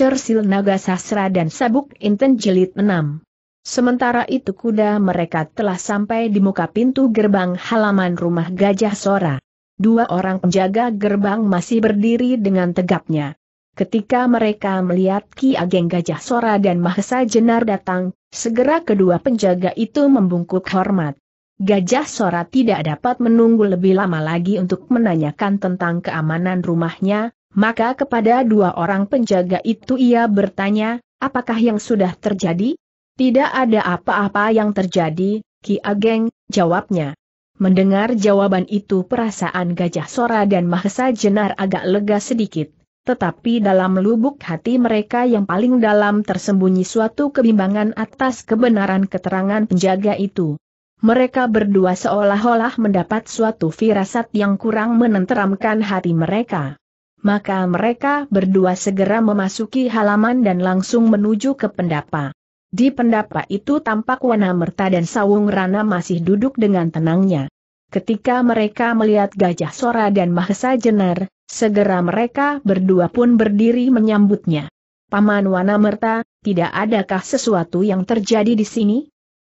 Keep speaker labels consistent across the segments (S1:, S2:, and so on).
S1: Cersil Naga Sasra dan Sabuk Inten Jilid 6. Sementara itu kuda mereka telah sampai di muka pintu gerbang halaman rumah Gajah Sora. Dua orang penjaga gerbang masih berdiri dengan tegapnya. Ketika mereka melihat Ki Ageng Gajah Sora dan Mahesa Jenar datang, segera kedua penjaga itu membungkuk hormat. Gajah Sora tidak dapat menunggu lebih lama lagi untuk menanyakan tentang keamanan rumahnya, maka kepada dua orang penjaga itu ia bertanya, apakah yang sudah terjadi? Tidak ada apa-apa yang terjadi, Ki Ageng, jawabnya. Mendengar jawaban itu perasaan Gajah Sora dan Mahesa Jenar agak lega sedikit. Tetapi dalam lubuk hati mereka yang paling dalam tersembunyi suatu kebimbangan atas kebenaran keterangan penjaga itu. Mereka berdua seolah-olah mendapat suatu firasat yang kurang menenteramkan hati mereka maka mereka berdua segera memasuki halaman dan langsung menuju ke pendapa. Di pendapa itu tampak Wana Merta dan Sawung Rana masih duduk dengan tenangnya. Ketika mereka melihat Gajah Sora dan Mahesa Jenar, segera mereka berdua pun berdiri menyambutnya. Paman Wana Merta, tidak adakah sesuatu yang terjadi di sini?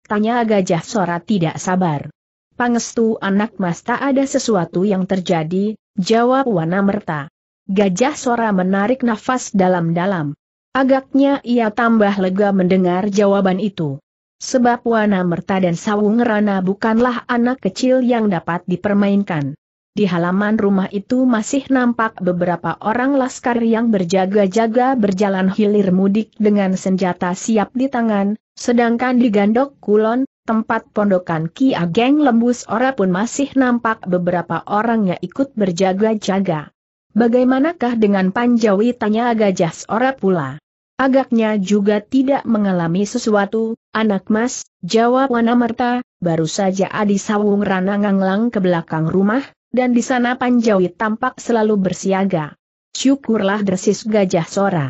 S1: Tanya Gajah Sora tidak sabar. Pangestu anak mas tak ada sesuatu yang terjadi, jawab Wana Merta. Gajah Sora menarik nafas dalam-dalam. Agaknya ia tambah lega mendengar jawaban itu. Sebab Wana Merta dan Sawung Rana bukanlah anak kecil yang dapat dipermainkan. Di halaman rumah itu masih nampak beberapa orang laskar yang berjaga-jaga berjalan hilir mudik dengan senjata siap di tangan, sedangkan di Gandok Kulon, tempat pondokan Ki Ageng Lembus Ora pun masih nampak beberapa orangnya ikut berjaga-jaga. Bagaimanakah dengan Panjawi tanya gajah Sora pula? Agaknya juga tidak mengalami sesuatu, anak mas, jawab Wanamerta, baru saja Adi Sawung Rana nganglang ke belakang rumah, dan di sana Panjawi tampak selalu bersiaga. Syukurlah desis gajah sora.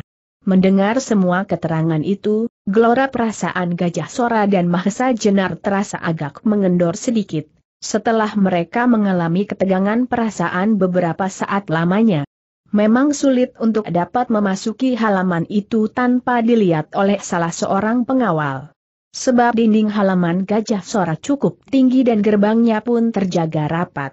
S1: Mendengar semua keterangan itu, gelora perasaan gajah sora dan Mahesa Jenar terasa agak mengendor sedikit. Setelah mereka mengalami ketegangan perasaan beberapa saat lamanya, memang sulit untuk dapat memasuki halaman itu tanpa dilihat oleh salah seorang pengawal. Sebab dinding halaman gajah sorak cukup tinggi dan gerbangnya pun terjaga rapat.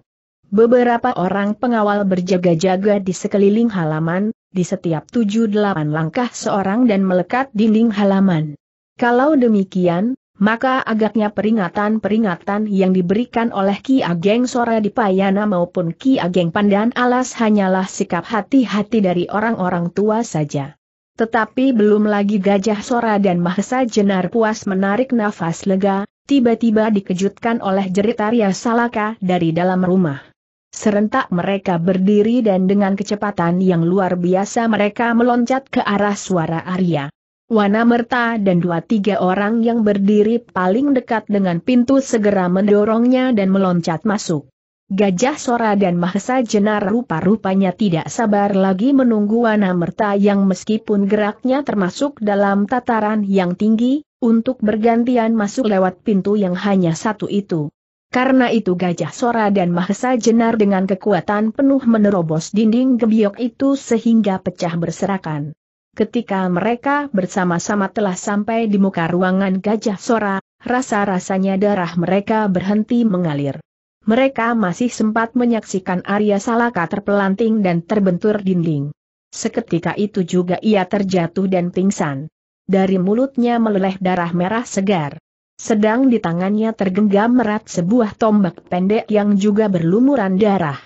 S1: Beberapa orang pengawal berjaga-jaga di sekeliling halaman, di setiap tujuh delapan langkah seorang dan melekat dinding halaman. Kalau demikian, maka agaknya peringatan-peringatan yang diberikan oleh Ki Ageng Sora di Payana maupun Ki Ageng Pandan Alas hanyalah sikap hati-hati dari orang-orang tua saja. Tetapi belum lagi Gajah Sora dan Mahesa Jenar puas menarik nafas lega, tiba-tiba dikejutkan oleh jerit Arya Salaka dari dalam rumah. Serentak mereka berdiri dan dengan kecepatan yang luar biasa mereka meloncat ke arah suara Arya. Wana Merta dan dua tiga orang yang berdiri paling dekat dengan pintu segera mendorongnya dan meloncat masuk. Gajah Sora dan Mahesa Jenar rupa-rupanya tidak sabar lagi menunggu Wana Merta yang meskipun geraknya termasuk dalam tataran yang tinggi, untuk bergantian masuk lewat pintu yang hanya satu itu. Karena itu Gajah Sora dan Mahesa Jenar dengan kekuatan penuh menerobos dinding gebiok itu sehingga pecah berserakan. Ketika mereka bersama-sama telah sampai di muka ruangan Gajah Sora, rasa-rasanya darah mereka berhenti mengalir. Mereka masih sempat menyaksikan Arya Salaka terpelanting dan terbentur dinding. Seketika itu juga ia terjatuh dan pingsan. Dari mulutnya meleleh darah merah segar. Sedang di tangannya tergenggam erat sebuah tombak pendek yang juga berlumuran darah.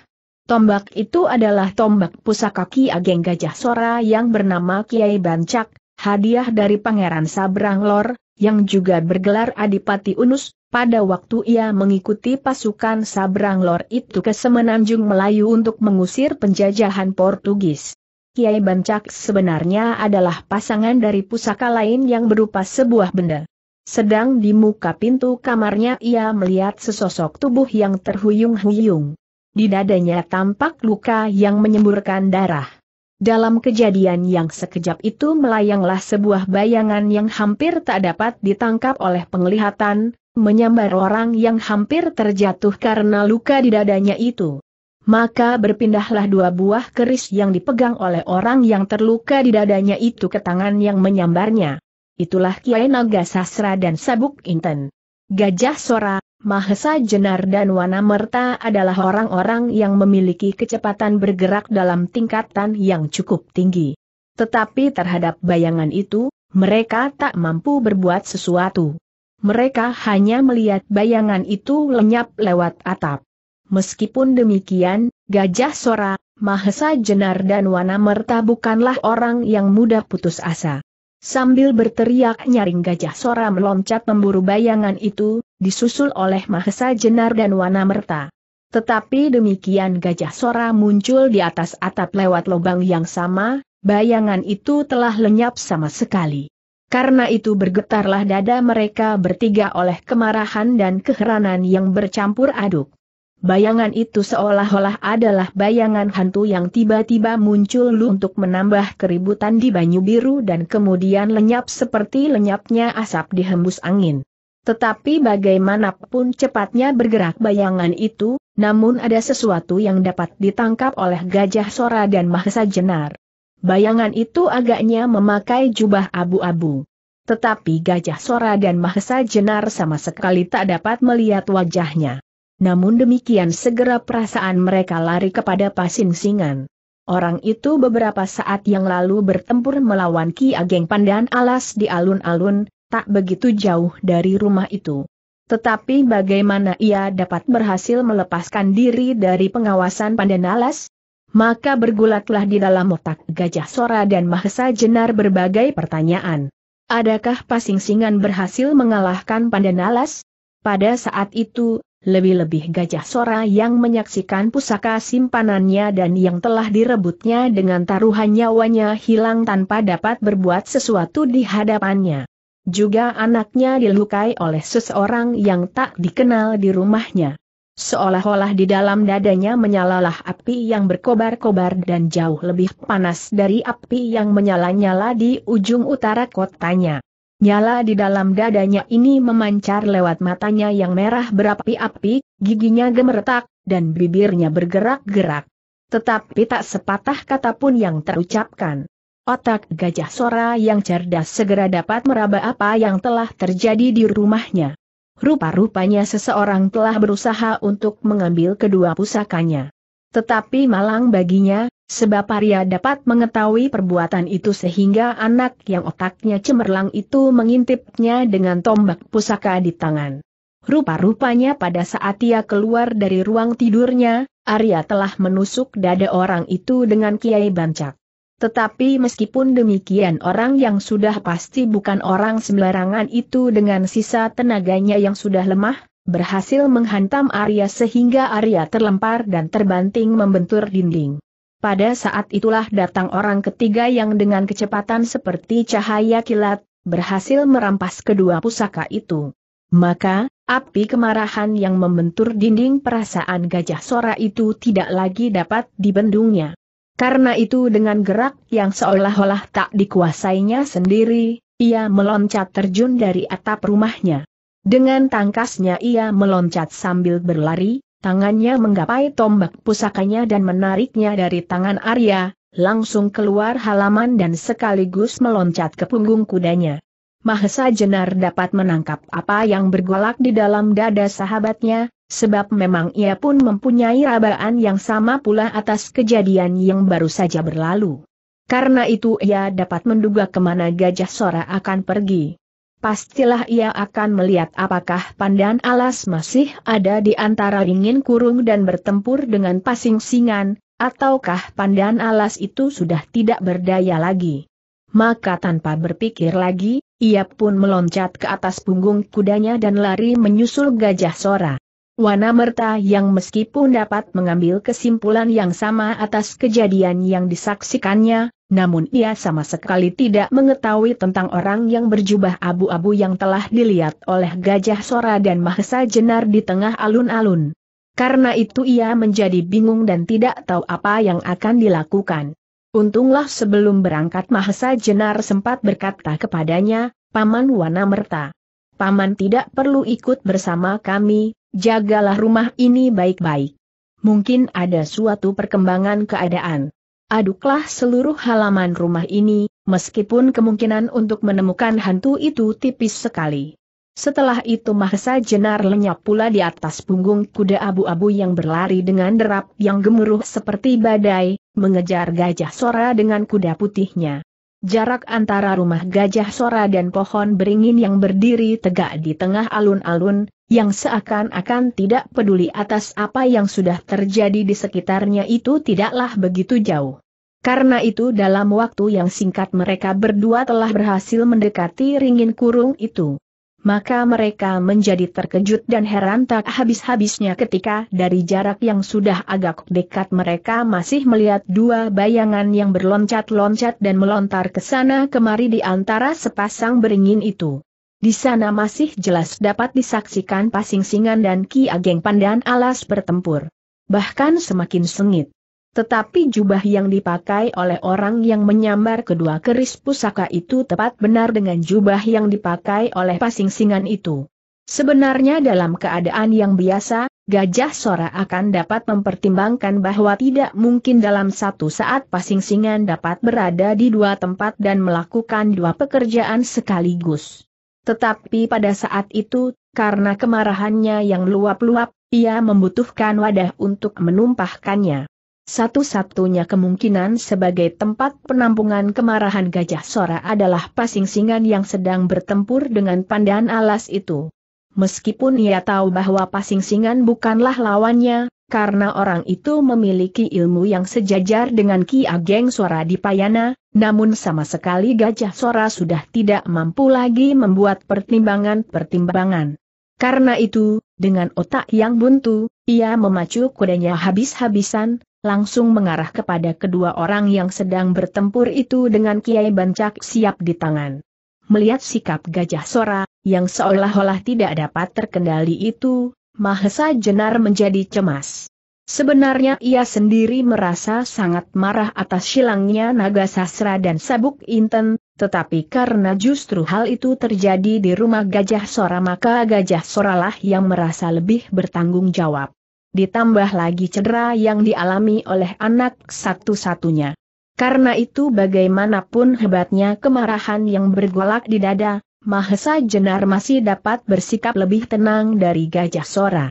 S1: Tombak itu adalah tombak pusaka Ki Ageng Gajah Sora yang bernama Kiai Bancak, hadiah dari Pangeran Sabrang Lor, yang juga bergelar Adipati Unus, pada waktu ia mengikuti pasukan Sabrang Lor itu ke Semenanjung Melayu untuk mengusir penjajahan Portugis. Kiai Bancak sebenarnya adalah pasangan dari pusaka lain yang berupa sebuah benda. Sedang di muka pintu kamarnya ia melihat sesosok tubuh yang terhuyung-huyung di dadanya tampak luka yang menyemburkan darah. Dalam kejadian yang sekejap itu melayanglah sebuah bayangan yang hampir tak dapat ditangkap oleh penglihatan, menyambar orang yang hampir terjatuh karena luka di dadanya itu. Maka berpindahlah dua buah keris yang dipegang oleh orang yang terluka di dadanya itu ke tangan yang menyambarnya. Itulah Kiai Naga Sasra dan Sabuk Inten. Gajah Sora, Mahesa Jenar dan Wanamerta adalah orang-orang yang memiliki kecepatan bergerak dalam tingkatan yang cukup tinggi. Tetapi terhadap bayangan itu, mereka tak mampu berbuat sesuatu. Mereka hanya melihat bayangan itu lenyap lewat atap. Meskipun demikian, Gajah Sora, Mahesa Jenar dan Wanamerta bukanlah orang yang mudah putus asa. Sambil berteriak nyaring Gajah Sora meloncat memburu bayangan itu, disusul oleh Mahesa Jenar dan Wanamerta. Tetapi demikian gajah sora muncul di atas atap lewat lubang yang sama, bayangan itu telah lenyap sama sekali. Karena itu bergetarlah dada mereka bertiga oleh kemarahan dan keheranan yang bercampur aduk. Bayangan itu seolah-olah adalah bayangan hantu yang tiba-tiba muncul lu untuk menambah keributan di Banyu Biru dan kemudian lenyap seperti lenyapnya asap dihembus angin. Tetapi bagaimanapun cepatnya bergerak bayangan itu, namun ada sesuatu yang dapat ditangkap oleh Gajah Sora dan Mahesa Jenar. Bayangan itu agaknya memakai jubah abu-abu. Tetapi Gajah Sora dan Mahesa Jenar sama sekali tak dapat melihat wajahnya. Namun demikian segera perasaan mereka lari kepada pasing-singan. Orang itu beberapa saat yang lalu bertempur melawan Ki Ageng Pandan Alas di alun-alun, tak begitu jauh dari rumah itu. Tetapi bagaimana ia dapat berhasil melepaskan diri dari pengawasan Pandanalas? Maka bergulatlah di dalam otak Gajah Sora dan Mahesa Jenar berbagai pertanyaan. Adakah Pasingsingan berhasil mengalahkan Pandanalas? Pada saat itu, lebih-lebih Gajah Sora yang menyaksikan pusaka simpanannya dan yang telah direbutnya dengan taruhan nyawanya hilang tanpa dapat berbuat sesuatu di hadapannya. Juga anaknya dilukai oleh seseorang yang tak dikenal di rumahnya. Seolah-olah di dalam dadanya menyalalah api yang berkobar-kobar dan jauh lebih panas dari api yang menyala-nyala di ujung utara kotanya. Nyala di dalam dadanya ini memancar lewat matanya yang merah berapi-api, giginya gemeretak, dan bibirnya bergerak-gerak. Tetapi tak sepatah kata pun yang terucapkan. Otak gajah Sora yang cerdas segera dapat meraba apa yang telah terjadi di rumahnya. Rupa-rupanya seseorang telah berusaha untuk mengambil kedua pusakanya. Tetapi malang baginya, sebab Arya dapat mengetahui perbuatan itu sehingga anak yang otaknya cemerlang itu mengintipnya dengan tombak pusaka di tangan. Rupa-rupanya pada saat ia keluar dari ruang tidurnya, Arya telah menusuk dada orang itu dengan kiai bancak. Tetapi meskipun demikian orang yang sudah pasti bukan orang sembarangan itu dengan sisa tenaganya yang sudah lemah, berhasil menghantam Arya sehingga Arya terlempar dan terbanting membentur dinding. Pada saat itulah datang orang ketiga yang dengan kecepatan seperti cahaya kilat, berhasil merampas kedua pusaka itu. Maka, api kemarahan yang membentur dinding perasaan gajah sora itu tidak lagi dapat dibendungnya. Karena itu dengan gerak yang seolah-olah tak dikuasainya sendiri, ia meloncat terjun dari atap rumahnya. Dengan tangkasnya ia meloncat sambil berlari, tangannya menggapai tombak pusakanya dan menariknya dari tangan Arya, langsung keluar halaman dan sekaligus meloncat ke punggung kudanya. Mahesa Jenar dapat menangkap apa yang bergolak di dalam dada sahabatnya, sebab memang ia pun mempunyai rabaan yang sama pula atas kejadian yang baru saja berlalu. Karena itu ia dapat menduga kemana Gajah Sora akan pergi. Pastilah ia akan melihat apakah pandan alas masih ada di antara ringin kurung dan bertempur dengan pasing singan, ataukah pandan alas itu sudah tidak berdaya lagi. Maka tanpa berpikir lagi, ia pun meloncat ke atas punggung kudanya dan lari menyusul gajah sora. Wanamerta yang meskipun dapat mengambil kesimpulan yang sama atas kejadian yang disaksikannya, namun ia sama sekali tidak mengetahui tentang orang yang berjubah abu-abu yang telah dilihat oleh Gajah Sora dan Mahesa Jenar di tengah alun-alun. Karena itu ia menjadi bingung dan tidak tahu apa yang akan dilakukan. Untunglah sebelum berangkat Mahesa Jenar sempat berkata kepadanya, Paman Wanamerta. Merta. Paman tidak perlu ikut bersama kami, jagalah rumah ini baik-baik. Mungkin ada suatu perkembangan keadaan. Aduklah seluruh halaman rumah ini, meskipun kemungkinan untuk menemukan hantu itu tipis sekali. Setelah itu Mahesa Jenar lenyap pula di atas punggung kuda abu-abu yang berlari dengan derap yang gemuruh seperti badai, mengejar gajah sora dengan kuda putihnya. Jarak antara rumah gajah sora dan pohon beringin yang berdiri tegak di tengah alun-alun, yang seakan-akan tidak peduli atas apa yang sudah terjadi di sekitarnya itu tidaklah begitu jauh. Karena itu dalam waktu yang singkat mereka berdua telah berhasil mendekati ringin kurung itu maka mereka menjadi terkejut dan heran tak habis-habisnya ketika dari jarak yang sudah agak dekat mereka masih melihat dua bayangan yang berloncat-loncat dan melontar ke sana kemari di antara sepasang beringin itu. Di sana masih jelas dapat disaksikan pasing-singan dan Ki Ageng Pandan alas bertempur. Bahkan semakin sengit. Tetapi jubah yang dipakai oleh orang yang menyambar kedua keris pusaka itu tepat benar dengan jubah yang dipakai oleh Pasing Singan itu. Sebenarnya dalam keadaan yang biasa, Gajah Sora akan dapat mempertimbangkan bahwa tidak mungkin dalam satu saat Pasing Singan dapat berada di dua tempat dan melakukan dua pekerjaan sekaligus. Tetapi pada saat itu, karena kemarahannya yang luap-luap, ia membutuhkan wadah untuk menumpahkannya. Satu-satunya kemungkinan sebagai tempat penampungan kemarahan Gajah Sora adalah Pasingsingan yang sedang bertempur dengan pandan alas itu. Meskipun ia tahu bahwa Pasingsingan bukanlah lawannya, karena orang itu memiliki ilmu yang sejajar dengan Ki Ageng Sora di Payana, namun sama sekali Gajah Sora sudah tidak mampu lagi membuat pertimbangan-pertimbangan. Karena itu, dengan otak yang buntu, ia memacu kudanya habis-habisan, langsung mengarah kepada kedua orang yang sedang bertempur itu dengan Kiai Bancak siap di tangan. Melihat sikap gajah sora, yang seolah-olah tidak dapat terkendali itu, Mahesa Jenar menjadi cemas. Sebenarnya ia sendiri merasa sangat marah atas silangnya naga sasra dan sabuk inten, tetapi karena justru hal itu terjadi di rumah gajah sora maka gajah soralah yang merasa lebih bertanggung jawab ditambah lagi cedera yang dialami oleh anak satu-satunya. Karena itu bagaimanapun hebatnya kemarahan yang bergolak di dada, Mahesa Jenar masih dapat bersikap lebih tenang dari Gajah Sora.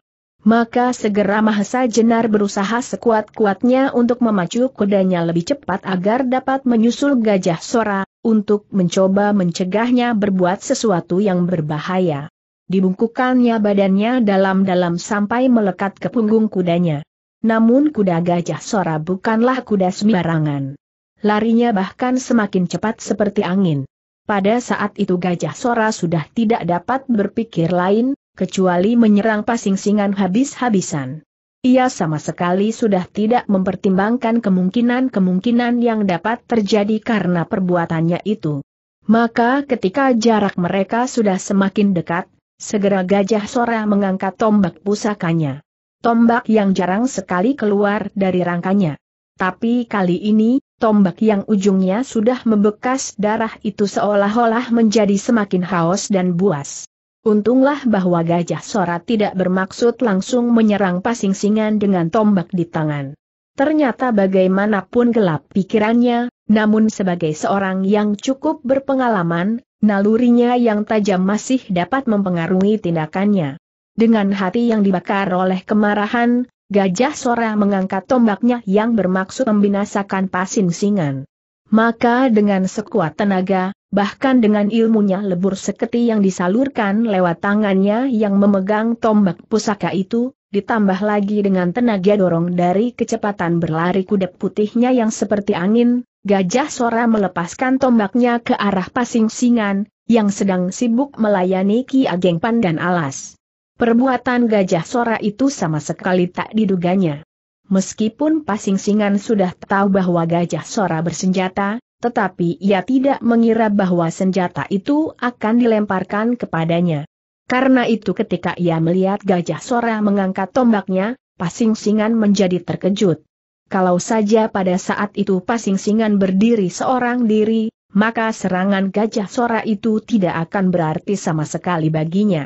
S1: Maka segera Mahesa Jenar berusaha sekuat-kuatnya untuk memacu kudanya lebih cepat agar dapat menyusul Gajah Sora, untuk mencoba mencegahnya berbuat sesuatu yang berbahaya dibungkukannya badannya dalam-dalam sampai melekat ke punggung kudanya. Namun kuda gajah sora bukanlah kuda sembarangan. Larinya bahkan semakin cepat seperti angin. Pada saat itu gajah sora sudah tidak dapat berpikir lain, kecuali menyerang pasing-singan habis-habisan. Ia sama sekali sudah tidak mempertimbangkan kemungkinan-kemungkinan yang dapat terjadi karena perbuatannya itu. Maka ketika jarak mereka sudah semakin dekat, Segera Gajah Sora mengangkat tombak pusakanya. Tombak yang jarang sekali keluar dari rangkanya. Tapi kali ini, tombak yang ujungnya sudah membekas darah itu seolah-olah menjadi semakin haus dan buas. Untunglah bahwa Gajah Sora tidak bermaksud langsung menyerang pasingsingan dengan tombak di tangan. Ternyata bagaimanapun gelap pikirannya, namun sebagai seorang yang cukup berpengalaman, nalurinya yang tajam masih dapat mempengaruhi tindakannya. Dengan hati yang dibakar oleh kemarahan, Gajah Sora mengangkat tombaknya yang bermaksud membinasakan pasin singan. Maka dengan sekuat tenaga, bahkan dengan ilmunya lebur seketi yang disalurkan lewat tangannya yang memegang tombak pusaka itu, ditambah lagi dengan tenaga dorong dari kecepatan berlari kuda putihnya yang seperti angin, Gajah Sora melepaskan tombaknya ke arah Pasing Singan, yang sedang sibuk melayani Ki Ageng Pandan Alas. Perbuatan Gajah Sora itu sama sekali tak diduganya. Meskipun Pasing Singan sudah tahu bahwa Gajah Sora bersenjata, tetapi ia tidak mengira bahwa senjata itu akan dilemparkan kepadanya. Karena itu ketika ia melihat Gajah Sora mengangkat tombaknya, Pasing Singan menjadi terkejut kalau saja pada saat itu Pasing Singan berdiri seorang diri, maka serangan gajah sora itu tidak akan berarti sama sekali baginya.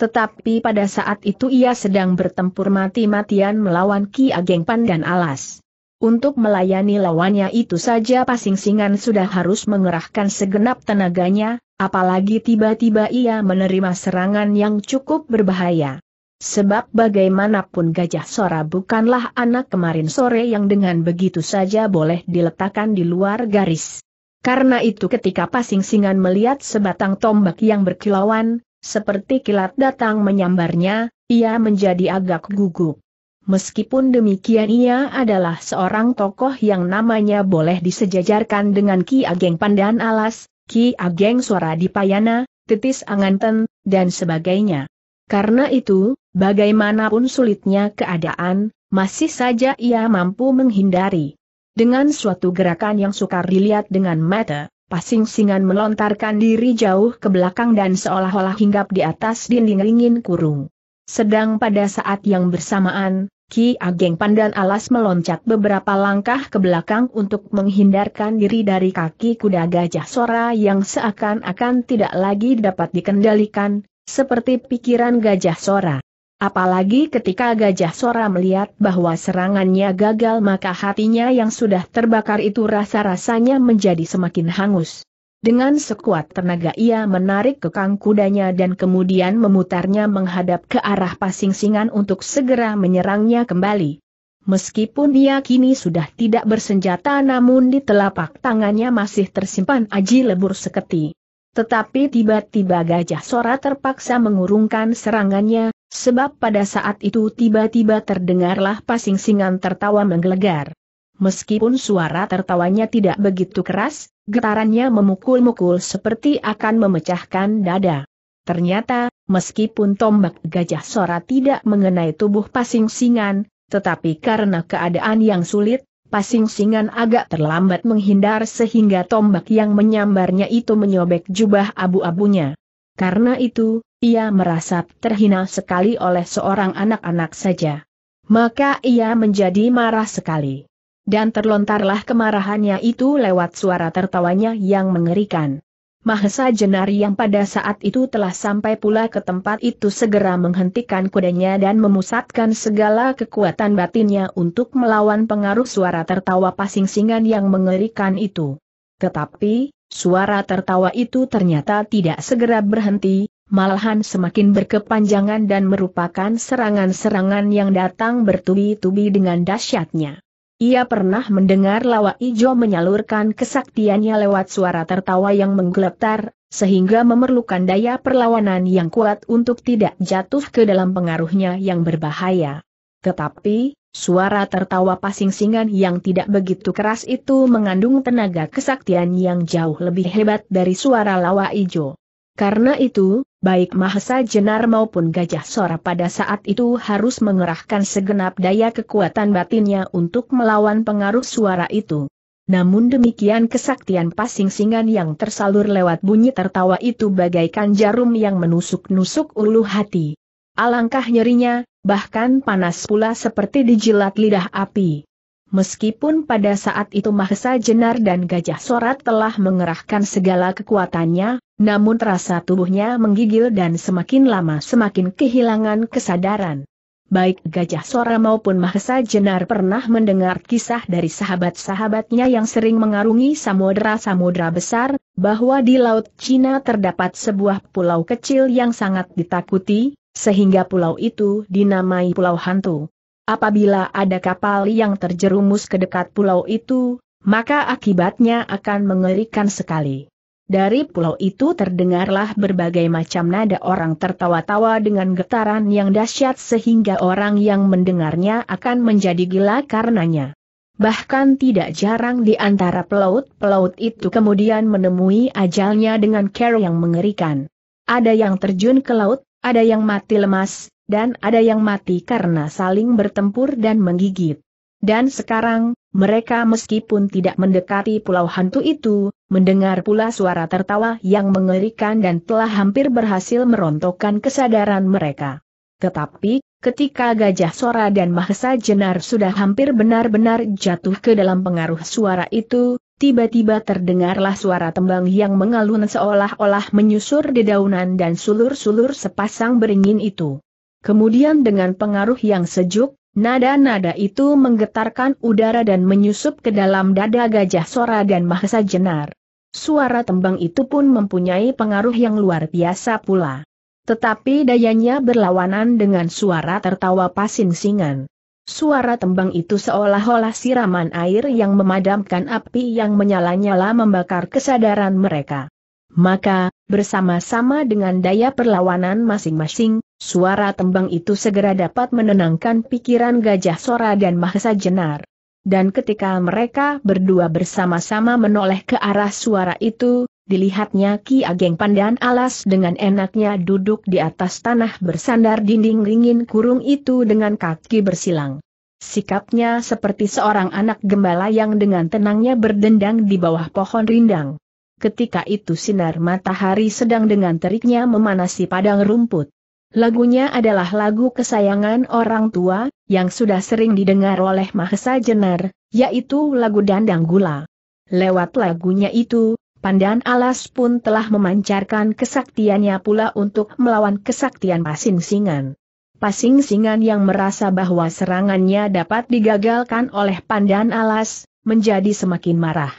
S1: Tetapi pada saat itu ia sedang bertempur mati-matian melawan Ki Ageng Pan dan Alas. Untuk melayani lawannya itu saja Pasingsingan sudah harus mengerahkan segenap tenaganya, apalagi tiba-tiba ia menerima serangan yang cukup berbahaya. Sebab bagaimanapun Gajah Sora bukanlah anak kemarin sore yang dengan begitu saja boleh diletakkan di luar garis. Karena itu ketika Pasing Singan melihat sebatang tombak yang berkilauan, seperti kilat datang menyambarnya, ia menjadi agak gugup. Meskipun demikian ia adalah seorang tokoh yang namanya boleh disejajarkan dengan Ki Ageng Pandan Alas, Ki Ageng Suara Dipayana, Titis Anganten, dan sebagainya. Karena itu, bagaimanapun sulitnya keadaan, masih saja ia mampu menghindari. Dengan suatu gerakan yang sukar dilihat dengan mata, pasing-singan melontarkan diri jauh ke belakang dan seolah-olah hinggap di atas dinding ringin kurung. Sedang pada saat yang bersamaan, Ki Ageng Pandan Alas meloncat beberapa langkah ke belakang untuk menghindarkan diri dari kaki kuda gajah sora yang seakan-akan tidak lagi dapat dikendalikan, seperti pikiran Gajah Sora. Apalagi ketika Gajah Sora melihat bahwa serangannya gagal maka hatinya yang sudah terbakar itu rasa-rasanya menjadi semakin hangus. Dengan sekuat tenaga ia menarik kekang kudanya dan kemudian memutarnya menghadap ke arah pasingsingan untuk segera menyerangnya kembali. Meskipun dia kini sudah tidak bersenjata namun di telapak tangannya masih tersimpan aji lebur seketi. Tetapi tiba-tiba Gajah Sora terpaksa mengurungkan serangannya, sebab pada saat itu tiba-tiba terdengarlah pasing-singan tertawa menggelegar. Meskipun suara tertawanya tidak begitu keras, getarannya memukul-mukul seperti akan memecahkan dada. Ternyata, meskipun tombak gajah sora tidak mengenai tubuh pasing singan, tetapi karena keadaan yang sulit, Pasing Singan agak terlambat menghindar sehingga tombak yang menyambarnya itu menyobek jubah abu-abunya. Karena itu, ia merasa terhina sekali oleh seorang anak-anak saja. Maka ia menjadi marah sekali. Dan terlontarlah kemarahannya itu lewat suara tertawanya yang mengerikan. Mahesa Jenari yang pada saat itu telah sampai pula ke tempat itu segera menghentikan kudanya dan memusatkan segala kekuatan batinnya untuk melawan pengaruh suara tertawa pasing-singan yang mengerikan itu. Tetapi, suara tertawa itu ternyata tidak segera berhenti, malahan semakin berkepanjangan dan merupakan serangan-serangan yang datang bertubi-tubi dengan dahsyatnya. Ia pernah mendengar Lawa Ijo menyalurkan kesaktiannya lewat suara tertawa yang menggeletar, sehingga memerlukan daya perlawanan yang kuat untuk tidak jatuh ke dalam pengaruhnya yang berbahaya. Tetapi, suara tertawa pasing-singan yang tidak begitu keras itu mengandung tenaga kesaktian yang jauh lebih hebat dari suara Lawa Ijo. Karena itu, baik Mahesa Jenar maupun Gajah Sora pada saat itu harus mengerahkan segenap daya kekuatan batinnya untuk melawan pengaruh suara itu. Namun demikian kesaktian pasing singan yang tersalur lewat bunyi tertawa itu bagaikan jarum yang menusuk-nusuk ulu hati. Alangkah nyerinya, bahkan panas pula seperti dijilat lidah api. Meskipun pada saat itu Mahesa Jenar dan Gajah Sorat telah mengerahkan segala kekuatannya, namun terasa tubuhnya menggigil dan semakin lama semakin kehilangan kesadaran. Baik Gajah Sora maupun Mahesa Jenar pernah mendengar kisah dari sahabat-sahabatnya yang sering mengarungi samudera-samudera besar, bahwa di Laut Cina terdapat sebuah pulau kecil yang sangat ditakuti, sehingga pulau itu dinamai Pulau Hantu. Apabila ada kapal yang terjerumus ke dekat pulau itu, maka akibatnya akan mengerikan sekali. Dari pulau itu terdengarlah berbagai macam nada orang tertawa-tawa dengan getaran yang dahsyat sehingga orang yang mendengarnya akan menjadi gila karenanya. Bahkan tidak jarang di antara pelaut-pelaut itu kemudian menemui ajalnya dengan cara yang mengerikan. Ada yang terjun ke laut, ada yang mati lemas, dan ada yang mati karena saling bertempur dan menggigit. Dan sekarang, mereka meskipun tidak mendekati pulau hantu itu, mendengar pula suara tertawa yang mengerikan dan telah hampir berhasil merontokkan kesadaran mereka. Tetapi, ketika Gajah Sora dan Mahesa Jenar sudah hampir benar-benar jatuh ke dalam pengaruh suara itu, tiba-tiba terdengarlah suara tembang yang mengalun seolah-olah menyusur dedaunan dan sulur-sulur sepasang beringin itu. Kemudian dengan pengaruh yang sejuk, nada-nada itu menggetarkan udara dan menyusup ke dalam dada gajah sora dan mahesa jenar. Suara tembang itu pun mempunyai pengaruh yang luar biasa pula. Tetapi dayanya berlawanan dengan suara tertawa pasing-singan. Suara tembang itu seolah-olah siraman air yang memadamkan api yang menyala-nyala membakar kesadaran mereka. Maka, bersama-sama dengan daya perlawanan masing-masing, Suara tembang itu segera dapat menenangkan pikiran Gajah Sora dan Mahesa Jenar. Dan ketika mereka berdua bersama-sama menoleh ke arah suara itu, dilihatnya Ki Ageng Pandan Alas dengan enaknya duduk di atas tanah bersandar dinding ringin kurung itu dengan kaki bersilang. Sikapnya seperti seorang anak gembala yang dengan tenangnya berdendang di bawah pohon rindang. Ketika itu sinar matahari sedang dengan teriknya memanasi padang rumput. Lagunya adalah lagu kesayangan orang tua, yang sudah sering didengar oleh Mahesa Jenar, yaitu lagu Dandang Gula. Lewat lagunya itu, Pandan Alas pun telah memancarkan kesaktiannya pula untuk melawan kesaktian Pasing Singan. Pasing Singan yang merasa bahwa serangannya dapat digagalkan oleh Pandan Alas, menjadi semakin marah.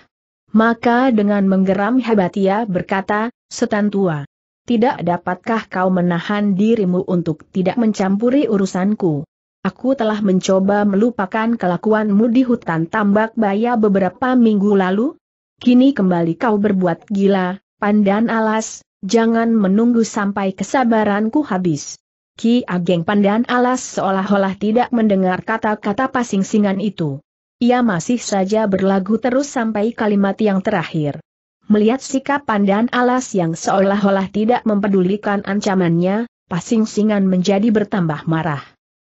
S1: Maka dengan menggeram hebat ia berkata, Setan tua, tidak dapatkah kau menahan dirimu untuk tidak mencampuri urusanku? Aku telah mencoba melupakan kelakuanmu di hutan tambak baya beberapa minggu lalu. Kini kembali kau berbuat gila, pandan alas, jangan menunggu sampai kesabaranku habis. Ki Ageng Pandan Alas seolah-olah tidak mendengar kata-kata pasing-singan itu. Ia masih saja berlagu terus sampai kalimat yang terakhir. Melihat sikap pandan alas yang seolah-olah tidak mempedulikan ancamannya, pasing-singan menjadi bertambah marah.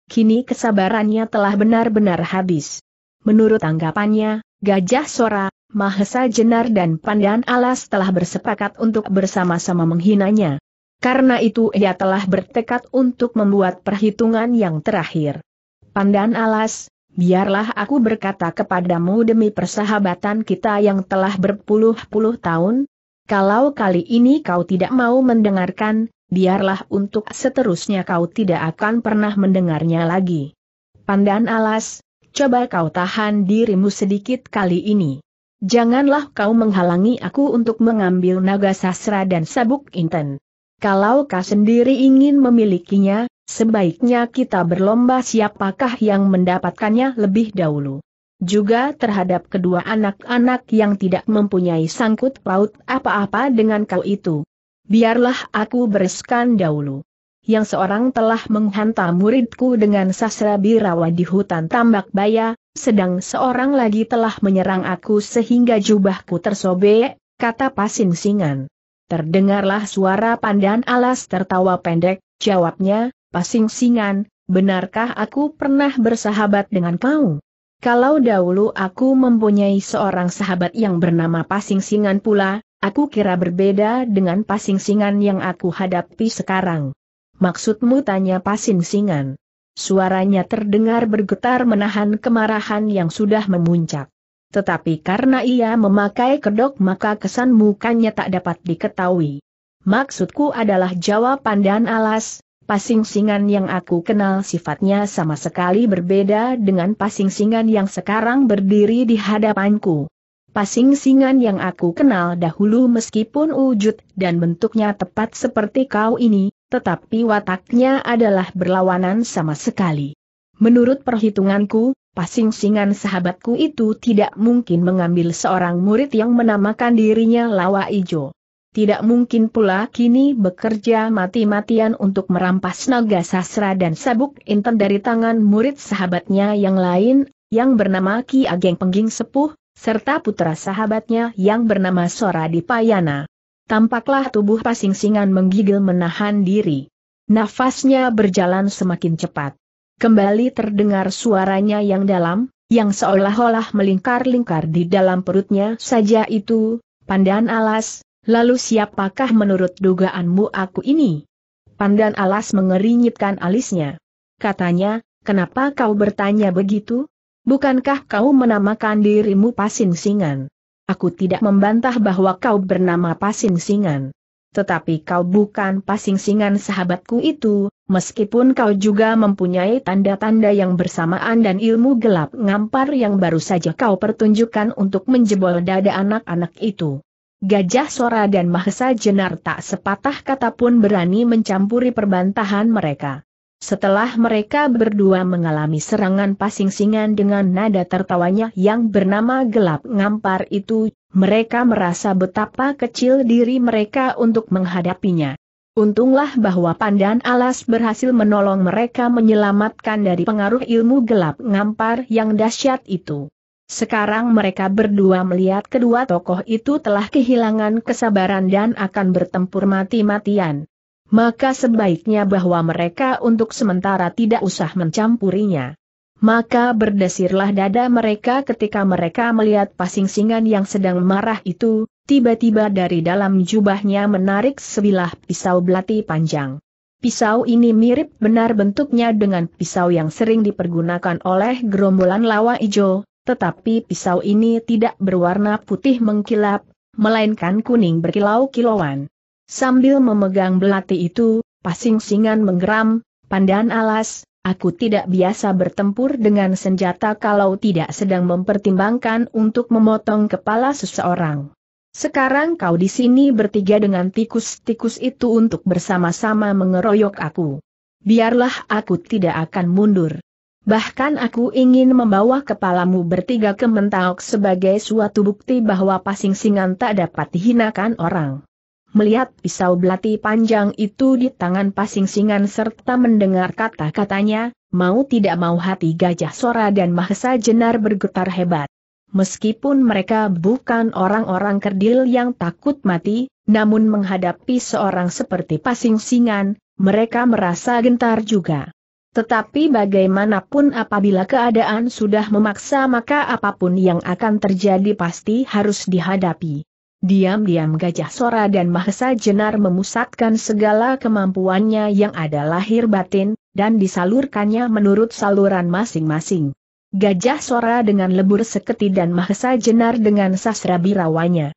S1: Kini kesabarannya telah benar-benar habis. Menurut anggapannya, Gajah Sora, Mahesa Jenar dan Pandan Alas telah bersepakat untuk bersama-sama menghinanya. Karena itu ia telah bertekad untuk membuat perhitungan yang terakhir. Pandan Alas, Biarlah aku berkata kepadamu demi persahabatan kita yang telah berpuluh-puluh tahun, kalau kali ini kau tidak mau mendengarkan, biarlah untuk seterusnya kau tidak akan pernah mendengarnya lagi. Pandan alas, coba kau tahan dirimu sedikit kali ini. Janganlah kau menghalangi aku untuk mengambil naga sasra dan sabuk inten. Kalau kau sendiri ingin memilikinya, Sebaiknya kita berlomba siapakah yang mendapatkannya lebih dahulu. Juga terhadap kedua anak-anak yang tidak mempunyai sangkut paut apa-apa dengan kau itu. Biarlah aku bereskan dahulu. Yang seorang telah menghantam muridku dengan sasra birawa di hutan tambak baya, sedang seorang lagi telah menyerang aku sehingga jubahku tersobek, kata Pasin Singan. Terdengarlah suara pandan alas tertawa pendek, jawabnya, Pasingsingan, benarkah aku pernah bersahabat dengan kau? Kalau dahulu aku mempunyai seorang sahabat yang bernama Pasingsingan pula, aku kira berbeda dengan Pasingsingan yang aku hadapi sekarang. Maksudmu tanya Pasingsingan. Suaranya terdengar bergetar menahan kemarahan yang sudah memuncak. Tetapi karena ia memakai kedok maka kesan mukanya tak dapat diketahui. Maksudku adalah jawaban dan alas, Pasing-singan yang aku kenal sifatnya sama sekali berbeda dengan pasing-singan yang sekarang berdiri di hadapanku. Pasing-singan yang aku kenal dahulu meskipun wujud dan bentuknya tepat seperti kau ini, tetapi wataknya adalah berlawanan sama sekali. Menurut perhitunganku, pasing-singan sahabatku itu tidak mungkin mengambil seorang murid yang menamakan dirinya Lawa Ijo tidak mungkin pula kini bekerja mati-matian untuk merampas naga sasra dan sabuk inten dari tangan murid sahabatnya yang lain, yang bernama Ki Ageng Pengging Sepuh, serta putra sahabatnya yang bernama Sora Dipayana. Tampaklah tubuh pasingsingan menggigil menahan diri. Nafasnya berjalan semakin cepat. Kembali terdengar suaranya yang dalam, yang seolah-olah melingkar-lingkar di dalam perutnya saja itu, pandan alas, Lalu siapakah menurut dugaanmu aku ini? Pandan alas mengerinyitkan alisnya. Katanya, kenapa kau bertanya begitu? Bukankah kau menamakan dirimu Pasin Singan? Aku tidak membantah bahwa kau bernama Pasin Singan. Tetapi kau bukan Pasing Singan sahabatku itu, meskipun kau juga mempunyai tanda-tanda yang bersamaan dan ilmu gelap ngampar yang baru saja kau pertunjukkan untuk menjebol dada anak-anak itu. Gajah Sora dan Mahesa Jenar tak sepatah kata pun berani mencampuri perbantahan mereka. Setelah mereka berdua mengalami serangan pasing-singan dengan nada tertawanya yang bernama gelap ngampar itu, mereka merasa betapa kecil diri mereka untuk menghadapinya. Untunglah bahwa Pandan Alas berhasil menolong mereka menyelamatkan dari pengaruh ilmu gelap ngampar yang dahsyat itu. Sekarang mereka berdua melihat kedua tokoh itu telah kehilangan kesabaran dan akan bertempur mati-matian. Maka sebaiknya bahwa mereka untuk sementara tidak usah mencampurinya. Maka berdesirlah dada mereka ketika mereka melihat pasing singan yang sedang marah itu, tiba-tiba dari dalam jubahnya menarik sebilah pisau belati panjang. Pisau ini mirip benar bentuknya dengan pisau yang sering dipergunakan oleh gerombolan lawa ijo, tetapi pisau ini tidak berwarna putih mengkilap, melainkan kuning berkilau-kilauan. Sambil memegang belati itu, pasing singan menggeram, pandan alas, aku tidak biasa bertempur dengan senjata kalau tidak sedang mempertimbangkan untuk memotong kepala seseorang. Sekarang kau di sini bertiga dengan tikus-tikus itu untuk bersama-sama mengeroyok aku. Biarlah aku tidak akan mundur. Bahkan aku ingin membawa kepalamu bertiga ke mentauk sebagai suatu bukti bahwa pasing singan tak dapat dihinakan orang. Melihat pisau belati panjang itu di tangan pasing singan serta mendengar kata-katanya, mau tidak mau hati Gajah Sora dan Mahesa Jenar bergetar hebat. Meskipun mereka bukan orang-orang kerdil yang takut mati, namun menghadapi seorang seperti pasing singan, mereka merasa gentar juga. Tetapi bagaimanapun apabila keadaan sudah memaksa maka apapun yang akan terjadi pasti harus dihadapi. Diam-diam Gajah Sora dan Mahesa Jenar memusatkan segala kemampuannya yang ada lahir batin, dan disalurkannya menurut saluran masing-masing. Gajah Sora dengan lebur seketi dan Mahesa Jenar dengan sastra birawanya.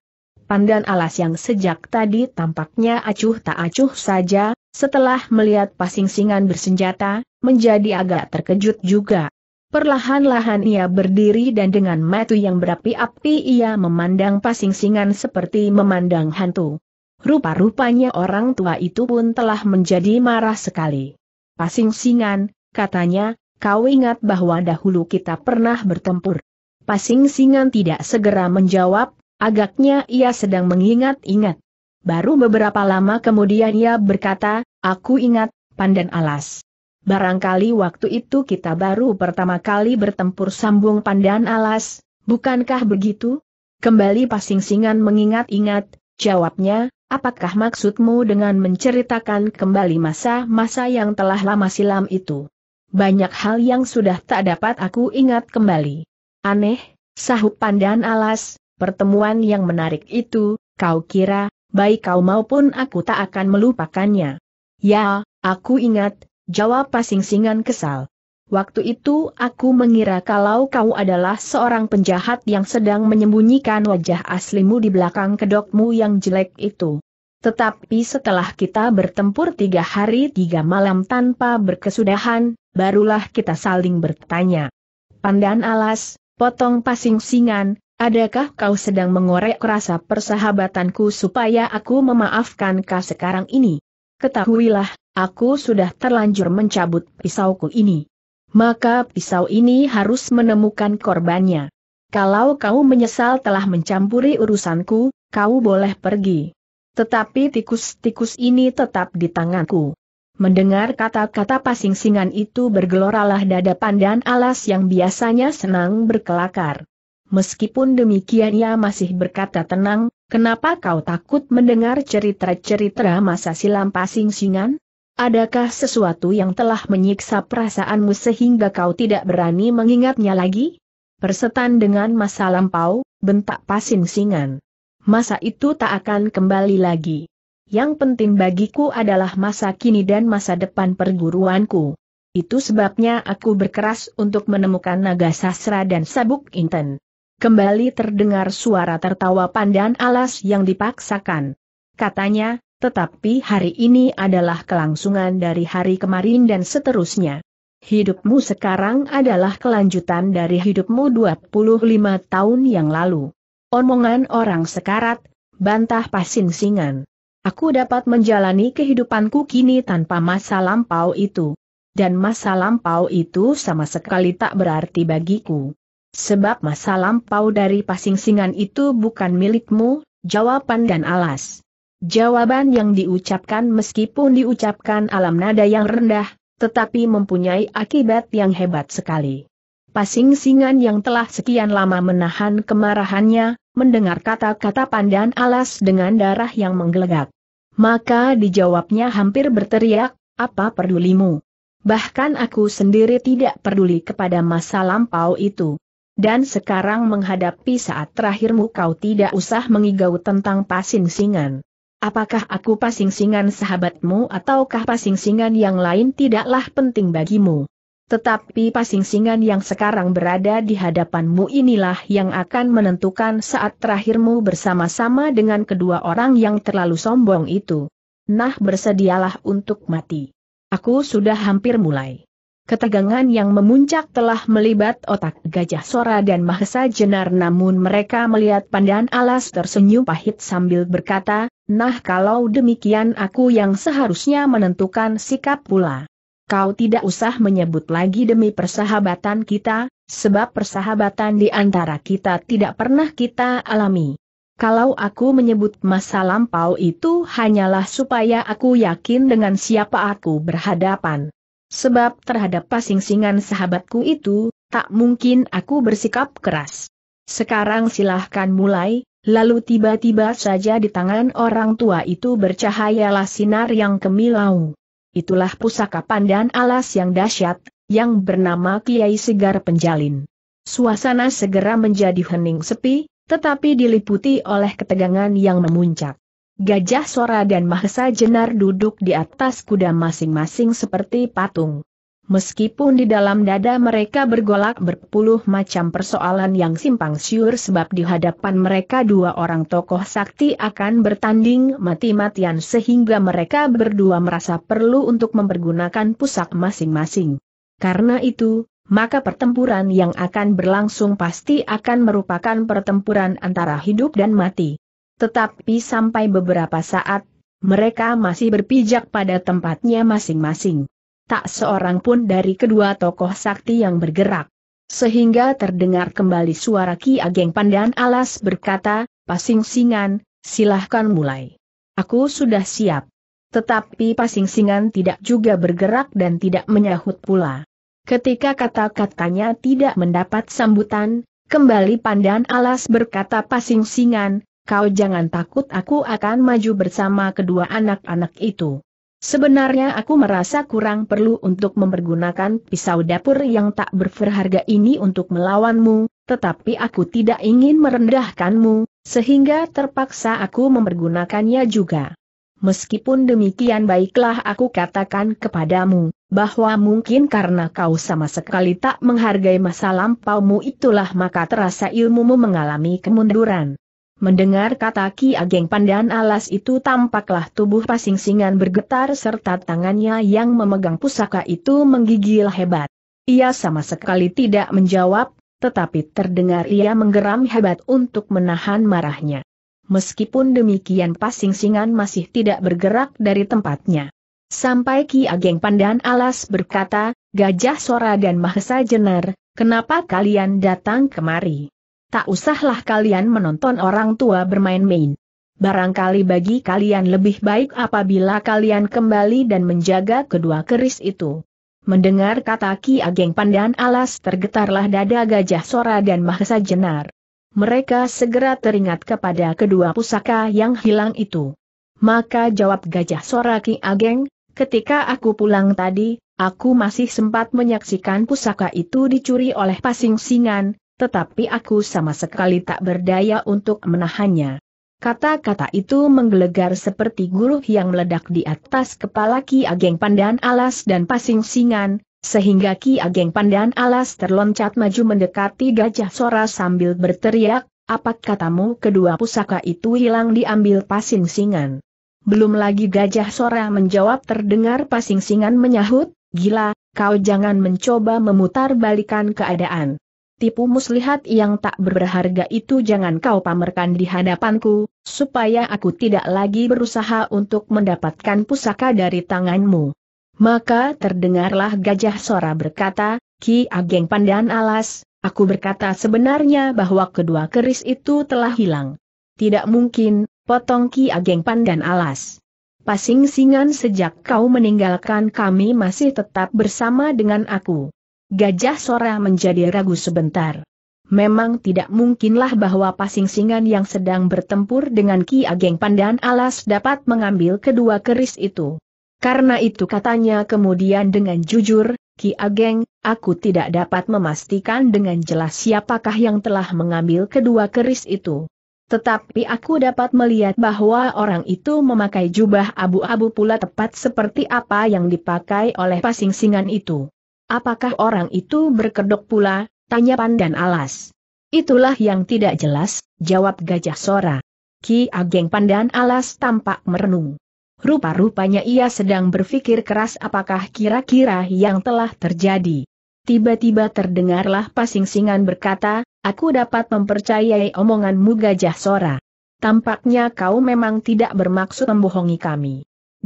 S1: Pandan alas yang sejak tadi tampaknya acuh tak acuh saja, setelah melihat pasingsingan bersenjata, menjadi agak terkejut juga. Perlahan-lahan ia berdiri dan dengan mata yang berapi-api ia memandang pasingsingan seperti memandang hantu. Rupa-rupanya orang tua itu pun telah menjadi marah sekali. Pasingsingan, katanya, kau ingat bahwa dahulu kita pernah bertempur. Pasingsingan tidak segera menjawab, Agaknya ia sedang mengingat-ingat. Baru beberapa lama kemudian ia berkata, aku ingat, pandan alas. Barangkali waktu itu kita baru pertama kali bertempur sambung pandan alas, bukankah begitu? Kembali pasingsingan mengingat-ingat, jawabnya, apakah maksudmu dengan menceritakan kembali masa-masa yang telah lama silam itu? Banyak hal yang sudah tak dapat aku ingat kembali. Aneh, sahut pandan alas, pertemuan yang menarik itu, kau kira, baik kau maupun aku tak akan melupakannya. Ya, aku ingat, jawab pasing-singan kesal. Waktu itu aku mengira kalau kau adalah seorang penjahat yang sedang menyembunyikan wajah aslimu di belakang kedokmu yang jelek itu. Tetapi setelah kita bertempur tiga hari tiga malam tanpa berkesudahan, barulah kita saling bertanya. Pandan alas, potong pasing singan, Adakah kau sedang mengorek rasa persahabatanku supaya aku memaafkan kau sekarang ini? Ketahuilah, aku sudah terlanjur mencabut pisauku ini. Maka pisau ini harus menemukan korbannya. Kalau kau menyesal telah mencampuri urusanku, kau boleh pergi. Tetapi tikus-tikus ini tetap di tanganku. Mendengar kata-kata pasing-singan itu bergeloralah dada pandan alas yang biasanya senang berkelakar meskipun demikian ia masih berkata tenang, kenapa kau takut mendengar cerita-cerita masa silam pasing singan? Adakah sesuatu yang telah menyiksa perasaanmu sehingga kau tidak berani mengingatnya lagi? Persetan dengan masa lampau, bentak pasing singan. Masa itu tak akan kembali lagi. Yang penting bagiku adalah masa kini dan masa depan perguruanku. Itu sebabnya aku berkeras untuk menemukan naga sasra dan sabuk inten kembali terdengar suara tertawa pandan alas yang dipaksakan. Katanya, tetapi hari ini adalah kelangsungan dari hari kemarin dan seterusnya. Hidupmu sekarang adalah kelanjutan dari hidupmu 25 tahun yang lalu. Omongan orang sekarat, bantah pasin singan Aku dapat menjalani kehidupanku kini tanpa masa lampau itu. Dan masa lampau itu sama sekali tak berarti bagiku. Sebab masa lampau dari Pasingsingan itu bukan milikmu, jawaban dan alas. Jawaban yang diucapkan meskipun diucapkan alam nada yang rendah, tetapi mempunyai akibat yang hebat sekali. Pasing-singan yang telah sekian lama menahan kemarahannya, mendengar kata-kata pandan alas dengan darah yang menggelegak. Maka dijawabnya hampir berteriak, apa pedulimu? Bahkan aku sendiri tidak peduli kepada masa lampau itu. Dan sekarang menghadapi saat terakhirmu kau tidak usah mengigau tentang pasing-singan. Apakah aku pasing-singan sahabatmu ataukah pasing-singan yang lain tidaklah penting bagimu. Tetapi pasing-singan yang sekarang berada di hadapanmu inilah yang akan menentukan saat terakhirmu bersama-sama dengan kedua orang yang terlalu sombong itu. Nah bersedialah untuk mati. Aku sudah hampir mulai. Ketegangan yang memuncak telah melibat otak Gajah Sora dan Mahesa Jenar namun mereka melihat pandan alas tersenyum pahit sambil berkata, Nah kalau demikian aku yang seharusnya menentukan sikap pula. Kau tidak usah menyebut lagi demi persahabatan kita, sebab persahabatan di antara kita tidak pernah kita alami. Kalau aku menyebut masa lampau itu hanyalah supaya aku yakin dengan siapa aku berhadapan. Sebab terhadap pasing-singan sahabatku itu, tak mungkin aku bersikap keras. Sekarang silahkan mulai, lalu tiba-tiba saja di tangan orang tua itu bercahayalah sinar yang kemilau. Itulah pusaka pandan alas yang dahsyat, yang bernama Kiai Segar Penjalin. Suasana segera menjadi hening sepi, tetapi diliputi oleh ketegangan yang memuncak. Gajah Sora dan Mahesa Jenar duduk di atas kuda masing-masing seperti patung. Meskipun di dalam dada mereka bergolak berpuluh macam persoalan yang simpang siur sebab di hadapan mereka dua orang tokoh sakti akan bertanding mati-matian sehingga mereka berdua merasa perlu untuk mempergunakan pusak masing-masing. Karena itu, maka pertempuran yang akan berlangsung pasti akan merupakan pertempuran antara hidup dan mati. Tetapi sampai beberapa saat, mereka masih berpijak pada tempatnya masing-masing. Tak seorang pun dari kedua tokoh sakti yang bergerak. Sehingga terdengar kembali suara Ki Ageng Pandan Alas berkata, Pasing Singan, silahkan mulai. Aku sudah siap. Tetapi Pasing Singan tidak juga bergerak dan tidak menyahut pula. Ketika kata-katanya tidak mendapat sambutan, kembali Pandan Alas berkata pasing-singan, kau jangan takut aku akan maju bersama kedua anak-anak itu. Sebenarnya aku merasa kurang perlu untuk mempergunakan pisau dapur yang tak berharga ini untuk melawanmu, tetapi aku tidak ingin merendahkanmu, sehingga terpaksa aku mempergunakannya juga. Meskipun demikian baiklah aku katakan kepadamu, bahwa mungkin karena kau sama sekali tak menghargai masa lampaumu itulah maka terasa ilmumu mengalami kemunduran. Mendengar kata Ki Ageng Pandan Alas itu tampaklah tubuh Pasingsingan bergetar serta tangannya yang memegang pusaka itu menggigil hebat. Ia sama sekali tidak menjawab, tetapi terdengar ia menggeram hebat untuk menahan marahnya. Meskipun demikian Pasingsingan masih tidak bergerak dari tempatnya. Sampai Ki Ageng Pandan Alas berkata, Gajah Sora dan Mahesa Jenar, kenapa kalian datang kemari? tak usahlah kalian menonton orang tua bermain-main. Barangkali bagi kalian lebih baik apabila kalian kembali dan menjaga kedua keris itu. Mendengar kata Ki Ageng Pandan Alas tergetarlah dada Gajah Sora dan Mahesa Jenar. Mereka segera teringat kepada kedua pusaka yang hilang itu. Maka jawab Gajah Sora Ki Ageng, ketika aku pulang tadi, aku masih sempat menyaksikan pusaka itu dicuri oleh pasing singan, tetapi aku sama sekali tak berdaya untuk menahannya. Kata-kata itu menggelegar seperti guruh yang meledak di atas kepala Ki Ageng Pandan Alas dan Pasing Singan, sehingga Ki Ageng Pandan Alas terloncat maju mendekati gajah sora sambil berteriak, apa katamu kedua pusaka itu hilang diambil Pasing Singan? Belum lagi gajah sora menjawab terdengar Pasing Singan menyahut, gila, kau jangan mencoba memutar balikan keadaan tipu muslihat yang tak berharga itu jangan kau pamerkan di hadapanku, supaya aku tidak lagi berusaha untuk mendapatkan pusaka dari tanganmu. Maka terdengarlah gajah Sora berkata, Ki Ageng Pandan Alas, aku berkata sebenarnya bahwa kedua keris itu telah hilang. Tidak mungkin, potong Ki Ageng Pandan Alas. Pasing singan sejak kau meninggalkan kami masih tetap bersama dengan aku. Gajah Sora menjadi ragu sebentar. Memang tidak mungkinlah bahwa pasing-singan yang sedang bertempur dengan Ki Ageng Pandan Alas dapat mengambil kedua keris itu. Karena itu katanya kemudian dengan jujur, Ki Ageng, aku tidak dapat memastikan dengan jelas siapakah yang telah mengambil kedua keris itu. Tetapi aku dapat melihat bahwa orang itu memakai jubah abu-abu pula tepat seperti apa yang dipakai oleh pasing-singan itu. Apakah orang itu berkedok pula, tanya Pandan Alas. Itulah yang tidak jelas, jawab Gajah Sora. Ki Ageng Pandan Alas tampak merenung. Rupa-rupanya ia sedang berpikir keras apakah kira-kira yang telah terjadi. Tiba-tiba terdengarlah pasing-singan berkata, aku dapat mempercayai omonganmu Gajah Sora. Tampaknya kau memang tidak bermaksud membohongi kami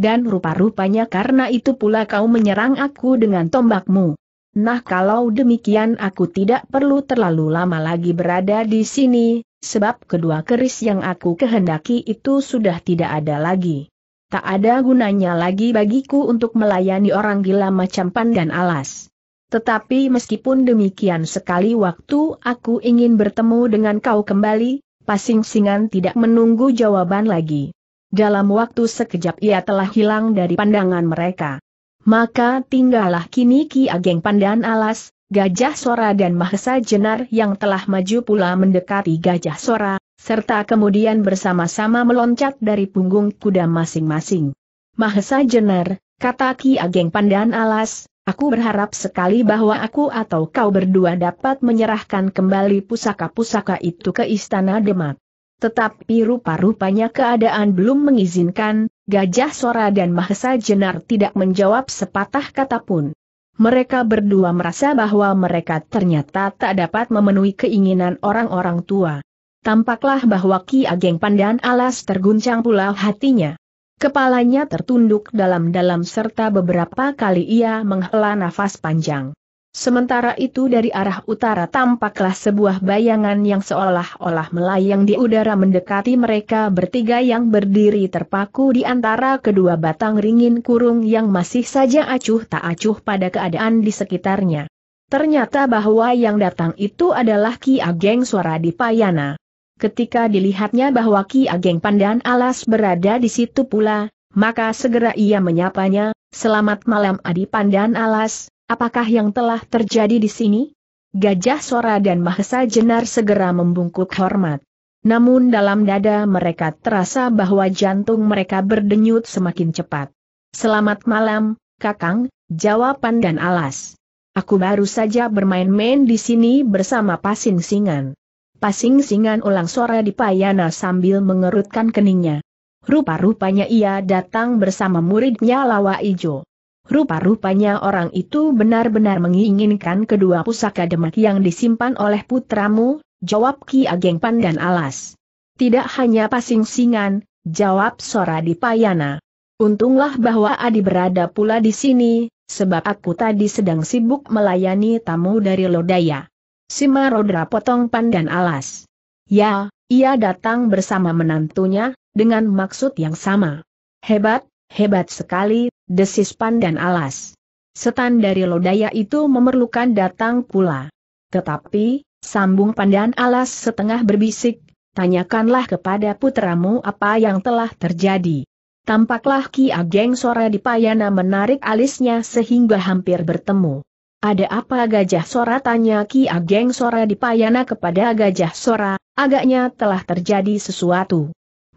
S1: dan rupa-rupanya karena itu pula kau menyerang aku dengan tombakmu. Nah kalau demikian aku tidak perlu terlalu lama lagi berada di sini, sebab kedua keris yang aku kehendaki itu sudah tidak ada lagi. Tak ada gunanya lagi bagiku untuk melayani orang gila macam pandan alas. Tetapi meskipun demikian sekali waktu aku ingin bertemu dengan kau kembali, pasing-singan tidak menunggu jawaban lagi. Dalam waktu sekejap ia telah hilang dari pandangan mereka. Maka tinggallah kini Ki Ageng Pandan Alas, Gajah Sora dan Mahesa Jenar yang telah maju pula mendekati Gajah Sora, serta kemudian bersama-sama meloncat dari punggung kuda masing-masing. Mahesa Jenar, kata Ki Ageng Pandan Alas, aku berharap sekali bahwa aku atau kau berdua dapat menyerahkan kembali pusaka-pusaka itu ke Istana Demak. Tetapi rupa-rupanya keadaan belum mengizinkan, Gajah Sora dan Mahesa Jenar tidak menjawab sepatah kata pun. Mereka berdua merasa bahwa mereka ternyata tak dapat memenuhi keinginan orang-orang tua. Tampaklah bahwa Ki Ageng Pandan Alas terguncang pula hatinya. Kepalanya tertunduk dalam-dalam serta beberapa kali ia menghela nafas panjang. Sementara itu dari arah utara tampaklah sebuah bayangan yang seolah-olah melayang di udara mendekati mereka bertiga yang berdiri terpaku di antara kedua batang ringin kurung yang masih saja acuh tak acuh pada keadaan di sekitarnya. Ternyata bahwa yang datang itu adalah Ki Ageng Suara Dipayana. Ketika dilihatnya bahwa Ki Ageng Pandan Alas berada di situ pula, maka segera ia menyapanya, Selamat malam Adi Pandan Alas, Apakah yang telah terjadi di sini? Gajah Sora dan Mahesa Jenar segera membungkuk hormat. Namun dalam dada mereka terasa bahwa jantung mereka berdenyut semakin cepat. Selamat malam, Kakang, jawaban dan alas. Aku baru saja bermain-main di sini bersama Pasing Singan. Pasing Singan ulang suara di payana sambil mengerutkan keningnya. Rupa-rupanya ia datang bersama muridnya Lawa Ijo. Rupa-rupanya orang itu benar-benar menginginkan kedua pusaka demak yang disimpan oleh putramu, jawab Ki Ageng Pandan Alas. Tidak hanya pasing-singan, jawab Sora Dipayana. Untunglah bahwa Adi berada pula di sini, sebab aku tadi sedang sibuk melayani tamu dari Lodaya. Simarodra potong Pandan Alas. Ya, ia datang bersama menantunya, dengan maksud yang sama. Hebat, Hebat sekali, desis pandan alas. Setan dari lodaya itu memerlukan datang pula. Tetapi, sambung pandan alas setengah berbisik, tanyakanlah kepada putramu apa yang telah terjadi. Tampaklah Ki Ageng Sora di Payana menarik alisnya sehingga hampir bertemu. Ada apa Gajah Sora tanya Ki Ageng Sora di Payana kepada Gajah Sora, agaknya telah terjadi sesuatu.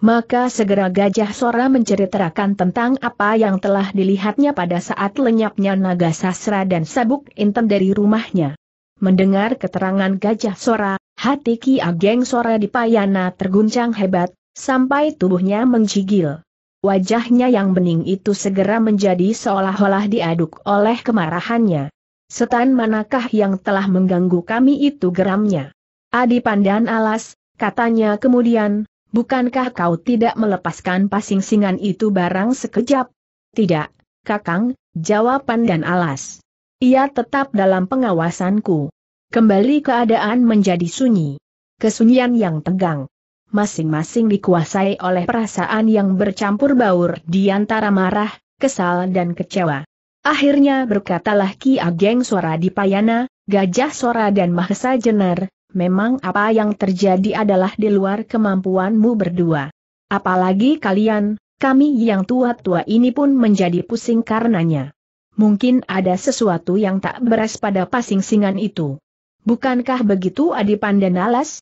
S1: Maka segera Gajah Sora menceritakan tentang apa yang telah dilihatnya pada saat lenyapnya naga sasra dan sabuk intem dari rumahnya. Mendengar keterangan Gajah Sora, hati Ki Ageng Sora di Payana terguncang hebat, sampai tubuhnya menggigil. Wajahnya yang bening itu segera menjadi seolah-olah diaduk oleh kemarahannya. Setan manakah yang telah mengganggu kami itu geramnya? Adi Pandan Alas, katanya kemudian, Bukankah kau tidak melepaskan pasing-singan itu barang sekejap? Tidak, Kakang, jawaban dan alas. Ia tetap dalam pengawasanku. Kembali keadaan menjadi sunyi. Kesunyian yang tegang. Masing-masing dikuasai oleh perasaan yang bercampur baur di antara marah, kesal dan kecewa. Akhirnya berkatalah Ki Ageng Suara di Payana, Gajah Sora dan Mahesa Jenar, memang apa yang terjadi adalah di luar kemampuanmu berdua. Apalagi kalian, kami yang tua-tua ini pun menjadi pusing karenanya. Mungkin ada sesuatu yang tak beres pada pasing-singan itu. Bukankah begitu Adi Pandan Alas?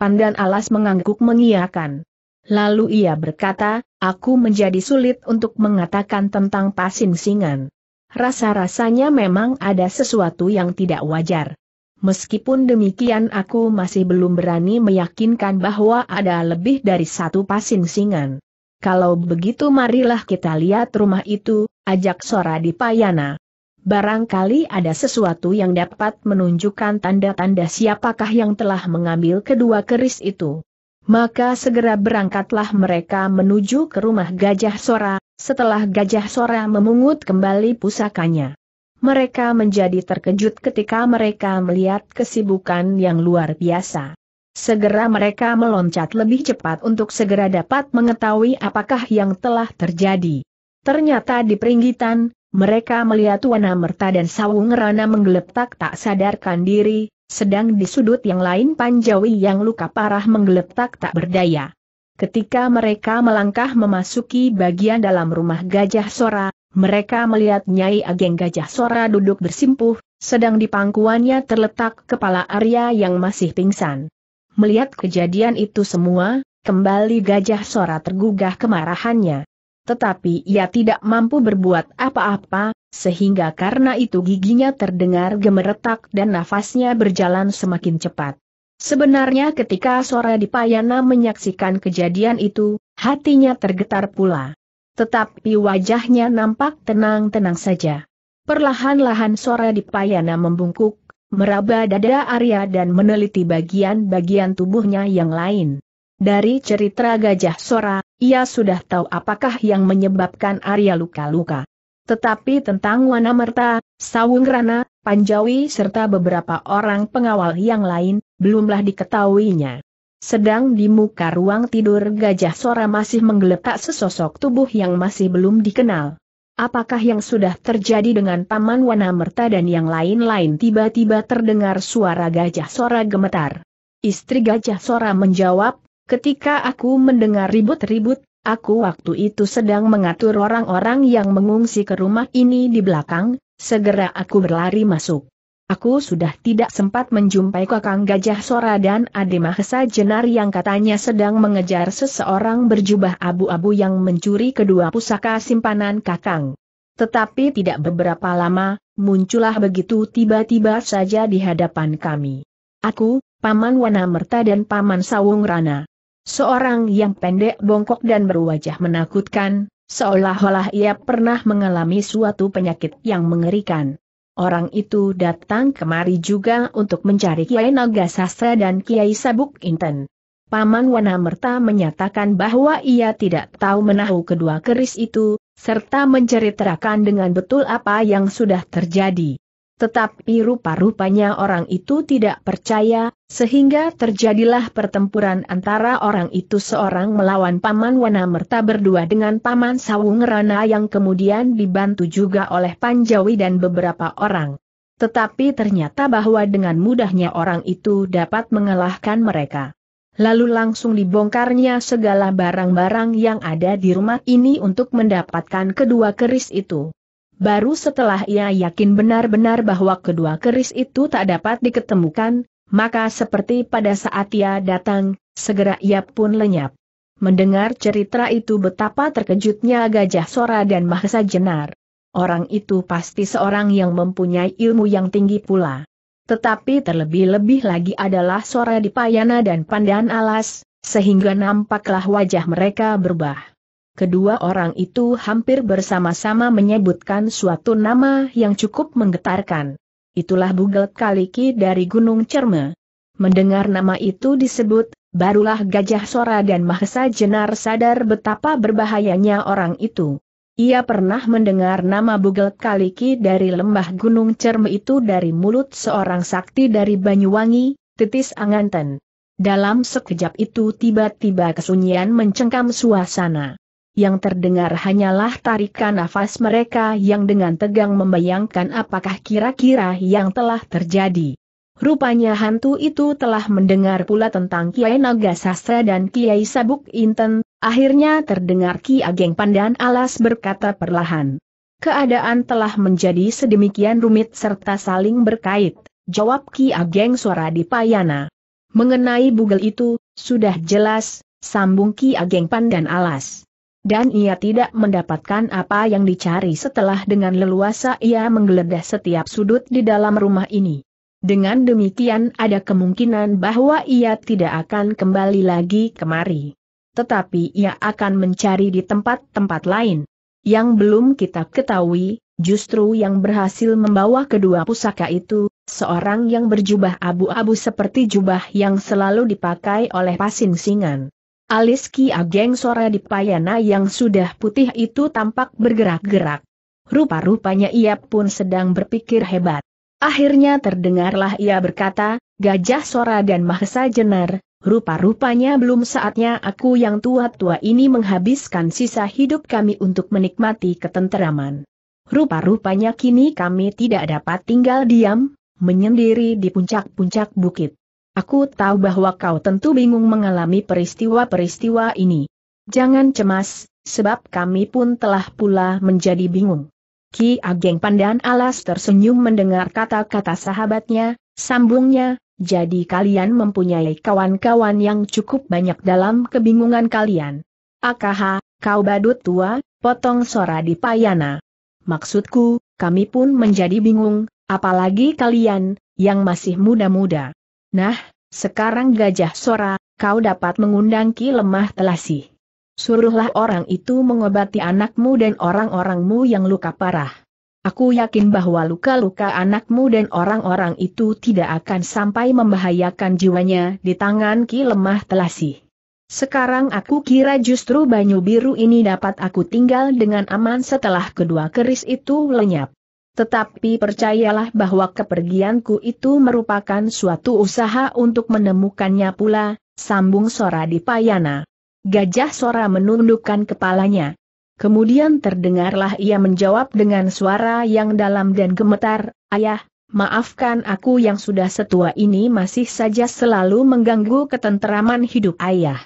S1: Pandan Alas mengangguk mengiakan. Lalu ia berkata, aku menjadi sulit untuk mengatakan tentang pasing-singan. Rasa-rasanya memang ada sesuatu yang tidak wajar. Meskipun demikian aku masih belum berani meyakinkan bahwa ada lebih dari satu pasin singan. Kalau begitu marilah kita lihat rumah itu, ajak Sora di Payana. Barangkali ada sesuatu yang dapat menunjukkan tanda-tanda siapakah yang telah mengambil kedua keris itu. Maka segera berangkatlah mereka menuju ke rumah Gajah Sora, setelah Gajah Sora memungut kembali pusakanya. Mereka menjadi terkejut ketika mereka melihat kesibukan yang luar biasa. Segera mereka meloncat lebih cepat untuk segera dapat mengetahui apakah yang telah terjadi. Ternyata di peringgitan, mereka melihat Wana Merta dan Sawung Rana menggeletak tak sadarkan diri, sedang di sudut yang lain Panjawi yang luka parah menggeletak tak berdaya. Ketika mereka melangkah memasuki bagian dalam rumah Gajah Sora, mereka melihat Nyai Ageng Gajah Sora duduk bersimpuh, sedang di pangkuannya terletak kepala Arya yang masih pingsan. Melihat kejadian itu semua, kembali Gajah Sora tergugah kemarahannya. Tetapi ia tidak mampu berbuat apa-apa, sehingga karena itu giginya terdengar gemeretak dan nafasnya berjalan semakin cepat. Sebenarnya ketika Sora Dipayana menyaksikan kejadian itu, hatinya tergetar pula. Tetapi wajahnya nampak tenang-tenang saja. Perlahan-lahan suara di payana membungkuk, meraba dada Arya dan meneliti bagian-bagian tubuhnya yang lain. Dari cerita Gajah Sora, ia sudah tahu apakah yang menyebabkan Arya luka-luka. Tetapi tentang Wanamerta, Sawungrana, Panjawi serta beberapa orang pengawal yang lain, belumlah diketahuinya. Sedang di muka ruang tidur Gajah Sora masih menggeletak sesosok tubuh yang masih belum dikenal. Apakah yang sudah terjadi dengan Paman Merta dan yang lain-lain tiba-tiba terdengar suara Gajah Sora gemetar. Istri Gajah Sora menjawab, ketika aku mendengar ribut-ribut, aku waktu itu sedang mengatur orang-orang yang mengungsi ke rumah ini di belakang, segera aku berlari masuk. Aku sudah tidak sempat menjumpai kakang gajah Sora dan Ade Mahesa Jenar yang katanya sedang mengejar seseorang berjubah abu-abu yang mencuri kedua pusaka simpanan kakang. Tetapi tidak beberapa lama, muncullah begitu tiba-tiba saja di hadapan kami. Aku, Paman Wanamerta dan Paman Sawung Rana. Seorang yang pendek bongkok dan berwajah menakutkan, seolah-olah ia pernah mengalami suatu penyakit yang mengerikan. Orang itu datang kemari juga untuk mencari Kiai Naga Sastra dan Kiai Sabuk Inten. Paman Wanamerta menyatakan bahwa ia tidak tahu menahu kedua keris itu, serta menceritakan dengan betul apa yang sudah terjadi. Tetapi rupa-rupanya orang itu tidak percaya, sehingga terjadilah pertempuran antara orang itu seorang melawan Paman wanamerta berdua dengan Paman Sawung Rana yang kemudian dibantu juga oleh Panjawi dan beberapa orang. Tetapi ternyata bahwa dengan mudahnya orang itu dapat mengalahkan mereka. Lalu langsung dibongkarnya segala barang-barang yang ada di rumah ini untuk mendapatkan kedua keris itu. Baru setelah ia yakin benar-benar bahwa kedua keris itu tak dapat diketemukan, maka seperti pada saat ia datang, segera ia pun lenyap. Mendengar cerita itu betapa terkejutnya Gajah Sora dan Mahesa Jenar. Orang itu pasti seorang yang mempunyai ilmu yang tinggi pula. Tetapi terlebih-lebih lagi adalah Sora di Payana dan Pandan Alas, sehingga nampaklah wajah mereka berubah kedua orang itu hampir bersama-sama menyebutkan suatu nama yang cukup menggetarkan. Itulah Bugel Kaliki dari Gunung Cerme. Mendengar nama itu disebut, barulah Gajah Sora dan Mahesa Jenar sadar betapa berbahayanya orang itu. Ia pernah mendengar nama Bugel Kaliki dari lembah Gunung Cerme itu dari mulut seorang sakti dari Banyuwangi, Titis Anganten. Dalam sekejap itu tiba-tiba kesunyian mencengkam suasana yang terdengar hanyalah tarikan nafas mereka yang dengan tegang membayangkan apakah kira-kira yang telah terjadi. Rupanya hantu itu telah mendengar pula tentang Kiai Naga Sastra dan Kiai Sabuk Inten, akhirnya terdengar Ki Ageng Pandan Alas berkata perlahan. Keadaan telah menjadi sedemikian rumit serta saling berkait, jawab Ki Ageng suara dipayana. Mengenai bugel itu, sudah jelas, sambung Ki Ageng Pandan Alas. Dan ia tidak mendapatkan apa yang dicari setelah dengan leluasa ia menggeledah setiap sudut di dalam rumah ini. Dengan demikian ada kemungkinan bahwa ia tidak akan kembali lagi kemari. Tetapi ia akan mencari di tempat-tempat lain. Yang belum kita ketahui, justru yang berhasil membawa kedua pusaka itu, seorang yang berjubah abu-abu seperti jubah yang selalu dipakai oleh pasing singan. Alis Ki Ageng Sora di payana yang sudah putih itu tampak bergerak-gerak. Rupa-rupanya ia pun sedang berpikir hebat. Akhirnya terdengarlah ia berkata, Gajah Sora dan Mahesa Jenar, rupa-rupanya belum saatnya aku yang tua-tua ini menghabiskan sisa hidup kami untuk menikmati ketenteraman. Rupa-rupanya kini kami tidak dapat tinggal diam, menyendiri di puncak-puncak bukit. Aku tahu bahwa kau tentu bingung mengalami peristiwa-peristiwa ini. Jangan cemas, sebab kami pun telah pula menjadi bingung. Ki Ageng Pandan Alas tersenyum mendengar kata-kata sahabatnya, sambungnya, jadi kalian mempunyai kawan-kawan yang cukup banyak dalam kebingungan kalian. Akaha, kau badut tua, potong sora di payana. Maksudku, kami pun menjadi bingung, apalagi kalian, yang masih muda-muda. Nah, sekarang gajah sora, kau dapat mengundang ki lemah telasi. Suruhlah orang itu mengobati anakmu dan orang-orangmu yang luka parah. Aku yakin bahwa luka-luka anakmu dan orang-orang itu tidak akan sampai membahayakan jiwanya di tangan ki lemah telasi. Sekarang aku kira justru Banyu Biru ini dapat aku tinggal dengan aman setelah kedua keris itu lenyap. Tetapi percayalah bahwa kepergianku itu merupakan suatu usaha untuk menemukannya pula, sambung Sora di Payana. Gajah Sora menundukkan kepalanya. Kemudian terdengarlah ia menjawab dengan suara yang dalam dan gemetar, Ayah, maafkan aku yang sudah setua ini masih saja selalu mengganggu ketenteraman hidup ayah.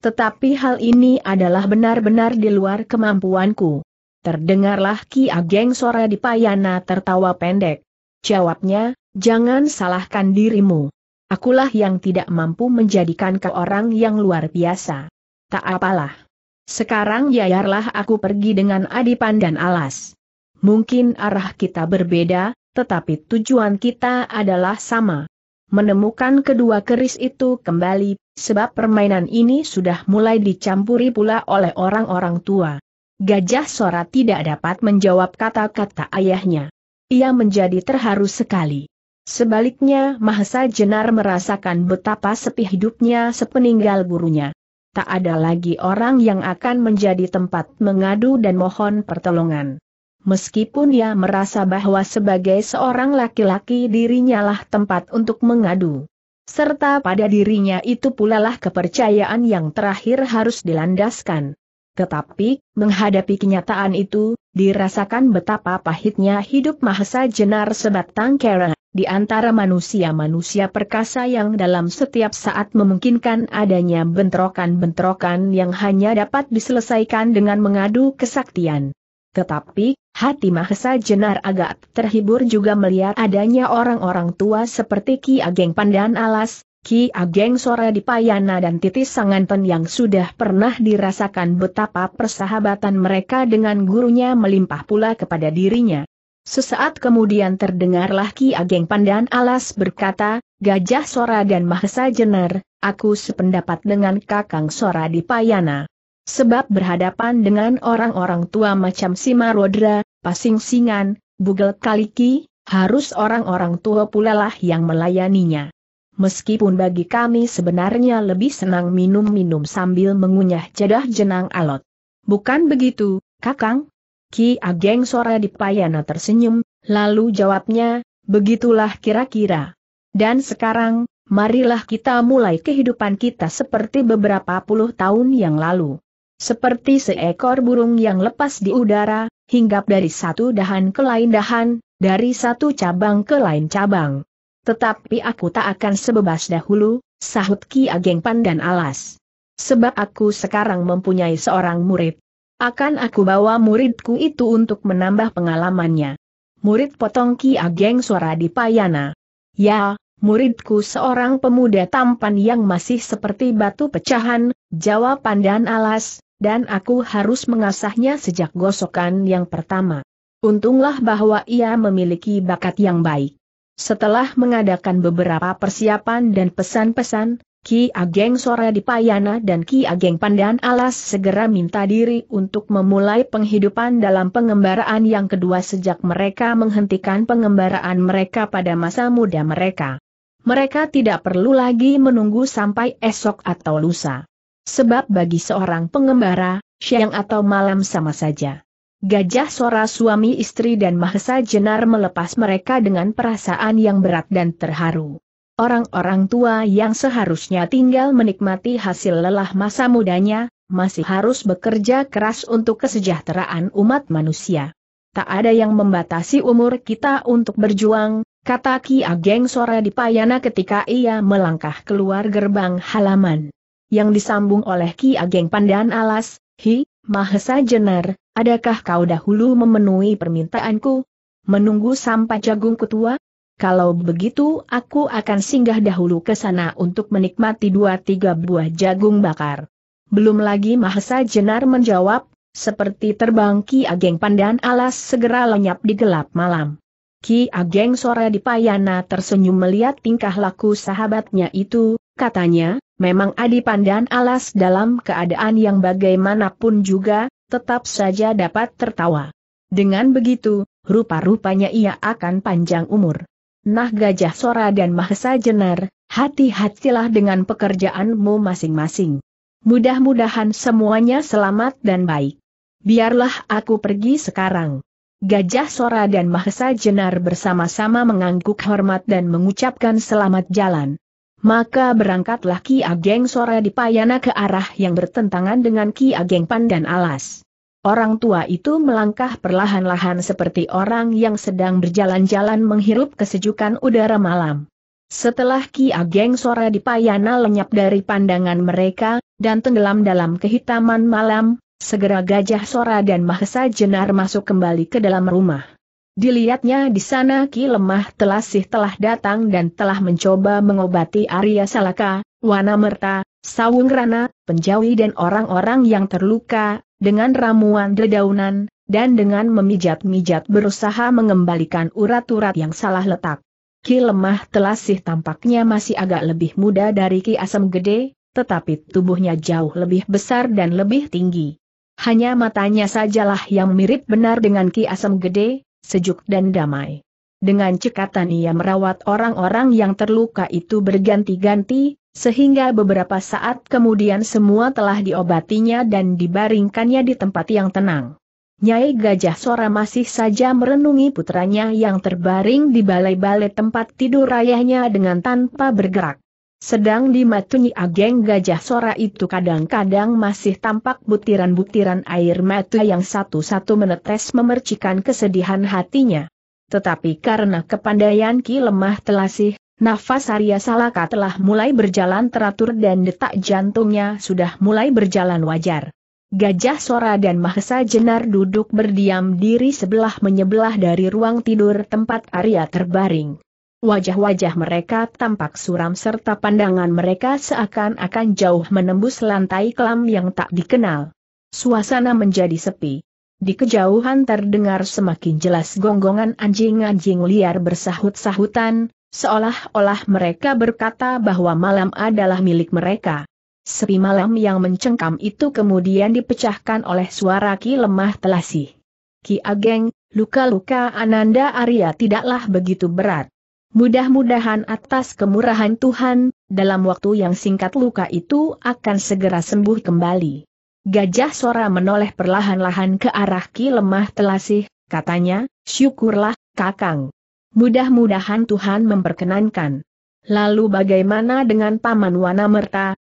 S1: Tetapi hal ini adalah benar-benar di luar kemampuanku. Terdengarlah Ki Ageng Sora di Payana tertawa pendek. Jawabnya, jangan salahkan dirimu. Akulah yang tidak mampu menjadikan kau orang yang luar biasa. Tak apalah. Sekarang yayarlah aku pergi dengan Adipan dan Alas. Mungkin arah kita berbeda, tetapi tujuan kita adalah sama. Menemukan kedua keris itu kembali, sebab permainan ini sudah mulai dicampuri pula oleh orang-orang tua. Gajah Sora tidak dapat menjawab kata-kata ayahnya. Ia menjadi terharu sekali. Sebaliknya Mahesa Jenar merasakan betapa sepi hidupnya sepeninggal gurunya. Tak ada lagi orang yang akan menjadi tempat mengadu dan mohon pertolongan. Meskipun ia merasa bahwa sebagai seorang laki-laki dirinya lah tempat untuk mengadu serta pada dirinya itu pula lah kepercayaan yang terakhir harus dilandaskan. Tetapi, menghadapi kenyataan itu, dirasakan betapa pahitnya hidup Mahesa Jenar sebatang kera, di antara manusia-manusia perkasa yang dalam setiap saat memungkinkan adanya bentrokan-bentrokan yang hanya dapat diselesaikan dengan mengadu kesaktian. Tetapi, hati Mahesa Jenar agak terhibur juga melihat adanya orang-orang tua seperti Ki Ageng Pandan Alas, Ki Ageng Sora di Payana dan Titis Sanganten yang sudah pernah dirasakan betapa persahabatan mereka dengan gurunya melimpah pula kepada dirinya. Sesaat kemudian terdengarlah Ki Ageng Pandan Alas berkata, Gajah Sora dan Mahesa Jenar, aku sependapat dengan Kakang Sora di Payana. Sebab berhadapan dengan orang-orang tua macam Simarodra, Pasing Singan, Bugel Kaliki, harus orang-orang tua pula lah yang melayaninya meskipun bagi kami sebenarnya lebih senang minum-minum sambil mengunyah jadah jenang alot. Bukan begitu, Kakang? Ki Ageng Sora Dipayana tersenyum, lalu jawabnya, begitulah kira-kira. Dan sekarang, marilah kita mulai kehidupan kita seperti beberapa puluh tahun yang lalu. Seperti seekor burung yang lepas di udara, hinggap dari satu dahan ke lain dahan, dari satu cabang ke lain cabang. Tetapi aku tak akan sebebas dahulu, sahut Ki Ageng Pandan Alas. Sebab aku sekarang mempunyai seorang murid. Akan aku bawa muridku itu untuk menambah pengalamannya. Murid potong Ki Ageng suara di payana. Ya, muridku seorang pemuda tampan yang masih seperti batu pecahan, jawab Pandan Alas, dan aku harus mengasahnya sejak gosokan yang pertama. Untunglah bahwa ia memiliki bakat yang baik. Setelah mengadakan beberapa persiapan dan pesan-pesan, Ki Ageng Sora Dipayana dan Ki Ageng Pandan Alas segera minta diri untuk memulai penghidupan dalam pengembaraan yang kedua sejak mereka menghentikan pengembaraan mereka pada masa muda mereka. Mereka tidak perlu lagi menunggu sampai esok atau lusa. Sebab bagi seorang pengembara, siang atau malam sama saja. Gajah Sora suami istri dan Mahesa Jenar melepas mereka dengan perasaan yang berat dan terharu. Orang-orang tua yang seharusnya tinggal menikmati hasil lelah masa mudanya, masih harus bekerja keras untuk kesejahteraan umat manusia. Tak ada yang membatasi umur kita untuk berjuang, kata Ki Ageng Sora di Payana ketika ia melangkah keluar gerbang halaman. Yang disambung oleh Ki Ageng Pandan Alas, Hi, Mahesa Jenar, adakah kau dahulu memenuhi permintaanku? Menunggu sampai jagung ketua? Kalau begitu aku akan singgah dahulu ke sana untuk menikmati dua tiga buah jagung bakar. Belum lagi Mahesa Jenar menjawab, seperti terbang Ki Ageng Pandan Alas segera lenyap di gelap malam. Ki Ageng Sora Dipayana tersenyum melihat tingkah laku sahabatnya itu, katanya, memang Adi Pandan Alas dalam keadaan yang bagaimanapun juga, tetap saja dapat tertawa. Dengan begitu, rupa-rupanya ia akan panjang umur. Nah Gajah Sora dan Mahesa Jenar, hati-hatilah dengan pekerjaanmu masing-masing. Mudah-mudahan semuanya selamat dan baik. Biarlah aku pergi sekarang. Gajah Sora dan Mahesa Jenar bersama-sama mengangguk hormat dan mengucapkan selamat jalan. Maka berangkatlah Ki Ageng Sora di Payana ke arah yang bertentangan dengan Ki Ageng Pandan Alas. Orang tua itu melangkah perlahan-lahan seperti orang yang sedang berjalan-jalan menghirup kesejukan udara malam. Setelah Ki Ageng Sora di Payana lenyap dari pandangan mereka, dan tenggelam dalam kehitaman malam, segera Gajah Sora dan Mahesa Jenar masuk kembali ke dalam rumah. Dilihatnya di sana Ki Lemah Telasih telah datang dan telah mencoba mengobati Arya Salaka, Wana Merta, Sawung Rana, Penjawi dan orang-orang yang terluka, dengan ramuan dedaunan, dan dengan memijat-mijat berusaha mengembalikan urat-urat yang salah letak. Ki Lemah Telasih tampaknya masih agak lebih muda dari Ki Asem Gede, tetapi tubuhnya jauh lebih besar dan lebih tinggi. Hanya matanya sajalah yang mirip benar dengan Ki Asem Gede, sejuk dan damai. Dengan cekatan ia merawat orang-orang yang terluka itu berganti-ganti, sehingga beberapa saat kemudian semua telah diobatinya dan dibaringkannya di tempat yang tenang. Nyai Gajah Sora masih saja merenungi putranya yang terbaring di balai-balai tempat tidur ayahnya dengan tanpa bergerak. Sedang di Matuni Ageng Gajah Sora itu kadang-kadang masih tampak butiran-butiran air mata yang satu-satu menetes memercikan kesedihan hatinya. Tetapi karena kepandaian Ki lemah telasih, nafas Arya Salaka telah mulai berjalan teratur dan detak jantungnya sudah mulai berjalan wajar. Gajah Sora dan Mahesa Jenar duduk berdiam diri sebelah menyebelah dari ruang tidur tempat Arya terbaring. Wajah-wajah mereka tampak suram serta pandangan mereka seakan-akan jauh menembus lantai kelam yang tak dikenal. Suasana menjadi sepi. Di kejauhan terdengar semakin jelas gonggongan anjing-anjing liar bersahut-sahutan, seolah-olah mereka berkata bahwa malam adalah milik mereka. Sepi malam yang mencengkam itu kemudian dipecahkan oleh suara ki lemah telasih. Ki Ageng, luka-luka Ananda Arya tidaklah begitu berat. Mudah-mudahan atas kemurahan Tuhan, dalam waktu yang singkat luka itu akan segera sembuh kembali. Gajah Sora menoleh perlahan-lahan ke arah Ki Lemah Telasih, katanya, syukurlah, Kakang. Mudah-mudahan Tuhan memperkenankan. Lalu bagaimana dengan Paman Wanamerta,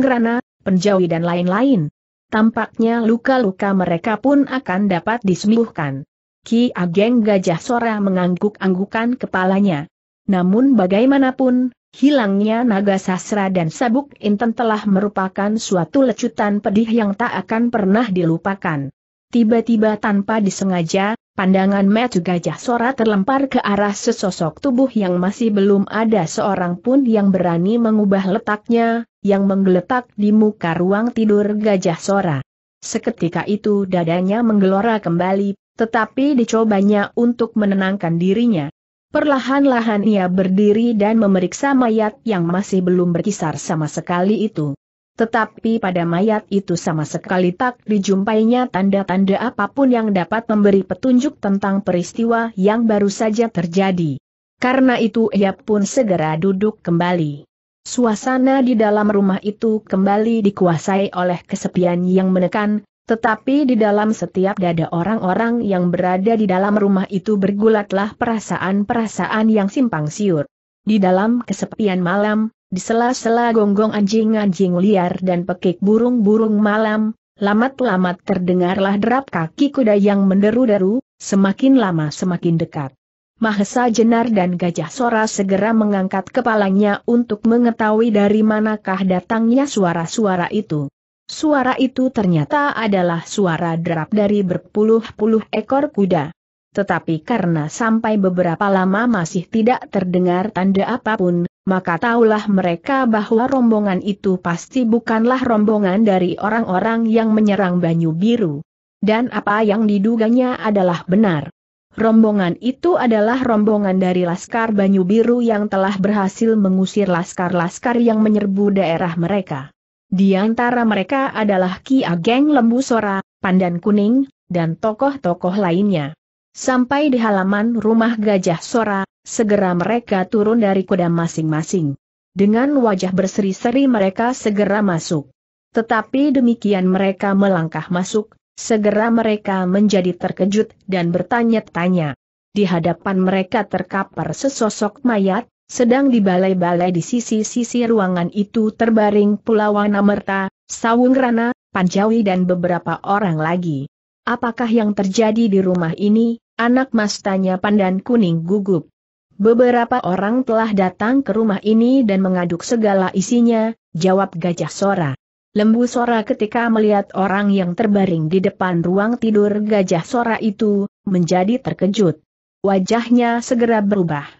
S1: Rana, Penjawi dan lain-lain? Tampaknya luka-luka mereka pun akan dapat disembuhkan. Ki Ageng Gajah Sora mengangguk-anggukan kepalanya. Namun bagaimanapun, hilangnya naga sasra dan sabuk inten telah merupakan suatu lecutan pedih yang tak akan pernah dilupakan. Tiba-tiba tanpa disengaja, pandangan Matthew Gajah Sora terlempar ke arah sesosok tubuh yang masih belum ada seorang pun yang berani mengubah letaknya, yang menggeletak di muka ruang tidur Gajah Sora. Seketika itu dadanya menggelora kembali, tetapi dicobanya untuk menenangkan dirinya. Perlahan-lahan ia berdiri dan memeriksa mayat yang masih belum berkisar sama sekali itu. Tetapi pada mayat itu sama sekali tak dijumpainya tanda-tanda apapun yang dapat memberi petunjuk tentang peristiwa yang baru saja terjadi. Karena itu ia pun segera duduk kembali. Suasana di dalam rumah itu kembali dikuasai oleh kesepian yang menekan, tetapi di dalam setiap dada orang-orang yang berada di dalam rumah itu bergulatlah perasaan-perasaan yang simpang siur. Di dalam kesepian malam, di sela-sela gonggong anjing-anjing liar dan pekik burung-burung malam, lamat-lamat terdengarlah derap kaki kuda yang menderu-deru, semakin lama semakin dekat. Mahesa Jenar dan Gajah Sora segera mengangkat kepalanya untuk mengetahui dari manakah datangnya suara-suara itu. Suara itu ternyata adalah suara derap dari berpuluh-puluh ekor kuda. Tetapi karena sampai beberapa lama masih tidak terdengar tanda apapun, maka tahulah mereka bahwa rombongan itu pasti bukanlah rombongan dari orang-orang yang menyerang Banyu Biru. Dan apa yang diduganya adalah benar. Rombongan itu adalah rombongan dari Laskar Banyu Biru yang telah berhasil mengusir laskar-laskar yang menyerbu daerah mereka. Di antara mereka adalah Ki Ageng Lembu Sora, Pandan Kuning, dan tokoh-tokoh lainnya. Sampai di halaman rumah Gajah Sora, segera mereka turun dari kuda masing-masing. Dengan wajah berseri-seri mereka segera masuk. Tetapi demikian mereka melangkah masuk, segera mereka menjadi terkejut dan bertanya-tanya. Di hadapan mereka terkapar sesosok mayat, sedang di balai-balai di sisi-sisi ruangan itu terbaring Pulawana Merta, Sawungrana, Panjawi dan beberapa orang lagi. Apakah yang terjadi di rumah ini, anak mas tanya Pandan Kuning gugup. Beberapa orang telah datang ke rumah ini dan mengaduk segala isinya, jawab Gajah Sora. Lembu Sora ketika melihat orang yang terbaring di depan ruang tidur Gajah Sora itu, menjadi terkejut. Wajahnya segera berubah.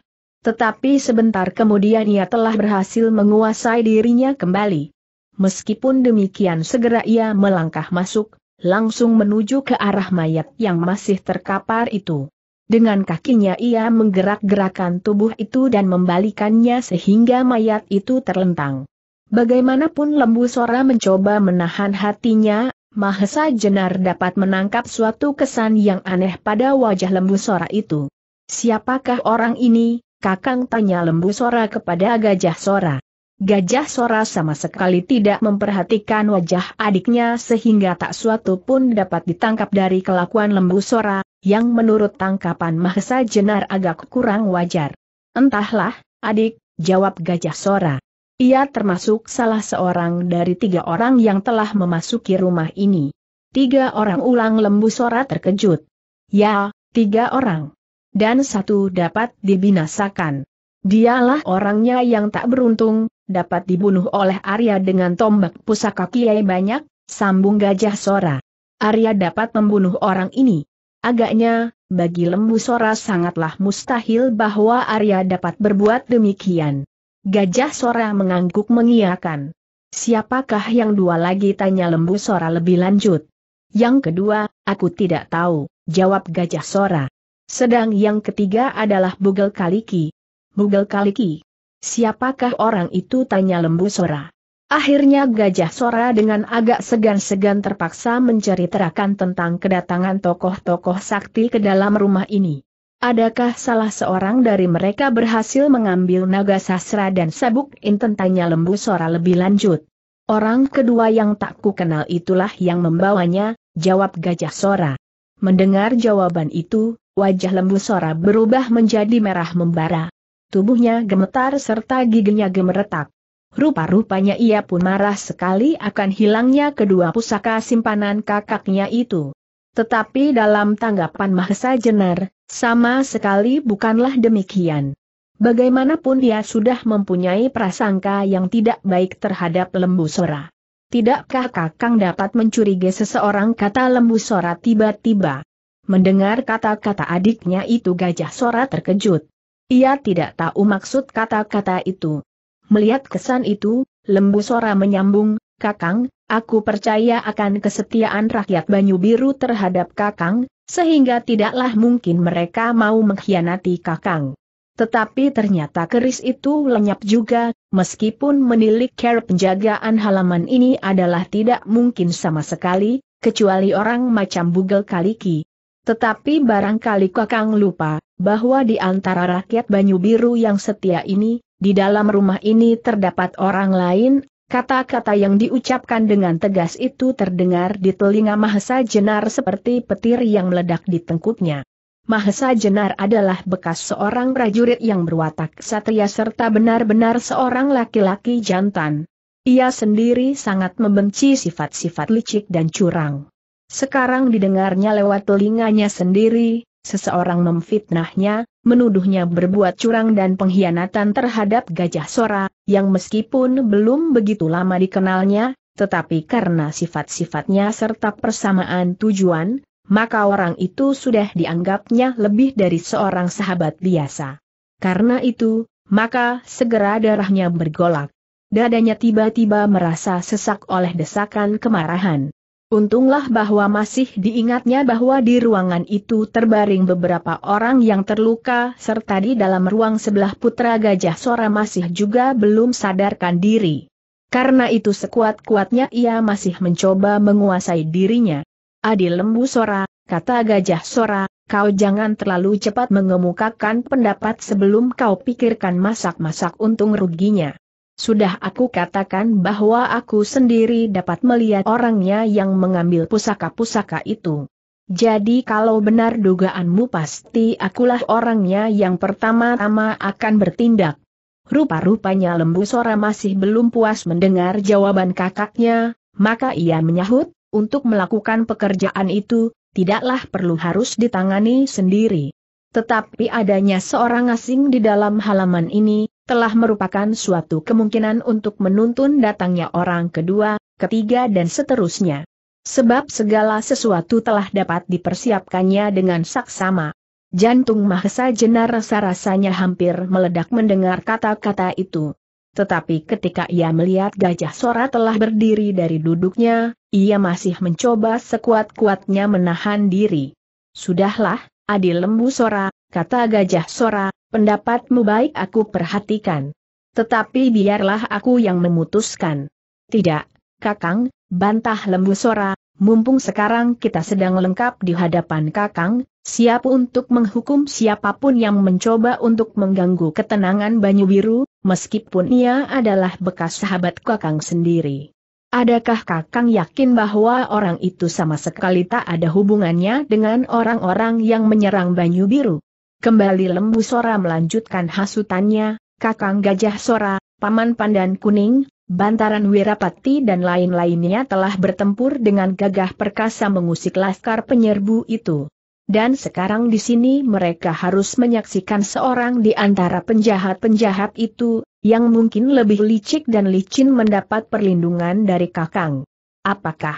S1: Tetapi sebentar kemudian ia telah berhasil menguasai dirinya kembali. Meskipun demikian segera ia melangkah masuk, langsung menuju ke arah mayat yang masih terkapar itu. Dengan kakinya ia menggerak-gerakan tubuh itu dan membalikannya sehingga mayat itu terlentang. Bagaimanapun lembu Sora mencoba menahan hatinya, Mahesa Jenar dapat menangkap suatu kesan yang aneh pada wajah lembu Sora itu. Siapakah orang ini, Kakang tanya lembu Sora kepada Gajah Sora. Gajah Sora sama sekali tidak memperhatikan wajah adiknya sehingga tak suatu pun dapat ditangkap dari kelakuan lembu Sora, yang menurut tangkapan Mahesa Jenar agak kurang wajar. Entahlah, adik, jawab Gajah Sora. Ia termasuk salah seorang dari tiga orang yang telah memasuki rumah ini. Tiga orang ulang lembu Sora terkejut. Ya, tiga orang dan satu dapat dibinasakan. Dialah orangnya yang tak beruntung, dapat dibunuh oleh Arya dengan tombak pusaka Kiai banyak, sambung gajah Sora. Arya dapat membunuh orang ini. Agaknya, bagi lembu Sora sangatlah mustahil bahwa Arya dapat berbuat demikian. Gajah Sora mengangguk mengiakan. Siapakah yang dua lagi tanya lembu Sora lebih lanjut? Yang kedua, aku tidak tahu, jawab Gajah Sora. Sedang yang ketiga adalah Bugel Kaliki. Bugel Kaliki. Siapakah orang itu tanya lembu Sora. Akhirnya Gajah Sora dengan agak segan-segan terpaksa menceritakan tentang kedatangan tokoh-tokoh sakti ke dalam rumah ini. Adakah salah seorang dari mereka berhasil mengambil naga sasra dan sabuk inten tanya lembu Sora lebih lanjut. Orang kedua yang tak kukenal itulah yang membawanya, jawab Gajah Sora. Mendengar jawaban itu, Wajah lembu Sora berubah menjadi merah membara. Tubuhnya gemetar serta giginya gemeretak. Rupa-rupanya ia pun marah sekali akan hilangnya kedua pusaka simpanan kakaknya itu. Tetapi dalam tanggapan Mahesa Jenar, sama sekali bukanlah demikian. Bagaimanapun dia sudah mempunyai prasangka yang tidak baik terhadap lembu sora. Tidakkah kakang dapat mencurigai seseorang kata lembu sora tiba-tiba? Mendengar kata-kata adiknya itu gajah Sora terkejut. Ia tidak tahu maksud kata-kata itu. Melihat kesan itu, lembu Sora menyambung, Kakang, aku percaya akan kesetiaan rakyat Banyu Biru terhadap Kakang, sehingga tidaklah mungkin mereka mau mengkhianati Kakang. Tetapi ternyata keris itu lenyap juga, meskipun menilik care penjagaan halaman ini adalah tidak mungkin sama sekali, kecuali orang macam Bugel Kaliki, tetapi barangkali Kakang lupa, bahwa di antara rakyat Banyu Biru yang setia ini, di dalam rumah ini terdapat orang lain, kata-kata yang diucapkan dengan tegas itu terdengar di telinga Mahesa Jenar seperti petir yang meledak di tengkuknya. Mahesa Jenar adalah bekas seorang prajurit yang berwatak satria serta benar-benar seorang laki-laki jantan. Ia sendiri sangat membenci sifat-sifat licik dan curang. Sekarang didengarnya lewat telinganya sendiri, seseorang memfitnahnya, menuduhnya berbuat curang dan pengkhianatan terhadap Gajah Sora, yang meskipun belum begitu lama dikenalnya, tetapi karena sifat-sifatnya serta persamaan tujuan, maka orang itu sudah dianggapnya lebih dari seorang sahabat biasa. Karena itu, maka segera darahnya bergolak. Dadanya tiba-tiba merasa sesak oleh desakan kemarahan. Untunglah bahwa masih diingatnya bahwa di ruangan itu terbaring beberapa orang yang terluka serta di dalam ruang sebelah putra gajah Sora masih juga belum sadarkan diri. Karena itu sekuat-kuatnya ia masih mencoba menguasai dirinya. Adil lembu Sora, kata gajah Sora, kau jangan terlalu cepat mengemukakan pendapat sebelum kau pikirkan masak-masak untung ruginya. Sudah aku katakan bahwa aku sendiri dapat melihat orangnya yang mengambil pusaka-pusaka itu. Jadi kalau benar dugaanmu pasti akulah orangnya yang pertama-tama akan bertindak. Rupa-rupanya Lembu Sora masih belum puas mendengar jawaban kakaknya, maka ia menyahut, untuk melakukan pekerjaan itu, tidaklah perlu harus ditangani sendiri. Tetapi adanya seorang asing di dalam halaman ini, telah merupakan suatu kemungkinan untuk menuntun datangnya orang kedua, ketiga dan seterusnya. Sebab segala sesuatu telah dapat dipersiapkannya dengan saksama. Jantung Mahesa Jenar rasa-rasanya hampir meledak mendengar kata-kata itu. Tetapi ketika ia melihat gajah Sora telah berdiri dari duduknya, ia masih mencoba sekuat-kuatnya menahan diri. Sudahlah, adil Lembu Sora, kata gajah Sora, Pendapatmu baik aku perhatikan. Tetapi biarlah aku yang memutuskan. Tidak, Kakang, bantah lembu Sora, mumpung sekarang kita sedang lengkap di hadapan Kakang, siap untuk menghukum siapapun yang mencoba untuk mengganggu ketenangan Banyu Biru, meskipun ia adalah bekas sahabat Kakang sendiri. Adakah Kakang yakin bahwa orang itu sama sekali tak ada hubungannya dengan orang-orang yang menyerang Banyu Biru? Kembali Lembu Sora melanjutkan hasutannya, Kakang Gajah Sora, Paman Pandan Kuning, Bantaran Wirapati dan lain-lainnya telah bertempur dengan gagah perkasa mengusik laskar penyerbu itu. Dan sekarang di sini mereka harus menyaksikan seorang di antara penjahat-penjahat itu, yang mungkin lebih licik dan licin mendapat perlindungan dari Kakang. Apakah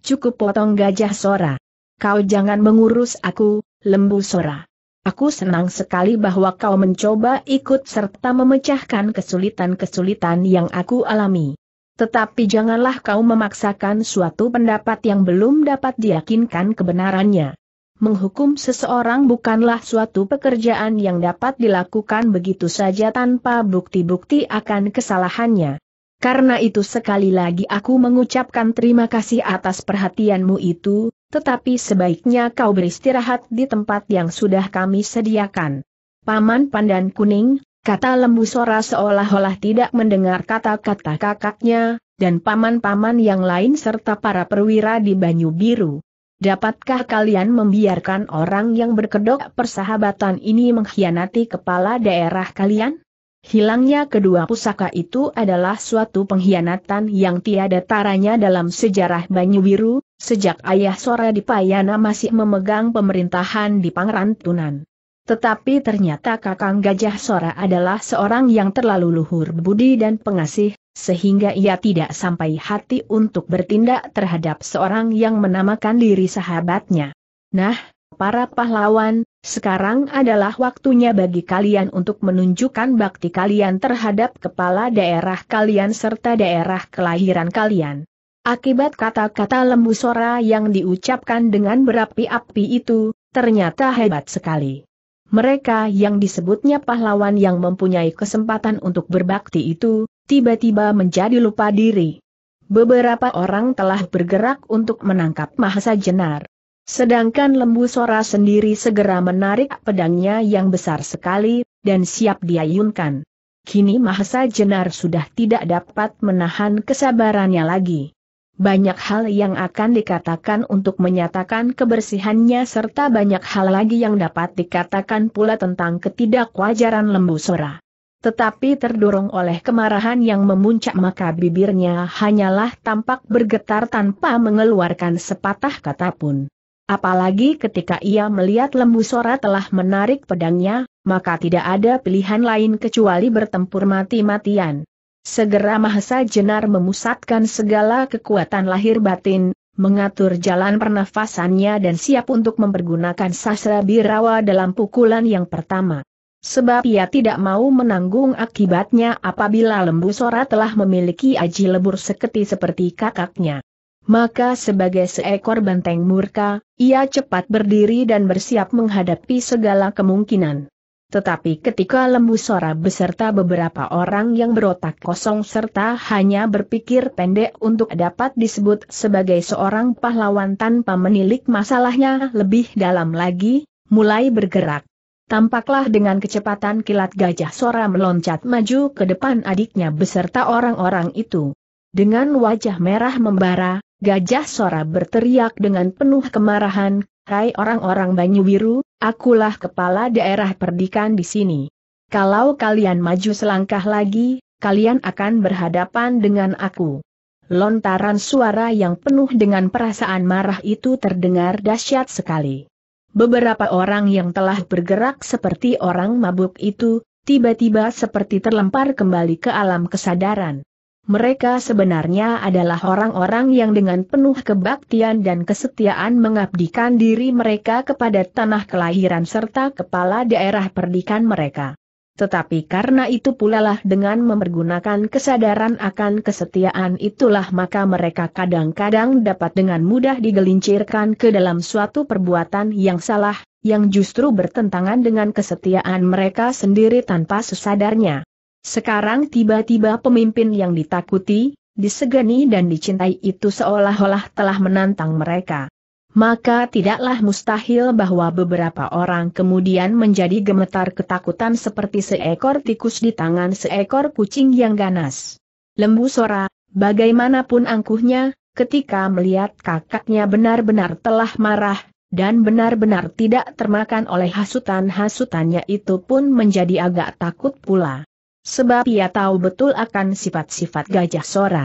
S1: cukup potong gajah Sora? Kau jangan mengurus aku, lembu Sora. Aku senang sekali bahwa kau mencoba ikut serta memecahkan kesulitan-kesulitan yang aku alami. Tetapi janganlah kau memaksakan suatu pendapat yang belum dapat diyakinkan kebenarannya. Menghukum seseorang bukanlah suatu pekerjaan yang dapat dilakukan begitu saja tanpa bukti-bukti akan kesalahannya. Karena itu sekali lagi aku mengucapkan terima kasih atas perhatianmu itu, tetapi sebaiknya kau beristirahat di tempat yang sudah kami sediakan. Paman Pandan Kuning, kata lembu Sora seolah-olah tidak mendengar kata-kata kakaknya, dan paman-paman yang lain serta para perwira di Banyu Biru. Dapatkah kalian membiarkan orang yang berkedok persahabatan ini mengkhianati kepala daerah kalian? Hilangnya kedua pusaka itu adalah suatu pengkhianatan yang tiada taranya dalam sejarah Banyu Biru, sejak ayah Sora Dipayana masih memegang pemerintahan di Pangrantunan, Tetapi ternyata Kakang Gajah Sora adalah seorang yang terlalu luhur budi dan pengasih, sehingga ia tidak sampai hati untuk bertindak terhadap seorang yang menamakan diri sahabatnya. Nah, para pahlawan, sekarang adalah waktunya bagi kalian untuk menunjukkan bakti kalian terhadap kepala daerah kalian serta daerah kelahiran kalian. Akibat kata-kata lembu sora yang diucapkan dengan berapi-api itu, ternyata hebat sekali. Mereka yang disebutnya pahlawan yang mempunyai kesempatan untuk berbakti itu, tiba-tiba menjadi lupa diri. Beberapa orang telah bergerak untuk menangkap Mahasa Jenar. Sedangkan lembu Sora sendiri segera menarik pedangnya yang besar sekali, dan siap diayunkan. Kini Mahesa Jenar sudah tidak dapat menahan kesabarannya lagi. Banyak hal yang akan dikatakan untuk menyatakan kebersihannya serta banyak hal lagi yang dapat dikatakan pula tentang ketidakwajaran lembu Sora. Tetapi terdorong oleh kemarahan yang memuncak maka bibirnya hanyalah tampak bergetar tanpa mengeluarkan sepatah kata pun. Apalagi ketika ia melihat lembu Sora telah menarik pedangnya, maka tidak ada pilihan lain kecuali bertempur mati-matian. Segera Mahesa Jenar memusatkan segala kekuatan lahir batin, mengatur jalan pernafasannya dan siap untuk mempergunakan sasra birawa dalam pukulan yang pertama. Sebab ia tidak mau menanggung akibatnya apabila lembu Sora telah memiliki aji lebur seketi seperti kakaknya. Maka sebagai seekor benteng murka, ia cepat berdiri dan bersiap menghadapi segala kemungkinan. Tetapi ketika lembu Sora beserta beberapa orang yang berotak kosong serta hanya berpikir pendek untuk dapat disebut sebagai seorang pahlawan tanpa menilik masalahnya lebih dalam lagi, mulai bergerak. Tampaklah dengan kecepatan kilat gajah Sora meloncat maju ke depan adiknya beserta orang-orang itu. Dengan wajah merah membara, Gajah Sora berteriak dengan penuh kemarahan, Hai orang-orang Banyu Biru, akulah kepala daerah perdikan di sini. Kalau kalian maju selangkah lagi, kalian akan berhadapan dengan aku. Lontaran suara yang penuh dengan perasaan marah itu terdengar dahsyat sekali. Beberapa orang yang telah bergerak seperti orang mabuk itu, tiba-tiba seperti terlempar kembali ke alam kesadaran. Mereka sebenarnya adalah orang-orang yang dengan penuh kebaktian dan kesetiaan mengabdikan diri mereka kepada tanah kelahiran serta kepala daerah perdikan mereka. Tetapi karena itu pula lah dengan mempergunakan kesadaran akan kesetiaan itulah maka mereka kadang-kadang dapat dengan mudah digelincirkan ke dalam suatu perbuatan yang salah, yang justru bertentangan dengan kesetiaan mereka sendiri tanpa sesadarnya. Sekarang tiba-tiba pemimpin yang ditakuti, disegani dan dicintai itu seolah-olah telah menantang mereka. Maka tidaklah mustahil bahwa beberapa orang kemudian menjadi gemetar ketakutan seperti seekor tikus di tangan seekor kucing yang ganas. Lembu Sora, bagaimanapun angkuhnya, ketika melihat kakaknya benar-benar telah marah, dan benar-benar tidak termakan oleh hasutan-hasutannya itu pun menjadi agak takut pula. Sebab ia tahu betul akan sifat-sifat gajah sora.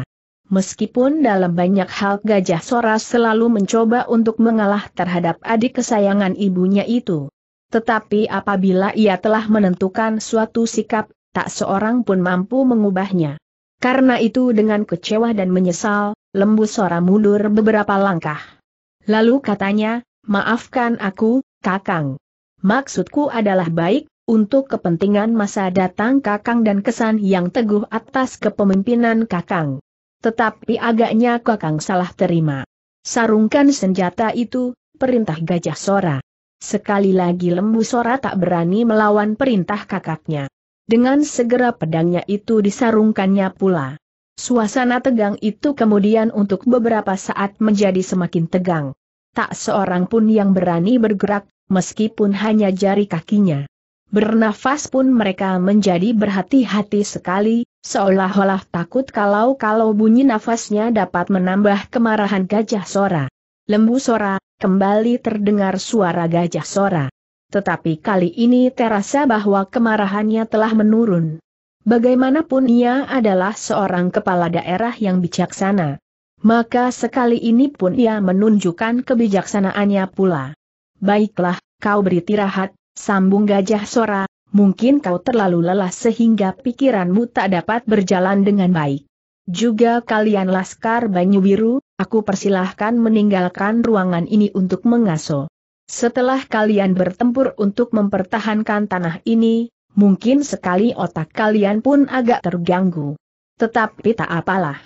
S1: Meskipun dalam banyak hal gajah Sora selalu mencoba untuk mengalah terhadap adik kesayangan ibunya itu. Tetapi apabila ia telah menentukan suatu sikap, tak seorang pun mampu mengubahnya. Karena itu dengan kecewa dan menyesal, lembu Sora mundur beberapa langkah. Lalu katanya, maafkan aku, kakang. Maksudku adalah baik, untuk kepentingan masa datang Kakang dan kesan yang teguh atas kepemimpinan Kakang. Tetapi agaknya Kakang salah terima. Sarungkan senjata itu, perintah Gajah Sora. Sekali lagi Lembu Sora tak berani melawan perintah kakaknya. Dengan segera pedangnya itu disarungkannya pula. Suasana tegang itu kemudian untuk beberapa saat menjadi semakin tegang. Tak seorang pun yang berani bergerak, meskipun hanya jari kakinya. Bernafas pun mereka menjadi berhati-hati sekali, seolah-olah takut kalau-kalau bunyi nafasnya dapat menambah kemarahan gajah Sora. Lembu Sora, kembali terdengar suara gajah Sora. Tetapi kali ini terasa bahwa kemarahannya telah menurun. Bagaimanapun ia adalah seorang kepala daerah yang bijaksana. Maka sekali ini pun ia menunjukkan kebijaksanaannya pula. Baiklah, kau beristirahat, Sambung gajah Sora, mungkin kau terlalu lelah sehingga pikiranmu tak dapat berjalan dengan baik. Juga kalian Laskar Banyu Biru, aku persilahkan meninggalkan ruangan ini untuk mengaso. Setelah kalian bertempur untuk mempertahankan tanah ini, mungkin sekali otak kalian pun agak terganggu. Tetapi tak apalah.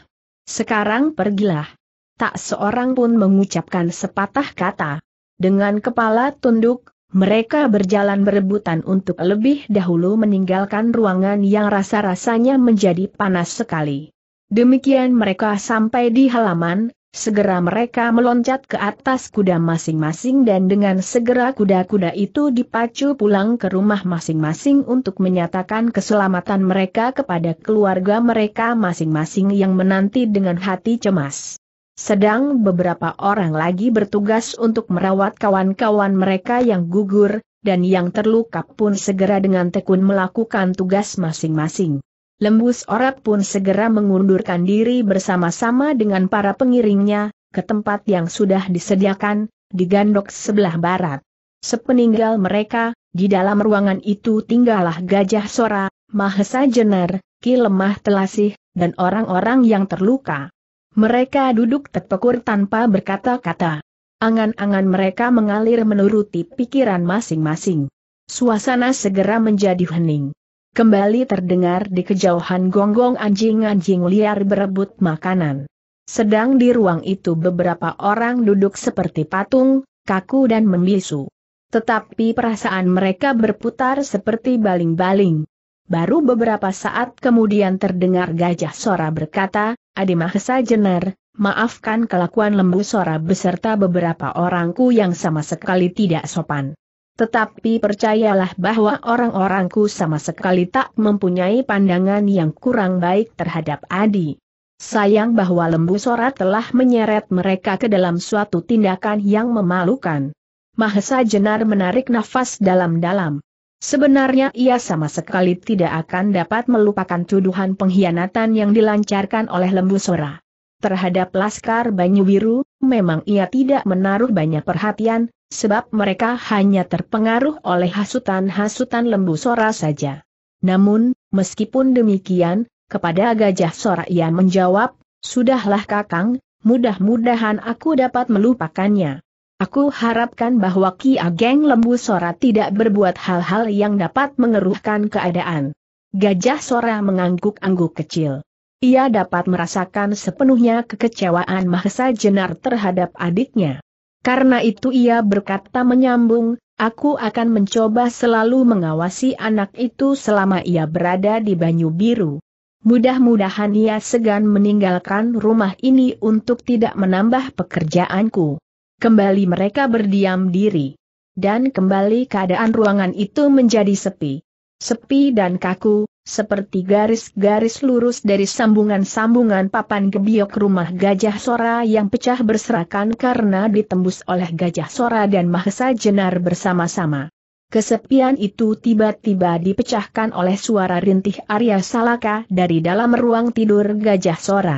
S1: Sekarang pergilah. Tak seorang pun mengucapkan sepatah kata. Dengan kepala tunduk, mereka berjalan berebutan untuk lebih dahulu meninggalkan ruangan yang rasa-rasanya menjadi panas sekali. Demikian mereka sampai di halaman, segera mereka meloncat ke atas kuda masing-masing dan dengan segera kuda-kuda itu dipacu pulang ke rumah masing-masing untuk menyatakan keselamatan mereka kepada keluarga mereka masing-masing yang menanti dengan hati cemas. Sedang beberapa orang lagi bertugas untuk merawat kawan-kawan mereka yang gugur, dan yang terluka pun segera dengan tekun melakukan tugas masing-masing. Lembus orat pun segera mengundurkan diri bersama-sama dengan para pengiringnya, ke tempat yang sudah disediakan, di gandok sebelah barat. Sepeninggal mereka, di dalam ruangan itu tinggallah Gajah Sora, Mahesa Jenar, Ki Lemah Telasih, dan orang-orang yang terluka. Mereka duduk terpekur tanpa berkata-kata. Angan-angan mereka mengalir menuruti pikiran masing-masing. Suasana segera menjadi hening. Kembali terdengar di kejauhan gonggong anjing-anjing liar berebut makanan. Sedang di ruang itu beberapa orang duduk seperti patung, kaku dan membisu. Tetapi perasaan mereka berputar seperti baling-baling. Baru beberapa saat kemudian terdengar gajah Sora berkata, Adi Mahesa Jenar, maafkan kelakuan lembu sora beserta beberapa orangku yang sama sekali tidak sopan. Tetapi percayalah bahwa orang-orangku sama sekali tak mempunyai pandangan yang kurang baik terhadap Adi. Sayang bahwa lembu sora telah menyeret mereka ke dalam suatu tindakan yang memalukan. Mahesa Jenar menarik nafas dalam-dalam. Sebenarnya ia sama sekali tidak akan dapat melupakan tuduhan pengkhianatan yang dilancarkan oleh Lembu Sora. Terhadap Laskar Banyu Biru, memang ia tidak menaruh banyak perhatian, sebab mereka hanya terpengaruh oleh hasutan-hasutan Lembu Sora saja. Namun, meskipun demikian, kepada Gajah Sora ia menjawab, Sudahlah kakang, mudah-mudahan aku dapat melupakannya. Aku harapkan bahwa Ki Ageng Lembu Sora tidak berbuat hal-hal yang dapat mengeruhkan keadaan. Gajah Sora mengangguk-angguk kecil. Ia dapat merasakan sepenuhnya kekecewaan Mahesa Jenar terhadap adiknya. Karena itu ia berkata menyambung, aku akan mencoba selalu mengawasi anak itu selama ia berada di Banyu Biru. Mudah-mudahan ia segan meninggalkan rumah ini untuk tidak menambah pekerjaanku. Kembali mereka berdiam diri. Dan kembali keadaan ruangan itu menjadi sepi. Sepi dan kaku, seperti garis-garis lurus dari sambungan-sambungan papan gebiok rumah gajah sora yang pecah berserakan karena ditembus oleh gajah sora dan mahesa jenar bersama-sama. Kesepian itu tiba-tiba dipecahkan oleh suara rintih Arya Salaka dari dalam ruang tidur gajah sora.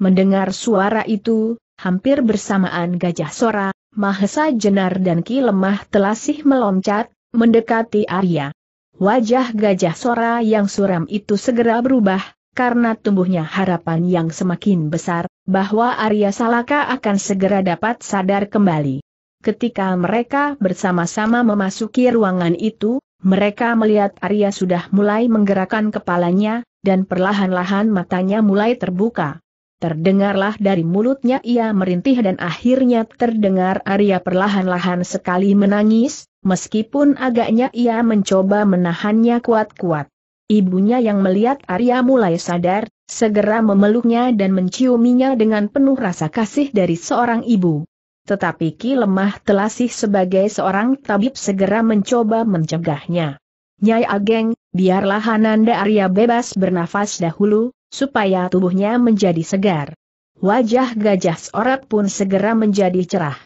S1: Mendengar suara itu, hampir bersamaan Gajah Sora, Mahesa Jenar dan Ki Lemah telasih meloncat, mendekati Arya. Wajah Gajah Sora yang suram itu segera berubah, karena tumbuhnya harapan yang semakin besar, bahwa Arya Salaka akan segera dapat sadar kembali. Ketika mereka bersama-sama memasuki ruangan itu, mereka melihat Arya sudah mulai menggerakkan kepalanya, dan perlahan-lahan matanya mulai terbuka. Terdengarlah dari mulutnya ia merintih dan akhirnya terdengar Arya perlahan-lahan sekali menangis, meskipun agaknya ia mencoba menahannya kuat-kuat. Ibunya yang melihat Arya mulai sadar, segera memeluknya dan menciuminya dengan penuh rasa kasih dari seorang ibu. Tetapi Ki Lemah Telasih sebagai seorang tabib segera mencoba mencegahnya. Nyai Ageng, biarlah Hananda Arya bebas bernafas dahulu, supaya tubuhnya menjadi segar. Wajah gajah seorang pun segera menjadi cerah.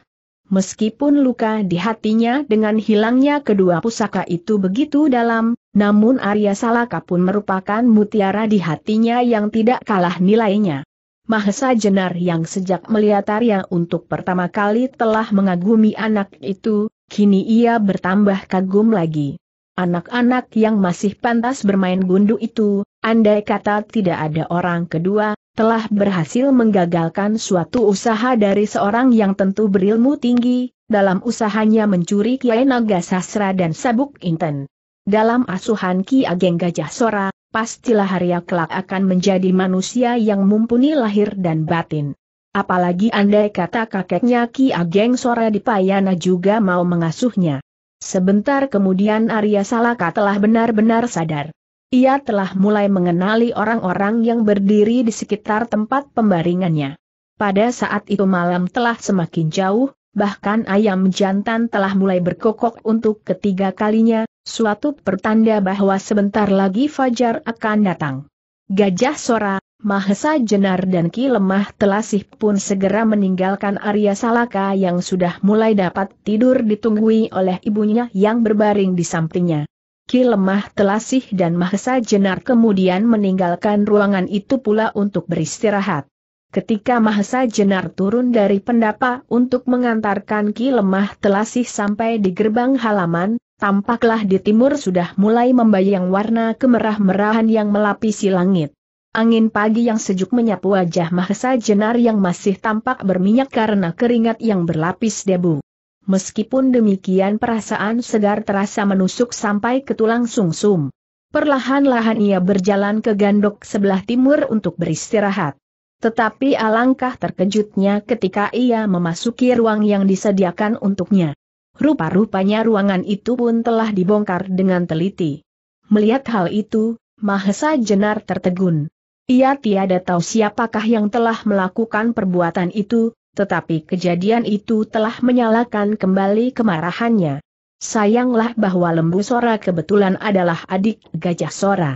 S1: Meskipun luka di hatinya dengan hilangnya kedua pusaka itu begitu dalam, namun Arya Salaka pun merupakan mutiara di hatinya yang tidak kalah nilainya. Mahesa Jenar yang sejak melihat Arya untuk pertama kali telah mengagumi anak itu, kini ia bertambah kagum lagi. Anak-anak yang masih pantas bermain gundu itu, Andai kata tidak ada orang kedua, telah berhasil menggagalkan suatu usaha dari seorang yang tentu berilmu tinggi, dalam usahanya mencuri Kiai Naga Sasra dan Sabuk Inten. Dalam asuhan Ki Ageng Gajah Sora, pastilah Arya kelak akan menjadi manusia yang mumpuni lahir dan batin. Apalagi andai kata kakeknya Ki Ageng Sora di Payana juga mau mengasuhnya. Sebentar kemudian Arya Salaka telah benar-benar sadar. Ia telah mulai mengenali orang-orang yang berdiri di sekitar tempat pembaringannya. Pada saat itu malam telah semakin jauh, bahkan ayam jantan telah mulai berkokok untuk ketiga kalinya, suatu pertanda bahwa sebentar lagi Fajar akan datang. Gajah Sora, Mahesa Jenar dan Ki Lemah Telasih pun segera meninggalkan Arya Salaka yang sudah mulai dapat tidur ditunggui oleh ibunya yang berbaring di sampingnya. Ki Lemah Telasih dan Mahesa Jenar kemudian meninggalkan ruangan itu pula untuk beristirahat. Ketika Mahesa Jenar turun dari pendapa untuk mengantarkan Ki Lemah Telasih sampai di gerbang halaman, tampaklah di timur sudah mulai membayang warna kemerah-merahan yang melapisi langit. Angin pagi yang sejuk menyapu wajah Mahesa Jenar yang masih tampak berminyak karena keringat yang berlapis debu meskipun demikian perasaan segar terasa menusuk sampai ke tulang sungsum. Perlahan-lahan ia berjalan ke gandok sebelah timur untuk beristirahat. Tetapi alangkah terkejutnya ketika ia memasuki ruang yang disediakan untuknya. Rupa-rupanya ruangan itu pun telah dibongkar dengan teliti. Melihat hal itu, Mahesa Jenar tertegun. Ia tiada tahu siapakah yang telah melakukan perbuatan itu, tetapi kejadian itu telah menyalakan kembali kemarahannya. Sayanglah bahwa lembu Sora kebetulan adalah adik gajah Sora.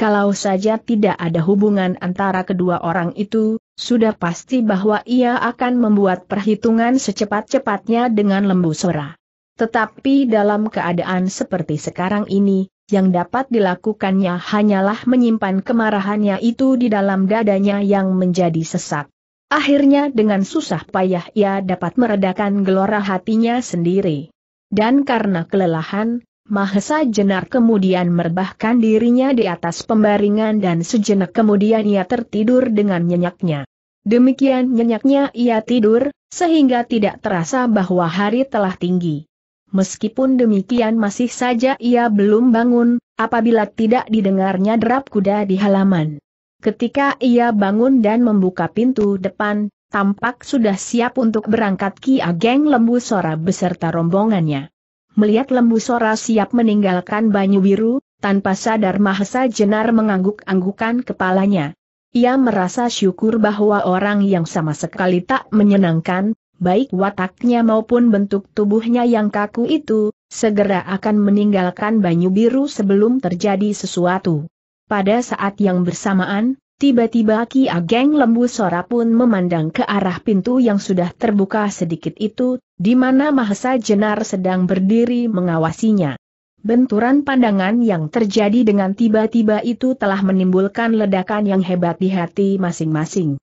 S1: Kalau saja tidak ada hubungan antara kedua orang itu, sudah pasti bahwa ia akan membuat perhitungan secepat-cepatnya dengan lembu Sora. Tetapi dalam keadaan seperti sekarang ini, yang dapat dilakukannya hanyalah menyimpan kemarahannya itu di dalam dadanya yang menjadi sesak. Akhirnya dengan susah payah ia dapat meredakan gelora hatinya sendiri. Dan karena kelelahan, Mahesa Jenar kemudian merebahkan dirinya di atas pembaringan dan sejenak kemudian ia tertidur dengan nyenyaknya. Demikian nyenyaknya ia tidur, sehingga tidak terasa bahwa hari telah tinggi. Meskipun demikian masih saja ia belum bangun, apabila tidak didengarnya derap kuda di halaman. Ketika ia bangun dan membuka pintu depan, tampak sudah siap untuk berangkat Ki Ageng Lembu Sora beserta rombongannya. Melihat Lembu Sora siap meninggalkan Banyu Biru, tanpa sadar Mahesa Jenar mengangguk-anggukan kepalanya. Ia merasa syukur bahwa orang yang sama sekali tak menyenangkan, baik wataknya maupun bentuk tubuhnya yang kaku itu, segera akan meninggalkan Banyu Biru sebelum terjadi sesuatu. Pada saat yang bersamaan, tiba-tiba Ki Ageng Lembu Sora pun memandang ke arah pintu yang sudah terbuka sedikit itu, di mana Mahesa Jenar sedang berdiri mengawasinya. Benturan pandangan yang terjadi dengan tiba-tiba itu telah menimbulkan ledakan yang hebat di hati masing-masing.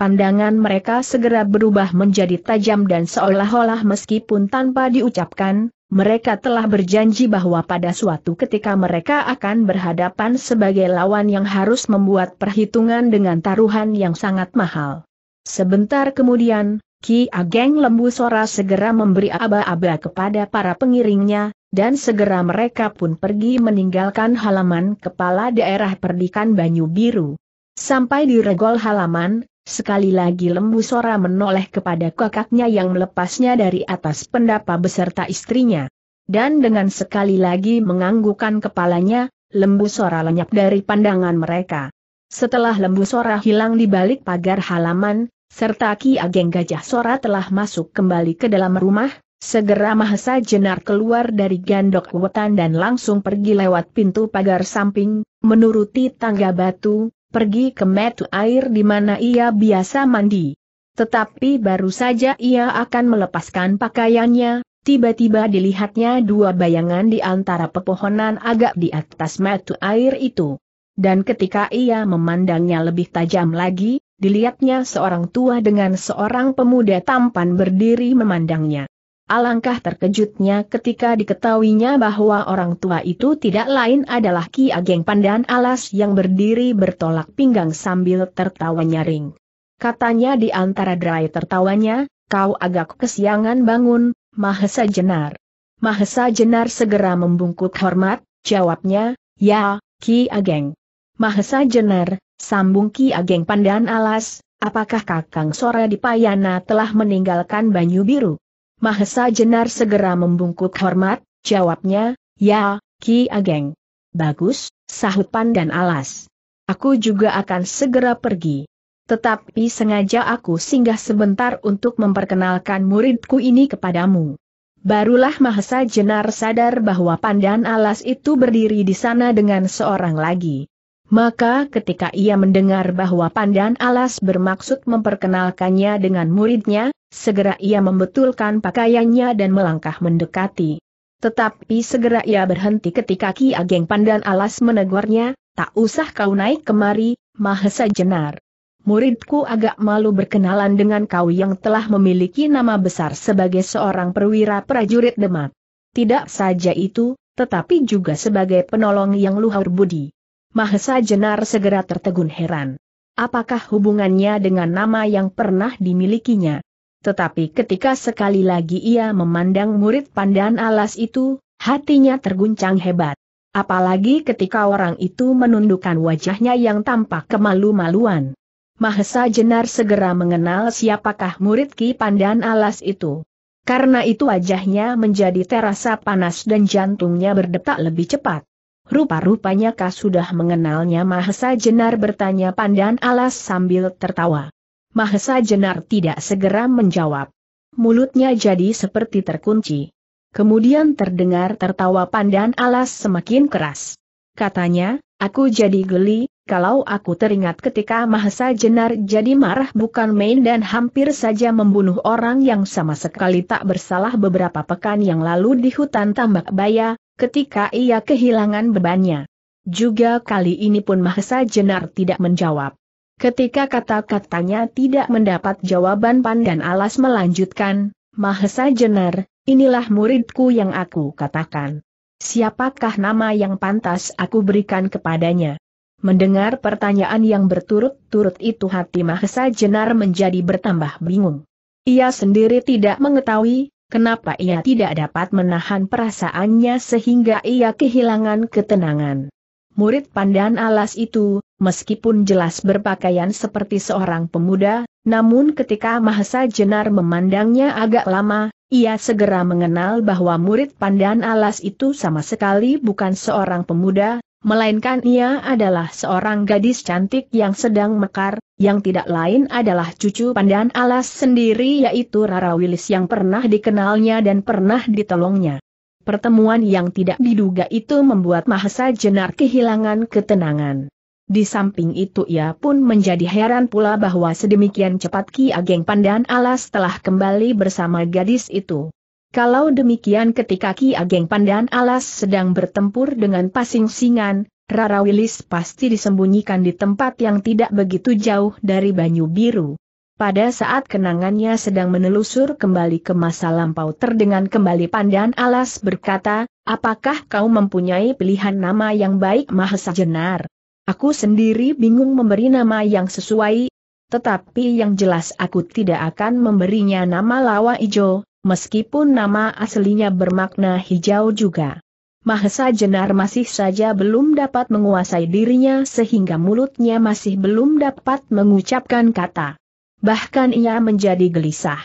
S1: Pandangan mereka segera berubah menjadi tajam dan seolah-olah meskipun tanpa diucapkan, mereka telah berjanji bahwa pada suatu ketika mereka akan berhadapan sebagai lawan yang harus membuat perhitungan dengan taruhan yang sangat mahal. Sebentar kemudian, Ki Ageng Lembu Sora segera memberi aba-aba kepada para pengiringnya, dan segera mereka pun pergi meninggalkan halaman kepala daerah perdikan Banyu Biru. Sampai di regol halaman, Sekali lagi lembu Sora menoleh kepada kakaknya yang melepasnya dari atas pendapa beserta istrinya. Dan dengan sekali lagi menganggukkan kepalanya, lembu Sora lenyap dari pandangan mereka. Setelah lembu Sora hilang di balik pagar halaman, serta Ki Ageng Gajah Sora telah masuk kembali ke dalam rumah, segera Mahesa Jenar keluar dari gandok wetan dan langsung pergi lewat pintu pagar samping, menuruti tangga batu, pergi ke metu air di mana ia biasa mandi. Tetapi baru saja ia akan melepaskan pakaiannya, tiba-tiba dilihatnya dua bayangan di antara pepohonan agak di atas metu air itu. Dan ketika ia memandangnya lebih tajam lagi, dilihatnya seorang tua dengan seorang pemuda tampan berdiri memandangnya. Alangkah terkejutnya ketika diketahuinya bahwa orang tua itu tidak lain adalah Ki Ageng Pandan Alas yang berdiri bertolak pinggang sambil tertawa nyaring. Katanya di antara derai tertawanya, kau agak kesiangan bangun, Mahesa Jenar. Mahesa Jenar segera membungkuk hormat, jawabnya, ya, Ki Ageng. Mahesa Jenar, sambung Ki Ageng Pandan Alas, apakah Kakang Sora Dipayana telah meninggalkan Banyu Biru? Mahesa Jenar segera membungkuk hormat, jawabnya, ya, Ki Ageng. Bagus, sahut Pandan Alas. Aku juga akan segera pergi. Tetapi sengaja aku singgah sebentar untuk memperkenalkan muridku ini kepadamu. Barulah Mahesa Jenar sadar bahwa Pandan Alas itu berdiri di sana dengan seorang lagi. Maka ketika ia mendengar bahwa Pandan Alas bermaksud memperkenalkannya dengan muridnya, segera ia membetulkan pakaiannya dan melangkah mendekati. Tetapi segera ia berhenti ketika Ki Ageng Pandan Alas menegurnya, tak usah kau naik kemari, Mahesa Jenar. Muridku agak malu berkenalan dengan kau yang telah memiliki nama besar sebagai seorang perwira prajurit demak. Tidak saja itu, tetapi juga sebagai penolong yang luhur budi. Mahesa Jenar segera tertegun heran. Apakah hubungannya dengan nama yang pernah dimilikinya? Tetapi ketika sekali lagi ia memandang murid pandan alas itu, hatinya terguncang hebat. Apalagi ketika orang itu menundukkan wajahnya yang tampak kemalu-maluan. Mahesa Jenar segera mengenal siapakah murid Ki Pandan Alas itu. Karena itu wajahnya menjadi terasa panas dan jantungnya berdetak lebih cepat. Rupa-rupanya kau sudah mengenalnya Mahesa Jenar bertanya Pandan Alas sambil tertawa. Mahesa Jenar tidak segera menjawab. Mulutnya jadi seperti terkunci. Kemudian terdengar tertawa Pandan Alas semakin keras. Katanya, aku jadi geli, kalau aku teringat ketika Mahesa Jenar jadi marah bukan main dan hampir saja membunuh orang yang sama sekali tak bersalah beberapa pekan yang lalu di hutan Tambak Baya, ketika ia kehilangan bebannya. Juga kali ini pun Mahesa Jenar tidak menjawab. Ketika kata-katanya tidak mendapat jawaban Pandan Alas melanjutkan, Mahesa Jenar, inilah muridku yang aku katakan. Siapakah nama yang pantas aku berikan kepadanya? Mendengar pertanyaan yang berturut-turut itu hati Mahesa Jenar menjadi bertambah bingung. Ia sendiri tidak mengetahui, Kenapa ia tidak dapat menahan perasaannya sehingga ia kehilangan ketenangan? Murid pandan alas itu, meskipun jelas berpakaian seperti seorang pemuda, namun ketika Mahesa Jenar memandangnya agak lama, ia segera mengenal bahwa murid pandan alas itu sama sekali bukan seorang pemuda, melainkan ia adalah seorang gadis cantik yang sedang mekar, yang tidak lain adalah cucu pandan alas sendiri yaitu Rara Wilis yang pernah dikenalnya dan pernah ditolongnya. Pertemuan yang tidak diduga itu membuat Mahesa Jenar kehilangan ketenangan. Di samping itu ia pun menjadi heran pula bahwa sedemikian cepat Ki Ageng Pandan Alas telah kembali bersama gadis itu. Kalau demikian ketika Ki Ageng Pandan Alas sedang bertempur dengan Pasing Singan, Rara Wilis pasti disembunyikan di tempat yang tidak begitu jauh dari Banyu Biru. Pada saat kenangannya sedang menelusur kembali ke masa lampau terdengan kembali pandan alas berkata, apakah kau mempunyai pilihan nama yang baik Mahesa Jenar? Aku sendiri bingung memberi nama yang sesuai, tetapi yang jelas aku tidak akan memberinya nama lawa ijo, meskipun nama aslinya bermakna hijau juga. Mahesa Jenar masih saja belum dapat menguasai dirinya sehingga mulutnya masih belum dapat mengucapkan kata. Bahkan ia menjadi gelisah.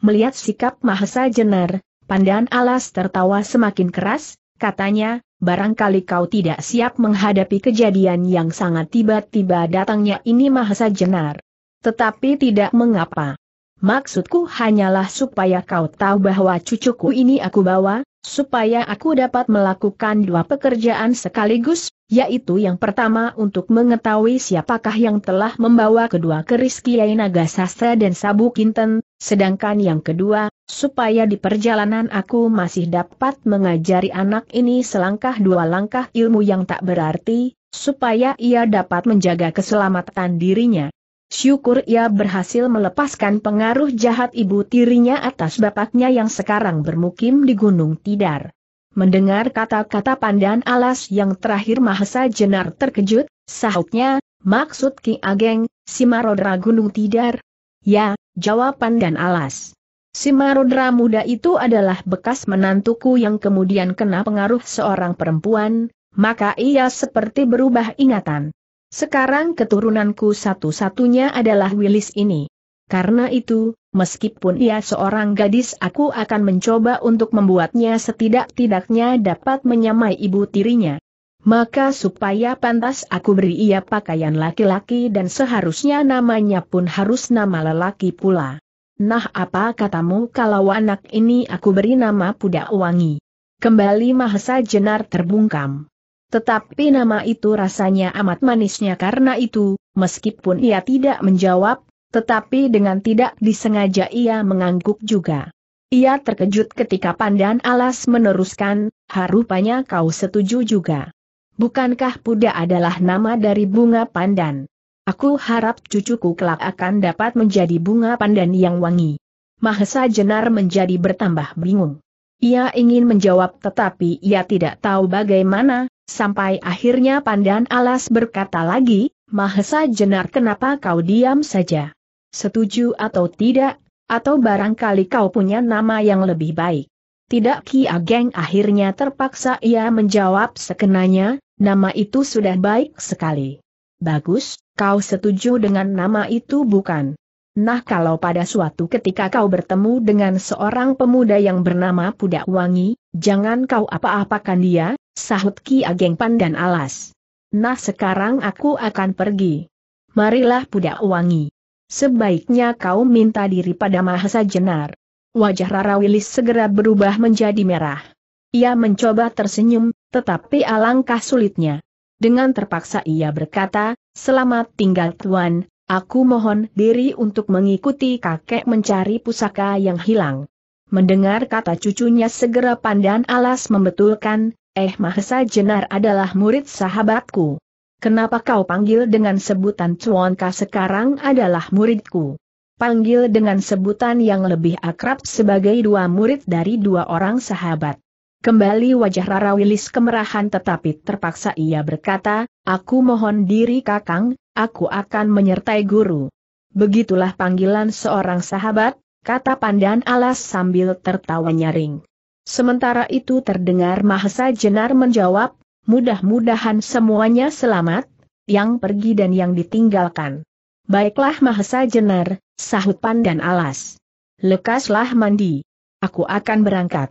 S1: Melihat sikap Mahesa Jenar, pandan alas tertawa semakin keras, katanya, barangkali kau tidak siap menghadapi kejadian yang sangat tiba-tiba datangnya ini Mahesa Jenar. Tetapi tidak mengapa. Maksudku hanyalah supaya kau tahu bahwa cucuku ini aku bawa, supaya aku dapat melakukan dua pekerjaan sekaligus, yaitu yang pertama untuk mengetahui siapakah yang telah membawa kedua keris Kiai Naga Sastra dan Sabu Kinten, sedangkan yang kedua, supaya di perjalanan aku masih dapat mengajari anak ini selangkah dua langkah ilmu yang tak berarti, supaya ia dapat menjaga keselamatan dirinya. Syukur ia berhasil melepaskan pengaruh jahat ibu tirinya atas bapaknya yang sekarang bermukim di Gunung Tidar. Mendengar kata-kata pandan alas yang terakhir Mahesa Jenar terkejut, sahutnya, maksud Ki Ageng, Simarodra Gunung Tidar? Ya, jawab pandan alas. Simarodra muda itu adalah bekas menantuku yang kemudian kena pengaruh seorang perempuan, maka ia seperti berubah ingatan. Sekarang keturunanku satu-satunya adalah Willis ini. Karena itu, meskipun ia seorang gadis aku akan mencoba untuk membuatnya setidak-tidaknya dapat menyamai ibu tirinya. Maka supaya pantas aku beri ia pakaian laki-laki dan seharusnya namanya pun harus nama lelaki pula. Nah apa katamu kalau anak ini aku beri nama Pudak Wangi? Kembali Mahesa Jenar terbungkam. Tetapi nama itu rasanya amat manisnya karena itu, meskipun ia tidak menjawab, tetapi dengan tidak disengaja ia mengangguk juga. Ia terkejut ketika Pandan Alas meneruskan, harupanya kau setuju juga. Bukankah Puda adalah nama dari bunga pandan? Aku harap cucuku kelak akan dapat menjadi bunga pandan yang wangi. Mahesa Jenar menjadi bertambah bingung. Ia ingin menjawab tetapi ia tidak tahu bagaimana, sampai akhirnya Pandan Alas berkata lagi, Mahesa Jenar kenapa kau diam saja? Setuju atau tidak, atau barangkali kau punya nama yang lebih baik? Tidak Ki Ageng akhirnya terpaksa ia menjawab sekenanya, nama itu sudah baik sekali. Bagus, kau setuju dengan nama itu bukan? Nah kalau pada suatu ketika kau bertemu dengan seorang pemuda yang bernama Pudak Wangi, jangan kau apa-apakan dia, sahut Ki Ageng Pandan Alas. Nah sekarang aku akan pergi. Marilah Pudak Wangi. Sebaiknya kau minta diri pada Mahesa Jenar. Wajah Rara Wilis segera berubah menjadi merah. Ia mencoba tersenyum, tetapi alangkah sulitnya. Dengan terpaksa ia berkata, selamat tinggal Tuan, Aku mohon diri untuk mengikuti kakek mencari pusaka yang hilang. Mendengar kata cucunya segera pandan alas membetulkan, eh Mahesa Jenar adalah murid sahabatku. Kenapa kau panggil dengan sebutan Cuanka sekarang adalah muridku? Panggil dengan sebutan yang lebih akrab sebagai dua murid dari dua orang sahabat. Kembali wajah Rara Wilis kemerahan tetapi terpaksa ia berkata, aku mohon diri kakang, aku akan menyertai guru. Begitulah panggilan seorang sahabat, kata Pandan Alas sambil tertawa nyaring. Sementara itu terdengar Mahesa Jenar menjawab, mudah-mudahan semuanya selamat, yang pergi dan yang ditinggalkan. Baiklah Mahesa Jenar, sahut Pandan Alas. Lekaslah mandi. Aku akan berangkat.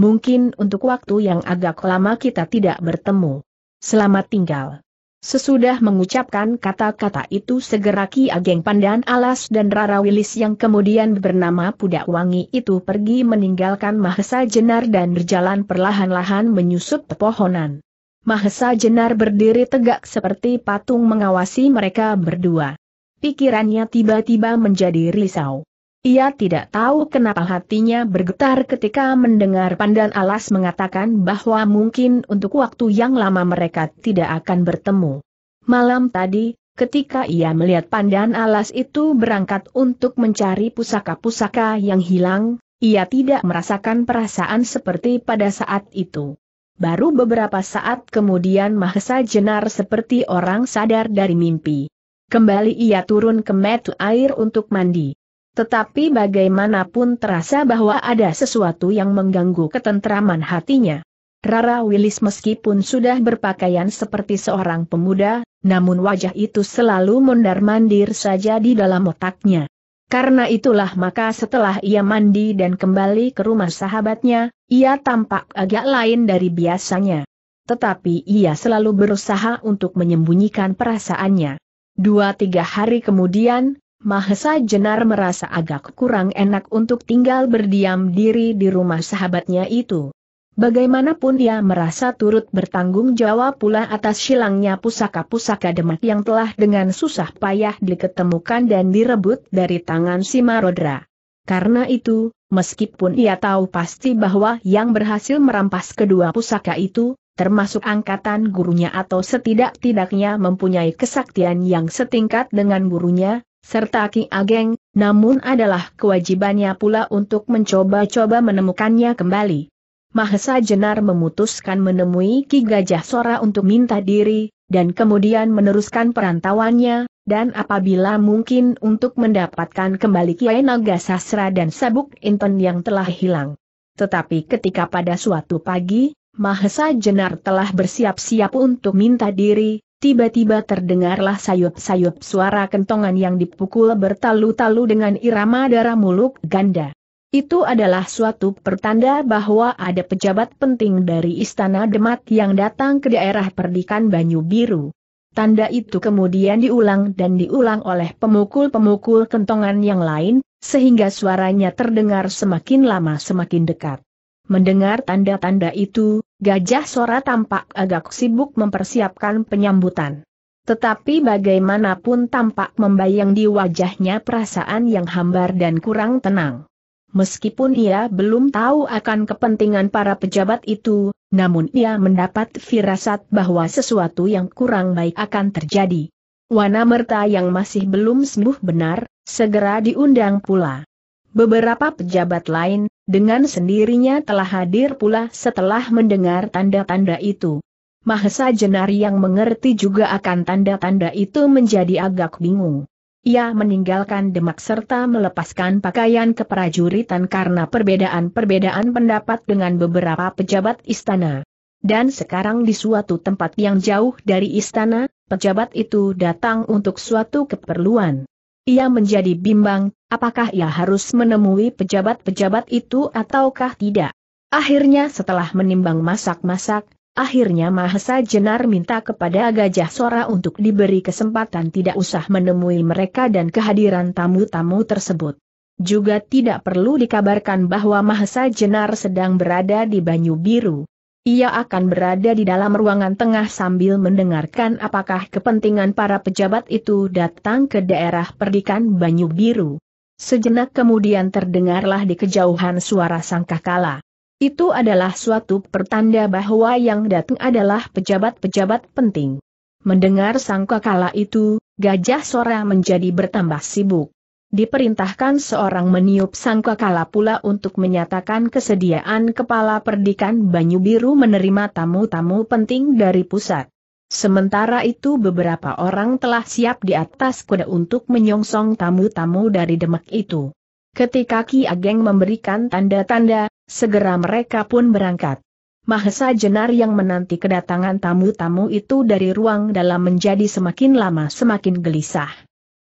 S1: Mungkin untuk waktu yang agak lama kita tidak bertemu. Selamat tinggal. Sesudah mengucapkan kata-kata itu segera Ki Ageng Pandan Alas dan Rara Wilis yang kemudian bernama Pudak Wangi itu pergi meninggalkan Mahesa Jenar dan berjalan perlahan-lahan menyusup pepohonan. Mahesa Jenar berdiri tegak seperti patung mengawasi mereka berdua. Pikirannya tiba-tiba menjadi risau. Ia tidak tahu kenapa hatinya bergetar ketika mendengar Pandan Alas mengatakan bahwa mungkin untuk waktu yang lama mereka tidak akan bertemu. Malam tadi, ketika ia melihat Pandan Alas itu berangkat untuk mencari pusaka-pusaka yang hilang, ia tidak merasakan perasaan seperti pada saat itu. Baru beberapa saat kemudian Mahesa Jenar seperti orang sadar dari mimpi. Kembali ia turun ke metu air untuk mandi. Tetapi bagaimanapun terasa bahwa ada sesuatu yang mengganggu ketentraman hatinya. Rara Willis meskipun sudah berpakaian seperti seorang pemuda, namun wajah itu selalu mondar-mandir saja di dalam otaknya. Karena itulah maka setelah ia mandi dan kembali ke rumah sahabatnya, ia tampak agak lain dari biasanya. Tetapi ia selalu berusaha untuk menyembunyikan perasaannya. Dua tiga hari kemudian, Mahesa Jenar merasa agak kurang enak untuk tinggal berdiam diri di rumah sahabatnya itu. Bagaimanapun dia merasa turut bertanggung jawab pula atas silangnya pusaka-pusaka demak yang telah dengan susah payah diketemukan dan direbut dari tangan si Marodra. Karena itu, meskipun ia tahu pasti bahwa yang berhasil merampas kedua pusaka itu, termasuk angkatan gurunya atau setidak-tidaknya mempunyai kesaktian yang setingkat dengan gurunya, serta Ki Ageng, namun adalah kewajibannya pula untuk mencoba-coba menemukannya kembali. Mahesa Jenar memutuskan menemui Ki Gajah Sora untuk minta diri, dan kemudian meneruskan perantauannya, dan apabila mungkin untuk mendapatkan kembali Kiai Naga Sasra dan Sabuk Inten yang telah hilang. Tetapi ketika pada suatu pagi, Mahesa Jenar telah bersiap-siap untuk minta diri, Tiba-tiba terdengarlah sayup-sayup suara kentongan yang dipukul bertalu-talu dengan irama darah muluk ganda. Itu adalah suatu pertanda bahwa ada pejabat penting dari Istana Demak yang datang ke daerah perdikan Banyu Biru. Tanda itu kemudian diulang dan diulang oleh pemukul-pemukul kentongan yang lain, sehingga suaranya terdengar semakin lama semakin dekat. Mendengar tanda-tanda itu, Gajah Sora tampak agak sibuk mempersiapkan penyambutan. Tetapi bagaimanapun tampak membayang di wajahnya perasaan yang hambar dan kurang tenang. Meskipun ia belum tahu akan kepentingan para pejabat itu, namun ia mendapat firasat bahwa sesuatu yang kurang baik akan terjadi. Wana Merta yang masih belum sembuh benar, segera diundang pula. Beberapa pejabat lain, dengan sendirinya telah hadir pula setelah mendengar tanda-tanda itu. Mahesa Jenari yang mengerti juga akan tanda-tanda itu menjadi agak bingung. Ia meninggalkan demak serta melepaskan pakaian keprajuritan karena perbedaan-perbedaan pendapat dengan beberapa pejabat istana. Dan sekarang di suatu tempat yang jauh dari istana, pejabat itu datang untuk suatu keperluan. Ia menjadi bimbang, apakah ia harus menemui pejabat-pejabat itu ataukah tidak. Akhirnya setelah menimbang masak-masak, akhirnya Mahesa Jenar minta kepada Gajah Sora untuk diberi kesempatan tidak usah menemui mereka dan kehadiran tamu-tamu tersebut. Juga tidak perlu dikabarkan bahwa Mahesa Jenar sedang berada di Banyu Biru. Ia akan berada di dalam ruangan tengah sambil mendengarkan apakah kepentingan para pejabat itu datang ke daerah perdikan Banyu Biru. Sejenak kemudian terdengarlah di kejauhan suara sangkakala. Itu adalah suatu pertanda bahwa yang datang adalah pejabat-pejabat penting. Mendengar sangkakala itu, Gajah Sora menjadi bertambah sibuk diperintahkan seorang meniup sangkakala pula untuk menyatakan kesediaan kepala perdikan Banyu Biru menerima tamu-tamu penting dari pusat. Sementara itu beberapa orang telah siap di atas kuda untuk menyongsong tamu-tamu dari Demak itu. Ketika Ki Ageng memberikan tanda-tanda, segera mereka pun berangkat. Mahesa Jenar yang menanti kedatangan tamu-tamu itu dari ruang dalam menjadi semakin lama semakin gelisah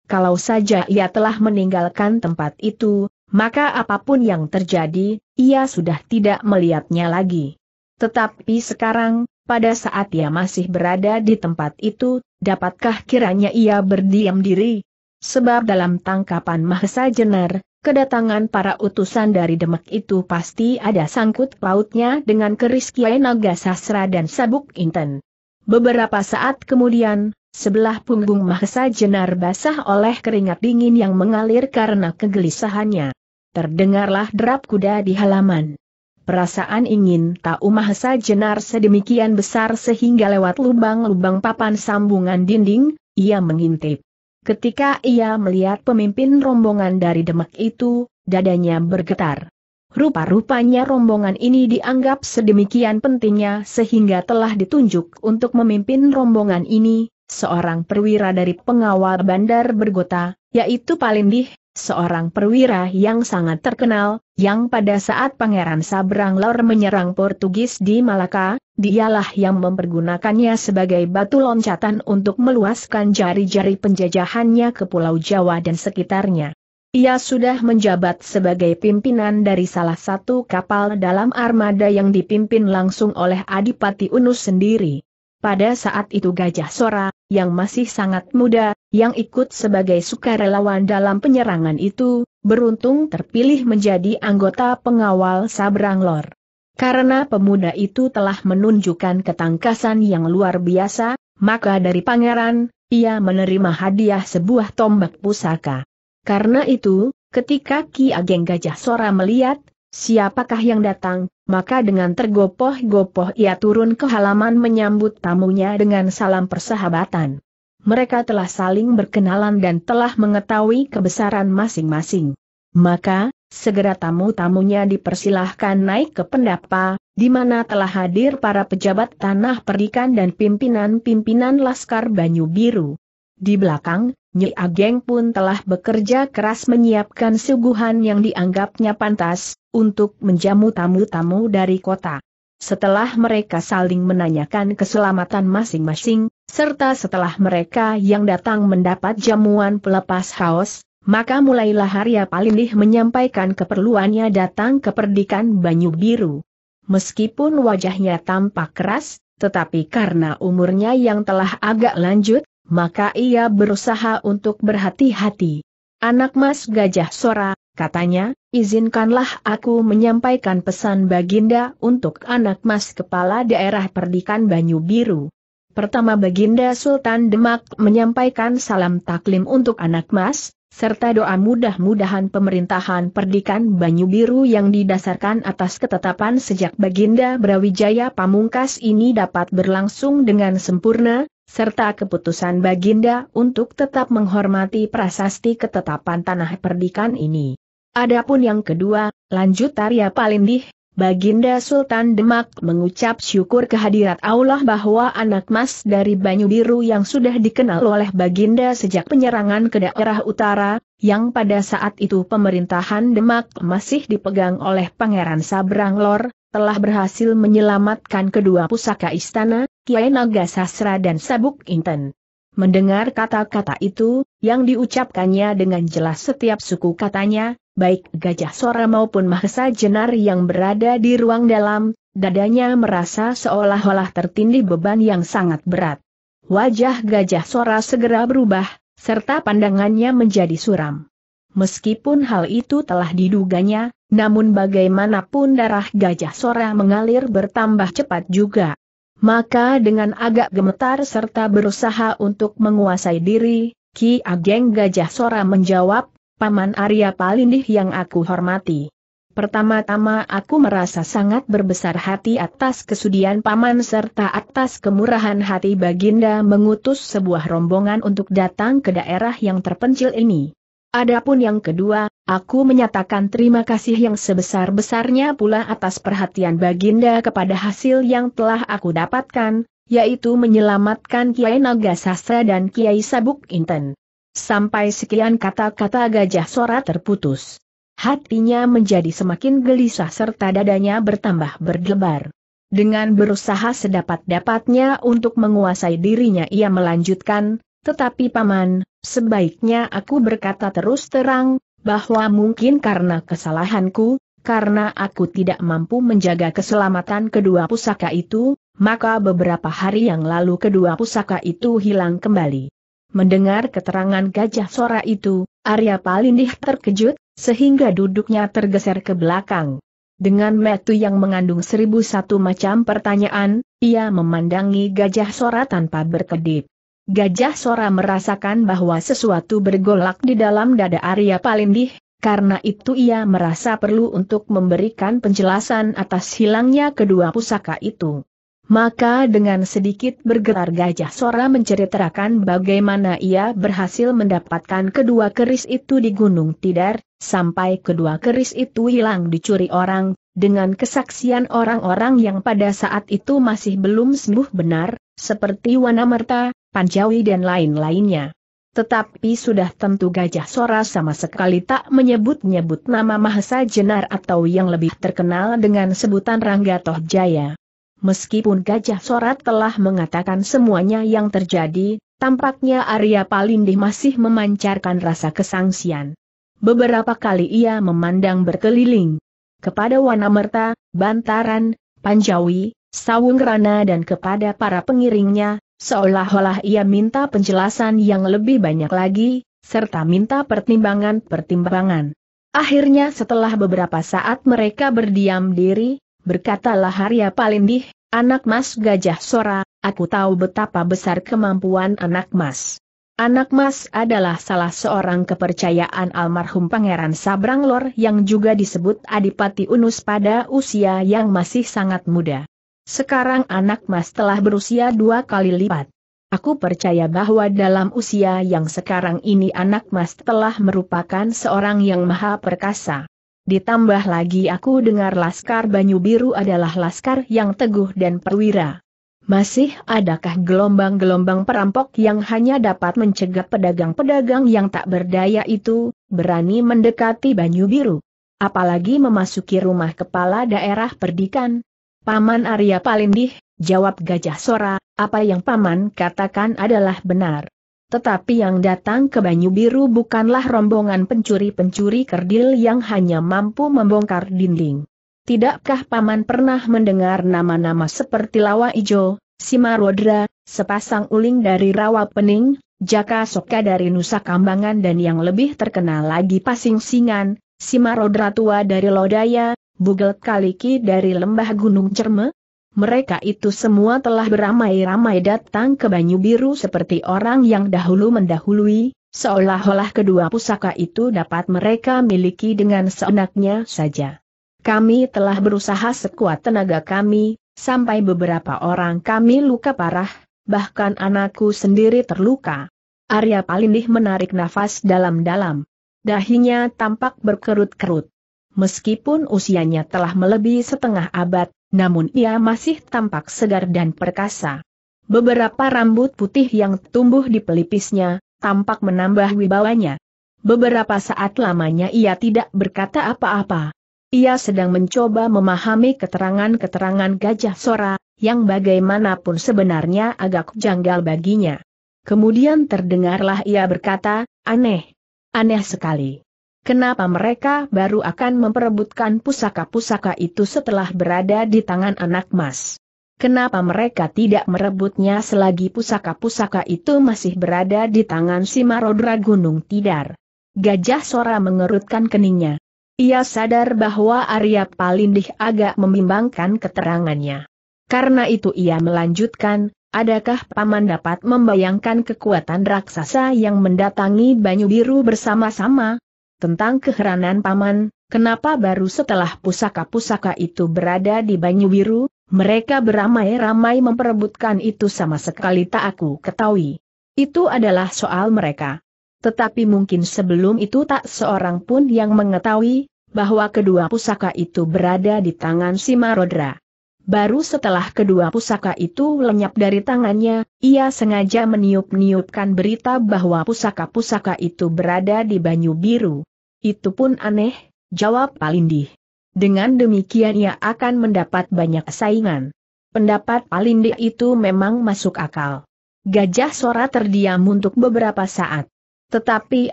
S1: kalau saja ia telah meninggalkan tempat itu, maka apapun yang terjadi, ia sudah tidak melihatnya lagi. Tetapi sekarang, pada saat ia masih berada di tempat itu, dapatkah kiranya ia berdiam diri? Sebab dalam tangkapan Mahesa Jenar, kedatangan para utusan dari Demak itu pasti ada sangkut pautnya dengan keris Kiai Naga Sasra dan Sabuk Inten. Beberapa saat kemudian, Sebelah punggung Mahesa jenar basah oleh keringat dingin yang mengalir karena kegelisahannya. Terdengarlah derap kuda di halaman. Perasaan ingin tahu Mahesa jenar sedemikian besar sehingga lewat lubang-lubang papan sambungan dinding, ia mengintip. Ketika ia melihat pemimpin rombongan dari Demak itu, dadanya bergetar. Rupa-rupanya rombongan ini dianggap sedemikian pentingnya sehingga telah ditunjuk untuk memimpin rombongan ini, seorang perwira dari pengawal bandar bergota, yaitu Palindih, seorang perwira yang sangat terkenal, yang pada saat Pangeran Sabrang Lor menyerang Portugis di Malaka, dialah yang mempergunakannya sebagai batu loncatan untuk meluaskan jari-jari penjajahannya ke Pulau Jawa dan sekitarnya. Ia sudah menjabat sebagai pimpinan dari salah satu kapal dalam armada yang dipimpin langsung oleh Adipati Unus sendiri. Pada saat itu Gajah Sora, yang masih sangat muda, yang ikut sebagai sukarelawan dalam penyerangan itu, beruntung terpilih menjadi anggota pengawal Sabrang Lor. Karena pemuda itu telah menunjukkan ketangkasan yang luar biasa, maka dari pangeran, ia menerima hadiah sebuah tombak pusaka. Karena itu, ketika Ki Ageng Gajah Sora melihat siapakah yang datang, maka dengan tergopoh-gopoh ia turun ke halaman menyambut tamunya dengan salam persahabatan. Mereka telah saling berkenalan dan telah mengetahui kebesaran masing-masing. Maka, segera tamu-tamunya dipersilahkan naik ke pendapa, di mana telah hadir para pejabat tanah perdikan dan pimpinan-pimpinan Laskar Banyu Biru. Di belakang, Nyi Ageng pun telah bekerja keras menyiapkan suguhan yang dianggapnya pantas, untuk menjamu tamu-tamu dari kota. Setelah mereka saling menanyakan keselamatan masing-masing, serta setelah mereka yang datang mendapat jamuan pelepas haus, maka mulailah Arya Palindih menyampaikan keperluannya datang ke perdikan Banyu Biru. Meskipun wajahnya tampak keras, tetapi karena umurnya yang telah agak lanjut, maka ia berusaha untuk berhati-hati. Anak Mas Gajah Sora, katanya, izinkanlah aku menyampaikan pesan Baginda untuk anak Mas Kepala Daerah Perdikan Banyu Biru. Pertama Baginda Sultan Demak menyampaikan salam taklim untuk anak Mas, serta doa mudah-mudahan pemerintahan Perdikan Banyu Biru yang didasarkan atas ketetapan sejak Baginda Brawijaya Pamungkas ini dapat berlangsung dengan sempurna, serta keputusan Baginda untuk tetap menghormati prasasti ketetapan tanah perdikan ini. Adapun yang kedua, lanjut Arya Palindih, Baginda Sultan Demak mengucap syukur kehadirat Allah bahwa anak mas dari Banyu Biru yang sudah dikenal oleh Baginda sejak penyerangan ke daerah utara, yang pada saat itu pemerintahan Demak masih dipegang oleh Pangeran Sabranglor telah berhasil menyelamatkan kedua pusaka istana, Kiai Naga Sasra dan Sabuk Inten. Mendengar kata-kata itu, yang diucapkannya dengan jelas setiap suku katanya, baik Gajah Sora maupun Mahesa Jenar yang berada di ruang dalam, dadanya merasa seolah-olah tertindih beban yang sangat berat. Wajah Gajah Sora segera berubah, serta pandangannya menjadi suram. Meskipun hal itu telah diduganya, namun bagaimanapun darah gajah sora mengalir bertambah cepat juga. Maka dengan agak gemetar serta berusaha untuk menguasai diri, Ki Ageng Gajah Sora menjawab, Paman Arya Palindih yang aku hormati. Pertama-tama aku merasa sangat berbesar hati atas kesudian paman serta atas kemurahan hati Baginda mengutus sebuah rombongan untuk datang ke daerah yang terpencil ini. Adapun yang kedua, aku menyatakan terima kasih yang sebesar-besarnya pula atas perhatian Baginda kepada hasil yang telah aku dapatkan, yaitu menyelamatkan Kiai Naga Sastra dan Kiai Sabuk Inten. Sampai sekian kata-kata gajah sora terputus. Hatinya menjadi semakin gelisah serta dadanya bertambah berdebar. Dengan berusaha sedapat-dapatnya untuk menguasai dirinya ia melanjutkan, tetapi paman, Sebaiknya aku berkata terus terang, bahwa mungkin karena kesalahanku, karena aku tidak mampu menjaga keselamatan kedua pusaka itu, maka beberapa hari yang lalu kedua pusaka itu hilang kembali. Mendengar keterangan gajah sora itu, Arya Palindih terkejut, sehingga duduknya tergeser ke belakang. Dengan metu yang mengandung seribu satu macam pertanyaan, ia memandangi gajah sora tanpa berkedip. Gajah Sora merasakan bahwa sesuatu bergolak di dalam dada Arya Palindih, karena itu ia merasa perlu untuk memberikan penjelasan atas hilangnya kedua pusaka itu. Maka dengan sedikit bergetar Gajah Sora menceritakan bagaimana ia berhasil mendapatkan kedua keris itu di Gunung Tidar, sampai kedua keris itu hilang dicuri orang, dengan kesaksian orang-orang yang pada saat itu masih belum sembuh benar, seperti Wanamerta, Panjawi dan lain-lainnya. Tetapi sudah tentu Gajah Sora sama sekali tak menyebut-nyebut nama Mahesa Jenar atau yang lebih terkenal dengan sebutan Rangga Tohjaya. Meskipun Gajah Sora telah mengatakan semuanya yang terjadi, tampaknya Arya Palindih masih memancarkan rasa kesangsian. Beberapa kali ia memandang berkeliling. Kepada Wanamerta, Bantaran, Panjawi, Sawung Rana dan kepada para pengiringnya, seolah-olah ia minta penjelasan yang lebih banyak lagi, serta minta pertimbangan-pertimbangan. Akhirnya setelah beberapa saat mereka berdiam diri, berkatalah Harya Palindih, anak mas gajah sora, aku tahu betapa besar kemampuan anak mas. Anak Mas adalah salah seorang kepercayaan almarhum Pangeran Sabranglor yang juga disebut Adipati Unus pada usia yang masih sangat muda. Sekarang anak mas telah berusia dua kali lipat. Aku percaya bahwa dalam usia yang sekarang ini anak mas telah merupakan seorang yang maha perkasa. Ditambah lagi aku dengar Laskar Banyu Biru adalah Laskar yang teguh dan perwira. Masih adakah gelombang-gelombang perampok yang hanya dapat mencegah pedagang-pedagang yang tak berdaya itu, berani mendekati Banyu Biru? Apalagi memasuki rumah kepala daerah perdikan, Paman Arya Palindih, jawab Gajah Sora, apa yang Paman katakan adalah benar. Tetapi yang datang ke Banyu Biru bukanlah rombongan pencuri-pencuri kerdil yang hanya mampu membongkar dinding. Tidakkah Paman pernah mendengar nama-nama seperti Lawa Ijo, Simarodra, sepasang uling dari Rawa Pening, Jaka Soka dari Nusa Kambangan dan yang lebih terkenal lagi Pasing Singan, Marodra tua dari Lodaya, Bugel Kaliki dari Lembah Gunung Cerme? Mereka itu semua telah beramai-ramai datang ke Banyu Biru seperti orang yang dahulu mendahului, seolah-olah kedua pusaka itu dapat mereka miliki dengan seenaknya saja. Kami telah berusaha sekuat tenaga kami, sampai beberapa orang kami luka parah, bahkan anakku sendiri terluka. Arya Palindih menarik nafas dalam-dalam dahinya tampak berkerut-kerut. Meskipun usianya telah melebihi setengah abad, namun ia masih tampak segar dan perkasa. Beberapa rambut putih yang tumbuh di pelipisnya, tampak menambah wibawanya. Beberapa saat lamanya ia tidak berkata apa-apa. Ia sedang mencoba memahami keterangan-keterangan gajah sora, yang bagaimanapun sebenarnya agak janggal baginya. Kemudian terdengarlah ia berkata, aneh, Aneh sekali. Kenapa mereka baru akan memperebutkan pusaka-pusaka itu setelah berada di tangan anak mas? Kenapa mereka tidak merebutnya selagi pusaka-pusaka itu masih berada di tangan si Marodra Gunung Tidar? Gajah Sora mengerutkan keningnya. Ia sadar bahwa Arya Palindih agak membimbangkan keterangannya. Karena itu ia melanjutkan, Adakah Paman dapat membayangkan kekuatan raksasa yang mendatangi Banyu Biru bersama-sama? Tentang keheranan Paman, kenapa baru setelah pusaka-pusaka itu berada di Banyu Biru, mereka beramai-ramai memperebutkan itu sama sekali tak aku ketahui. Itu adalah soal mereka. Tetapi mungkin sebelum itu tak seorang pun yang mengetahui, bahwa kedua pusaka itu berada di tangan Simarodra. Baru setelah kedua pusaka itu lenyap dari tangannya, ia sengaja meniup-niupkan berita bahwa pusaka-pusaka itu berada di Banyu Biru. Itu pun aneh, jawab Palindi. Dengan demikian ia akan mendapat banyak saingan. Pendapat Palindi itu memang masuk akal. Gajah Sora terdiam untuk beberapa saat. Tetapi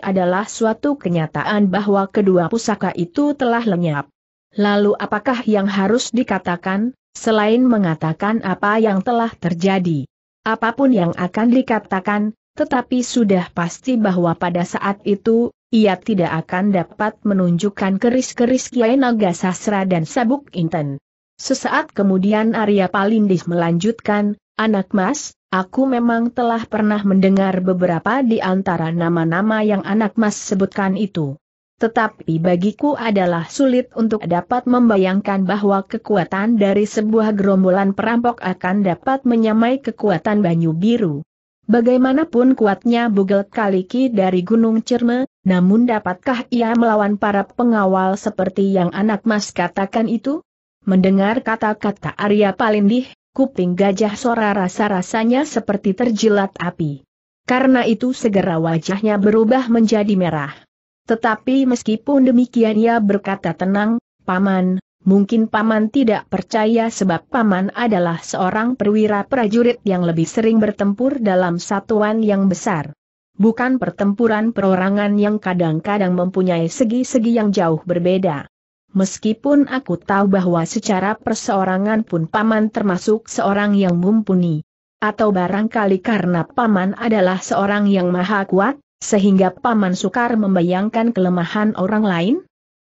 S1: adalah suatu kenyataan bahwa kedua pusaka itu telah lenyap. Lalu apakah yang harus dikatakan? selain mengatakan apa yang telah terjadi. Apapun yang akan dikatakan, tetapi sudah pasti bahwa pada saat itu, ia tidak akan dapat menunjukkan keris-keris Kiai Naga Sasra dan Sabuk Inten. Sesaat kemudian Arya Palindis melanjutkan, Anak Mas, aku memang telah pernah mendengar beberapa di antara nama-nama yang Anak Mas sebutkan itu. Tetapi bagiku adalah sulit untuk dapat membayangkan bahwa kekuatan dari sebuah gerombolan perampok akan dapat menyamai kekuatan Banyu Biru. Bagaimanapun kuatnya Bugel Kaliki dari Gunung Cerme, namun dapatkah ia melawan para pengawal seperti yang anak mas katakan itu? Mendengar kata-kata Arya Palindih, kuping gajah sora rasa-rasanya seperti terjilat api. Karena itu segera wajahnya berubah menjadi merah. Tetapi meskipun demikian ia berkata tenang, Paman, mungkin Paman tidak percaya sebab Paman adalah seorang perwira prajurit yang lebih sering bertempur dalam satuan yang besar. Bukan pertempuran perorangan yang kadang-kadang mempunyai segi-segi yang jauh berbeda. Meskipun aku tahu bahwa secara perseorangan pun Paman termasuk seorang yang mumpuni. Atau barangkali karena Paman adalah seorang yang maha kuat, sehingga Paman Sukar membayangkan kelemahan orang lain?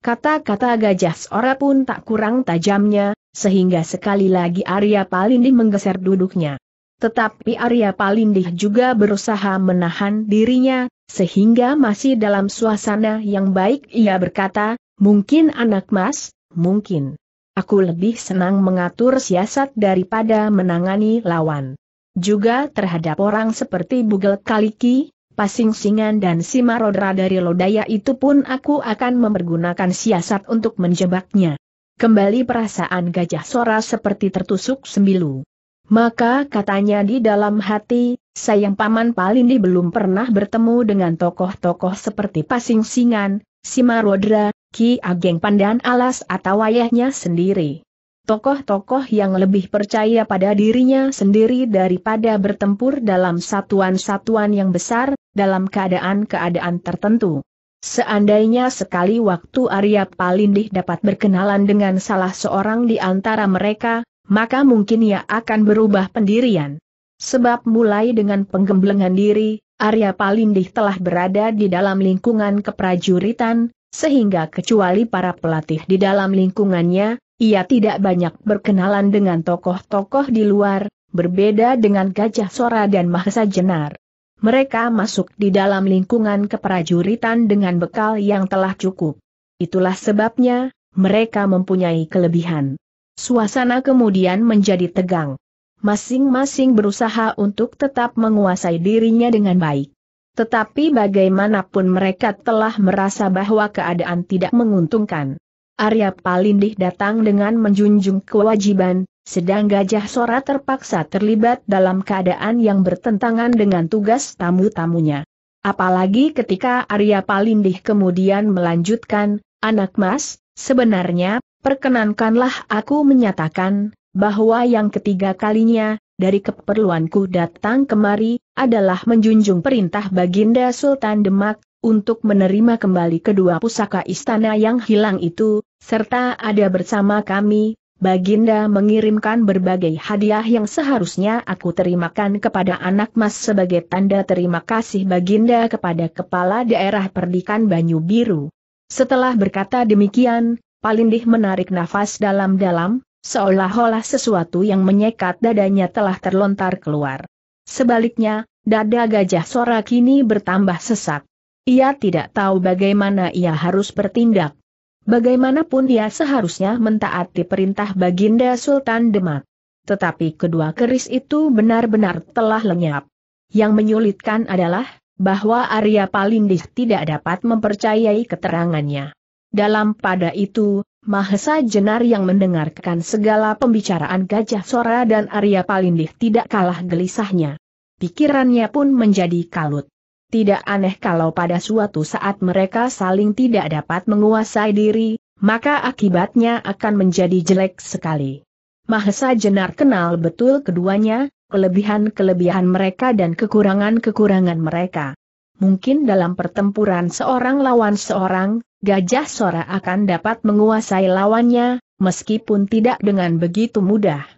S1: Kata-kata gajah seorang pun tak kurang tajamnya, sehingga sekali lagi Arya Palindih menggeser duduknya. Tetapi Arya Palindih juga berusaha menahan dirinya, sehingga masih dalam suasana yang baik ia berkata, mungkin anak mas, mungkin. Aku lebih senang mengatur siasat daripada menangani lawan. Juga terhadap orang seperti Bugel Kaliki, pasing-singan dan si marodra dari lodaya itu pun aku akan mempergunakan siasat untuk menjebaknya. Kembali perasaan gajah sora seperti tertusuk sembilu. Maka katanya di dalam hati, sayang Paman Palindi belum pernah bertemu dengan tokoh-tokoh seperti Pasing Singan, Simarodra, Ki Ageng Pandan Alas atau ayahnya sendiri. Tokoh-tokoh yang lebih percaya pada dirinya sendiri daripada bertempur dalam satuan-satuan yang besar, dalam keadaan-keadaan tertentu. Seandainya sekali waktu Arya Palindih dapat berkenalan dengan salah seorang di antara mereka, maka mungkin ia akan berubah pendirian. Sebab mulai dengan penggemblengan diri, Arya Palindih telah berada di dalam lingkungan keprajuritan, sehingga kecuali para pelatih di dalam lingkungannya, ia tidak banyak berkenalan dengan tokoh-tokoh di luar, berbeda dengan Gajah Sora dan Mahesa Jenar mereka masuk di dalam lingkungan keprajuritan dengan bekal yang telah cukup. Itulah sebabnya, mereka mempunyai kelebihan. Suasana kemudian menjadi tegang. Masing-masing berusaha untuk tetap menguasai dirinya dengan baik. Tetapi bagaimanapun mereka telah merasa bahwa keadaan tidak menguntungkan. Arya Palindih datang dengan menjunjung kewajiban, sedang Gajah Sora terpaksa terlibat dalam keadaan yang bertentangan dengan tugas tamu-tamunya. Apalagi ketika Arya Palindih kemudian melanjutkan, Anak Mas, sebenarnya, perkenankanlah aku menyatakan, bahwa yang ketiga kalinya, dari keperluanku datang kemari, adalah menjunjung perintah Baginda Sultan Demak, untuk menerima kembali kedua pusaka istana yang hilang itu, serta ada bersama kami, Baginda mengirimkan berbagai hadiah yang seharusnya aku terimakan kepada anak mas sebagai tanda terima kasih Baginda kepada Kepala Daerah Perdikan Banyu Biru. Setelah berkata demikian, Palindih menarik nafas dalam-dalam, seolah-olah sesuatu yang menyekat dadanya telah terlontar keluar. Sebaliknya, dada gajah Sora kini bertambah sesak. Ia tidak tahu bagaimana ia harus bertindak. Bagaimanapun dia seharusnya mentaati perintah Baginda Sultan Demak. Tetapi kedua keris itu benar-benar telah lenyap. Yang menyulitkan adalah, bahwa Arya Palindih tidak dapat mempercayai keterangannya. Dalam pada itu, Mahesa Jenar yang mendengarkan segala pembicaraan Gajah Sora dan Arya Palindih tidak kalah gelisahnya. Pikirannya pun menjadi kalut. Tidak aneh kalau pada suatu saat mereka saling tidak dapat menguasai diri, maka akibatnya akan menjadi jelek sekali. Mahesa Jenar kenal betul keduanya, kelebihan-kelebihan mereka dan kekurangan-kekurangan mereka. Mungkin dalam pertempuran seorang lawan seorang, gajah Sora akan dapat menguasai lawannya, meskipun tidak dengan begitu mudah.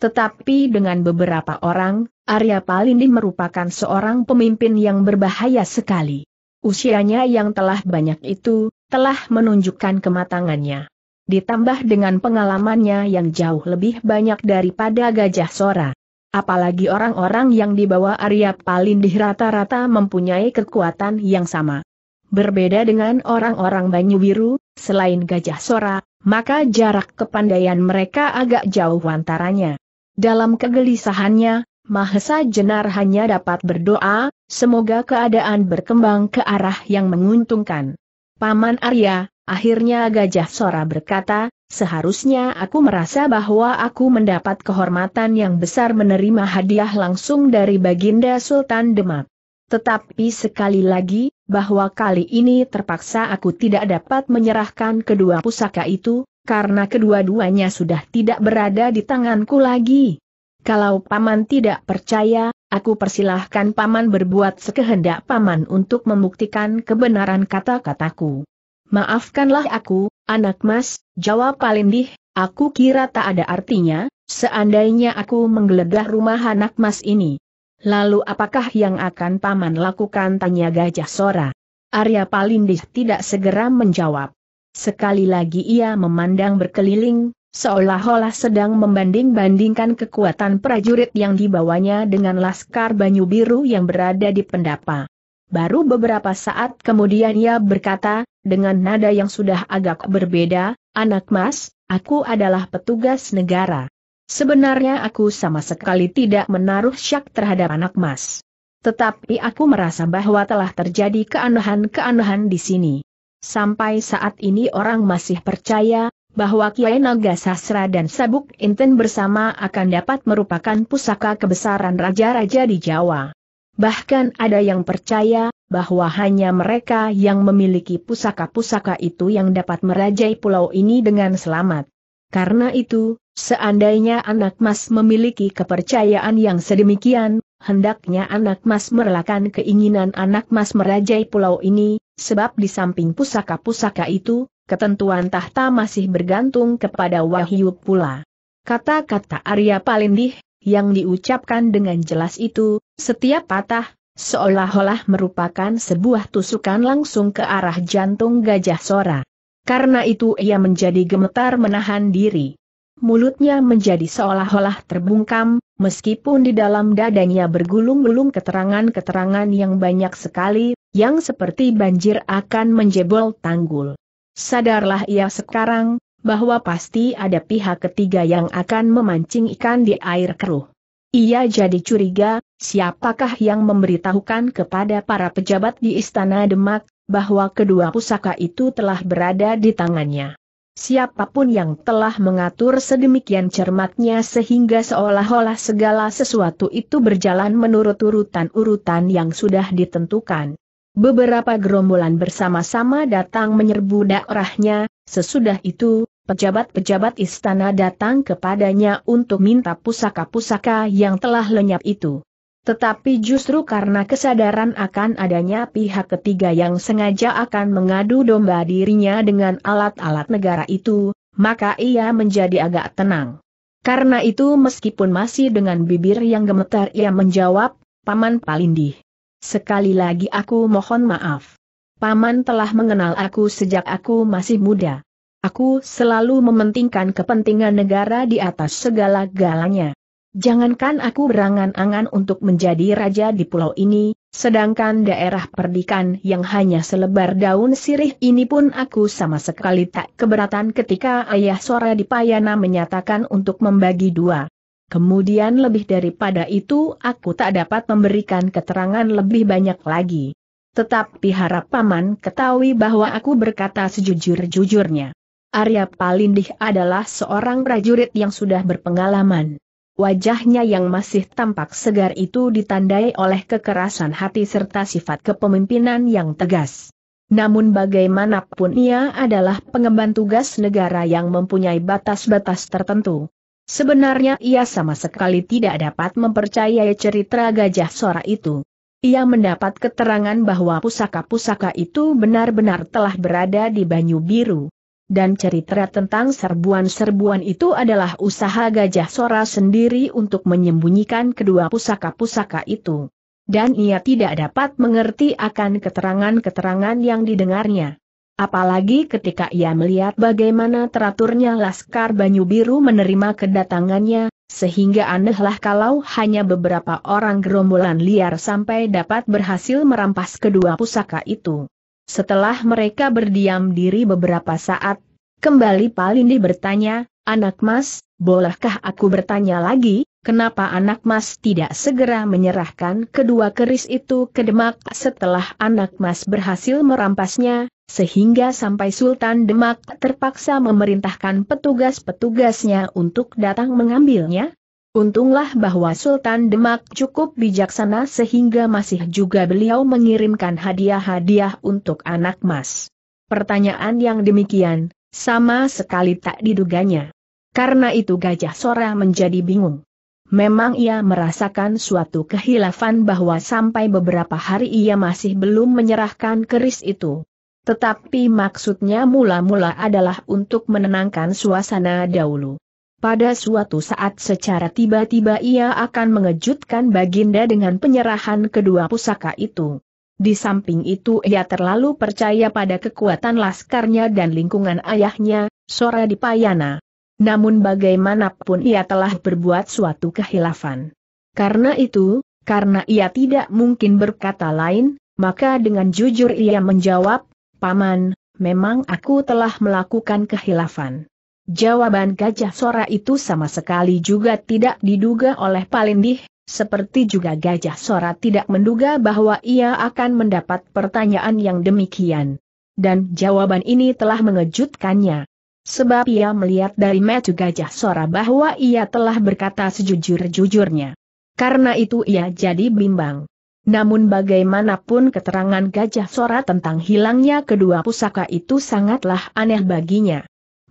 S1: Tetapi dengan beberapa orang, Arya Palindi merupakan seorang pemimpin yang berbahaya sekali. Usianya yang telah banyak itu, telah menunjukkan kematangannya. Ditambah dengan pengalamannya yang jauh lebih banyak daripada Gajah Sora. Apalagi orang-orang yang dibawa Arya Palindi rata-rata mempunyai kekuatan yang sama. Berbeda dengan orang-orang Banyu Biru, selain Gajah Sora, maka jarak kepandaian mereka agak jauh antaranya. Dalam kegelisahannya, Mahesa Jenar hanya dapat berdoa, semoga keadaan berkembang ke arah yang menguntungkan. Paman Arya, akhirnya Gajah Sora berkata, seharusnya aku merasa bahwa aku mendapat kehormatan yang besar menerima hadiah langsung dari Baginda Sultan Demak. Tetapi sekali lagi, bahwa kali ini terpaksa aku tidak dapat menyerahkan kedua pusaka itu, karena kedua-duanya sudah tidak berada di tanganku lagi. Kalau Paman tidak percaya, aku persilahkan Paman berbuat sekehendak Paman untuk membuktikan kebenaran kata-kataku. Maafkanlah aku, anak mas, jawab Palindih, aku kira tak ada artinya, seandainya aku menggeledah rumah anak mas ini. Lalu apakah yang akan paman lakukan tanya Gajah Sora? Arya Palindih tidak segera menjawab. Sekali lagi ia memandang berkeliling, seolah-olah sedang membanding-bandingkan kekuatan prajurit yang dibawanya dengan Laskar Banyu Biru yang berada di pendapa. Baru beberapa saat kemudian ia berkata, dengan nada yang sudah agak berbeda, Anak mas, aku adalah petugas negara. Sebenarnya aku sama sekali tidak menaruh syak terhadap anak mas. Tetapi aku merasa bahwa telah terjadi keanehan-keanehan di sini. Sampai saat ini orang masih percaya, bahwa Kiai Naga Sasra dan Sabuk Inten bersama akan dapat merupakan pusaka kebesaran raja-raja di Jawa. Bahkan ada yang percaya, bahwa hanya mereka yang memiliki pusaka-pusaka itu yang dapat merajai pulau ini dengan selamat. Karena itu, Seandainya anak mas memiliki kepercayaan yang sedemikian, hendaknya anak mas merelakan keinginan anak mas merajai pulau ini, sebab di samping pusaka-pusaka itu, ketentuan tahta masih bergantung kepada wahyu pula. Kata-kata Arya Palindih, yang diucapkan dengan jelas itu, setiap patah, seolah-olah merupakan sebuah tusukan langsung ke arah jantung gajah Sora. Karena itu ia menjadi gemetar menahan diri mulutnya menjadi seolah-olah terbungkam, meskipun di dalam dadanya bergulung-gulung keterangan-keterangan yang banyak sekali, yang seperti banjir akan menjebol tanggul. Sadarlah ia sekarang, bahwa pasti ada pihak ketiga yang akan memancing ikan di air keruh. Ia jadi curiga, siapakah yang memberitahukan kepada para pejabat di Istana Demak, bahwa kedua pusaka itu telah berada di tangannya. Siapapun yang telah mengatur sedemikian cermatnya sehingga seolah-olah segala sesuatu itu berjalan menurut urutan-urutan yang sudah ditentukan. Beberapa gerombolan bersama-sama datang menyerbu daerahnya, sesudah itu, pejabat-pejabat istana datang kepadanya untuk minta pusaka-pusaka yang telah lenyap itu. Tetapi justru karena kesadaran akan adanya pihak ketiga yang sengaja akan mengadu domba dirinya dengan alat-alat negara itu, maka ia menjadi agak tenang. Karena itu meskipun masih dengan bibir yang gemetar ia menjawab, Paman Palindih. Sekali lagi aku mohon maaf. Paman telah mengenal aku sejak aku masih muda. Aku selalu mementingkan kepentingan negara di atas segala galanya. Jangankan aku berangan-angan untuk menjadi raja di pulau ini, sedangkan daerah perdikan yang hanya selebar daun sirih ini pun aku sama sekali tak keberatan ketika ayah Sora di Payana menyatakan untuk membagi dua. Kemudian lebih daripada itu aku tak dapat memberikan keterangan lebih banyak lagi. Tetapi harap paman ketahui bahwa aku berkata sejujur-jujurnya. Arya Palindih adalah seorang prajurit yang sudah berpengalaman. Wajahnya yang masih tampak segar itu ditandai oleh kekerasan hati serta sifat kepemimpinan yang tegas. Namun bagaimanapun ia adalah pengemban tugas negara yang mempunyai batas-batas tertentu. Sebenarnya ia sama sekali tidak dapat mempercayai cerita gajah sora itu. Ia mendapat keterangan bahwa pusaka-pusaka itu benar-benar telah berada di Banyu Biru dan cerita tentang serbuan-serbuan itu adalah usaha Gajah Sora sendiri untuk menyembunyikan kedua pusaka-pusaka itu. Dan ia tidak dapat mengerti akan keterangan-keterangan yang didengarnya. Apalagi ketika ia melihat bagaimana teraturnya Laskar Banyu Biru menerima kedatangannya, sehingga anehlah kalau hanya beberapa orang gerombolan liar sampai dapat berhasil merampas kedua pusaka itu. Setelah mereka berdiam diri beberapa saat, kembali Palindi bertanya, Anak Mas, bolehkah aku bertanya lagi, kenapa Anak Mas tidak segera menyerahkan kedua keris itu ke Demak setelah Anak Mas berhasil merampasnya, sehingga sampai Sultan Demak terpaksa memerintahkan petugas-petugasnya untuk datang mengambilnya? Untunglah bahwa Sultan Demak cukup bijaksana sehingga masih juga beliau mengirimkan hadiah-hadiah untuk anak mas. Pertanyaan yang demikian, sama sekali tak diduganya. Karena itu Gajah Sora menjadi bingung. Memang ia merasakan suatu kehilafan bahwa sampai beberapa hari ia masih belum menyerahkan keris itu. Tetapi maksudnya mula-mula adalah untuk menenangkan suasana dahulu. Pada suatu saat secara tiba-tiba ia akan mengejutkan Baginda dengan penyerahan kedua pusaka itu. Di samping itu ia terlalu percaya pada kekuatan laskarnya dan lingkungan ayahnya, Sora Dipayana. Namun bagaimanapun ia telah berbuat suatu kehilafan. Karena itu, karena ia tidak mungkin berkata lain, maka dengan jujur ia menjawab, Paman, memang aku telah melakukan kehilafan. Jawaban gajah sora itu sama sekali juga tidak diduga oleh Palindih, seperti juga gajah sora tidak menduga bahwa ia akan mendapat pertanyaan yang demikian. Dan jawaban ini telah mengejutkannya. Sebab ia melihat dari metu gajah sora bahwa ia telah berkata sejujur-jujurnya. Karena itu ia jadi bimbang. Namun bagaimanapun keterangan gajah sora tentang hilangnya kedua pusaka itu sangatlah aneh baginya.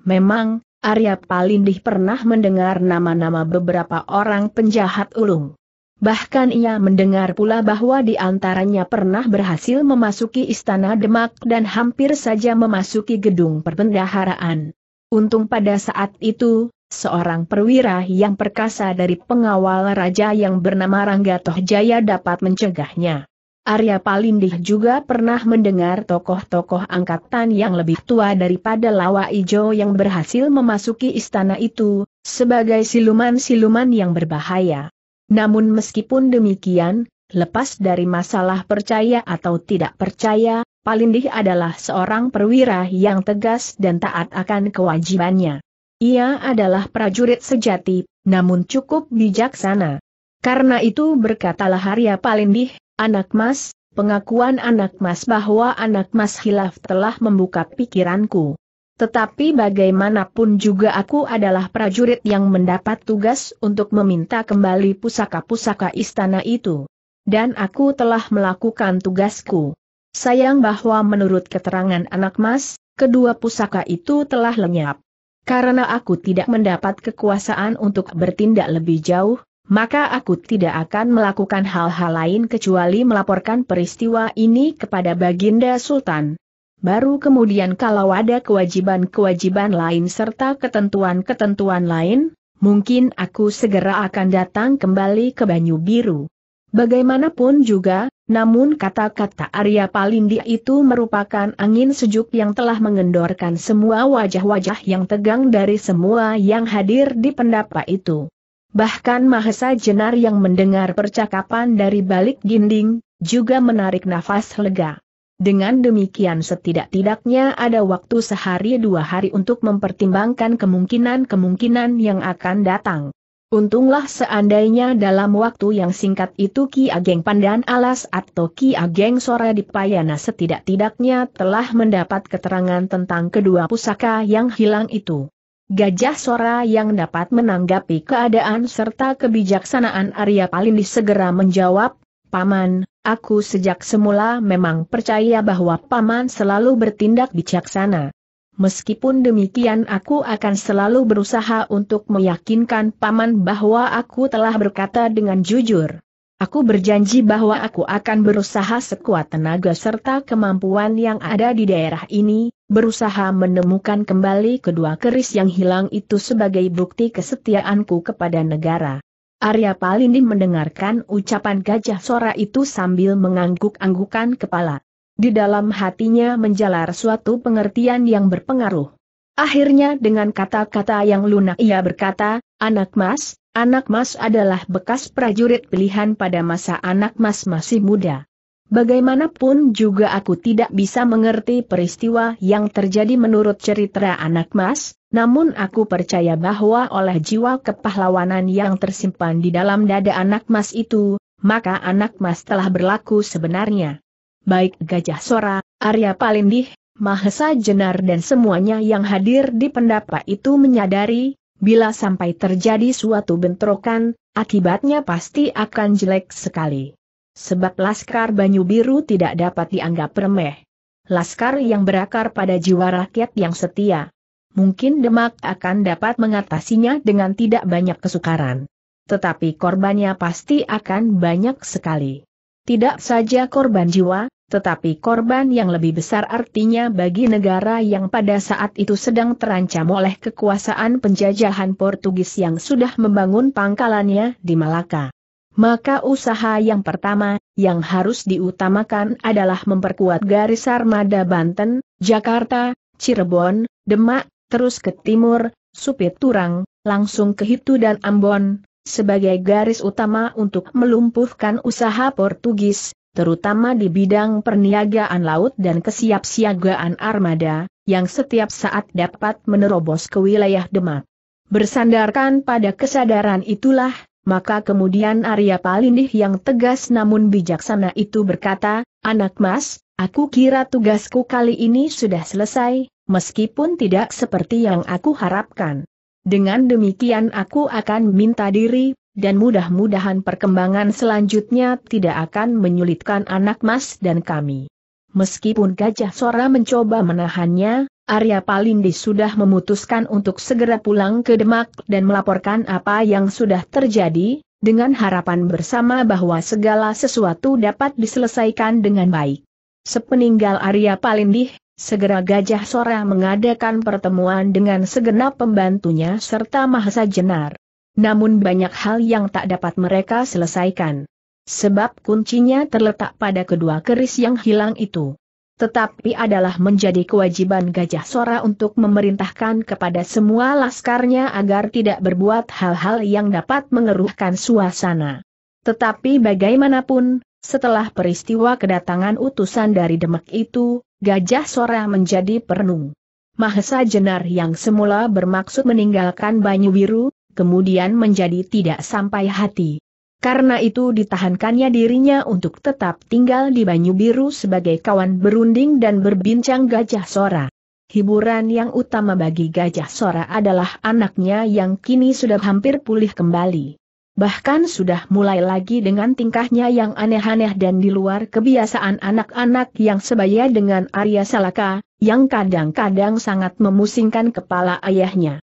S1: Memang, Arya Palindih pernah mendengar nama-nama beberapa orang penjahat ulung. Bahkan ia mendengar pula bahwa di antaranya pernah berhasil memasuki istana Demak dan hampir saja memasuki gedung perbendaharaan. Untung pada saat itu, seorang perwira yang perkasa dari pengawal raja yang bernama Rangga Tohjaya dapat mencegahnya. Arya Palindih juga pernah mendengar tokoh-tokoh angkatan yang lebih tua daripada Lawa Ijo yang berhasil memasuki istana itu, sebagai siluman-siluman yang berbahaya. Namun meskipun demikian, Lepas dari masalah percaya atau tidak percaya, Palindih adalah seorang perwira yang tegas dan taat akan kewajibannya. Ia adalah prajurit sejati, namun cukup bijaksana. Karena itu berkatalah Arya Palindih, Anak Mas, pengakuan anak Mas bahwa anak Mas hilaf telah membuka pikiranku. Tetapi bagaimanapun juga aku adalah prajurit yang mendapat tugas untuk meminta kembali pusaka-pusaka istana itu. Dan aku telah melakukan tugasku. Sayang bahwa menurut keterangan anak mas, kedua pusaka itu telah lenyap. Karena aku tidak mendapat kekuasaan untuk bertindak lebih jauh, maka aku tidak akan melakukan hal-hal lain kecuali melaporkan peristiwa ini kepada Baginda Sultan. Baru kemudian kalau ada kewajiban-kewajiban lain serta ketentuan-ketentuan lain, mungkin aku segera akan datang kembali ke Banyu Biru. Bagaimanapun juga, namun kata-kata Arya Palindi itu merupakan angin sejuk yang telah mengendorkan semua wajah-wajah yang tegang dari semua yang hadir di pendapa itu. Bahkan Mahesa Jenar yang mendengar percakapan dari balik dinding, juga menarik nafas lega. Dengan demikian setidak-tidaknya ada waktu sehari dua hari untuk mempertimbangkan kemungkinan-kemungkinan yang akan datang. Untunglah seandainya dalam waktu yang singkat itu Ki Ageng Pandan Alas atau Ki Ageng Sora Dipayana setidak-tidaknya telah mendapat keterangan tentang kedua pusaka yang hilang itu. Gajah Sora yang dapat menanggapi keadaan serta kebijaksanaan Arya Palindi segera menjawab, Paman, aku sejak semula memang percaya bahwa Paman selalu bertindak bijaksana. Meskipun demikian aku akan selalu berusaha untuk meyakinkan Paman bahwa aku telah berkata dengan jujur. Aku berjanji bahwa aku akan berusaha sekuat tenaga serta kemampuan yang ada di daerah ini, berusaha menemukan kembali kedua keris yang hilang itu sebagai bukti kesetiaanku kepada negara. Arya Palindi mendengarkan ucapan gajah sora itu sambil mengangguk-anggukan kepala. Di dalam hatinya menjalar suatu pengertian yang berpengaruh. Akhirnya dengan kata-kata yang lunak ia berkata, Anak mas, Anak Mas adalah bekas prajurit pilihan pada masa anak Mas masih muda. Bagaimanapun juga aku tidak bisa mengerti peristiwa yang terjadi menurut cerita anak Mas, namun aku percaya bahwa oleh jiwa kepahlawanan yang tersimpan di dalam dada anak Mas itu, maka anak Mas telah berlaku sebenarnya. Baik Gajah Sora, Arya Palindih, Mahesa Jenar dan semuanya yang hadir di pendapa itu menyadari Bila sampai terjadi suatu bentrokan, akibatnya pasti akan jelek sekali. Sebab Laskar Banyu Biru tidak dapat dianggap remeh. Laskar yang berakar pada jiwa rakyat yang setia. Mungkin Demak akan dapat mengatasinya dengan tidak banyak kesukaran. Tetapi korbannya pasti akan banyak sekali. Tidak saja korban jiwa, tetapi korban yang lebih besar artinya bagi negara yang pada saat itu sedang terancam oleh kekuasaan penjajahan Portugis yang sudah membangun pangkalannya di Malaka. Maka usaha yang pertama, yang harus diutamakan adalah memperkuat garis armada Banten, Jakarta, Cirebon, Demak, terus ke timur, Supit Turang, langsung ke Hitu dan Ambon, sebagai garis utama untuk melumpuhkan usaha Portugis, terutama di bidang perniagaan laut dan kesiapsiagaan armada, yang setiap saat dapat menerobos ke wilayah Demak. Bersandarkan pada kesadaran itulah, maka kemudian Arya Palindih yang tegas namun bijaksana itu berkata, Anak mas, aku kira tugasku kali ini sudah selesai, meskipun tidak seperti yang aku harapkan. Dengan demikian aku akan minta diri dan mudah-mudahan perkembangan selanjutnya tidak akan menyulitkan anak mas dan kami. Meskipun Gajah Sora mencoba menahannya, Arya Palindi sudah memutuskan untuk segera pulang ke Demak dan melaporkan apa yang sudah terjadi, dengan harapan bersama bahwa segala sesuatu dapat diselesaikan dengan baik. Sepeninggal Arya Palindih, segera Gajah Sora mengadakan pertemuan dengan segenap pembantunya serta Mahasa Jenar. Namun banyak hal yang tak dapat mereka selesaikan. Sebab kuncinya terletak pada kedua keris yang hilang itu. Tetapi adalah menjadi kewajiban Gajah Sora untuk memerintahkan kepada semua laskarnya agar tidak berbuat hal-hal yang dapat mengeruhkan suasana. Tetapi bagaimanapun, setelah peristiwa kedatangan utusan dari Demak itu, Gajah Sora menjadi perenung. Mahesa Jenar yang semula bermaksud meninggalkan Banyu Biru, kemudian menjadi tidak sampai hati. Karena itu ditahankannya dirinya untuk tetap tinggal di Banyu Biru sebagai kawan berunding dan berbincang Gajah Sora. Hiburan yang utama bagi Gajah Sora adalah anaknya yang kini sudah hampir pulih kembali. Bahkan sudah mulai lagi dengan tingkahnya yang aneh-aneh dan di luar kebiasaan anak-anak yang sebaya dengan Arya Salaka, yang kadang-kadang sangat memusingkan kepala ayahnya.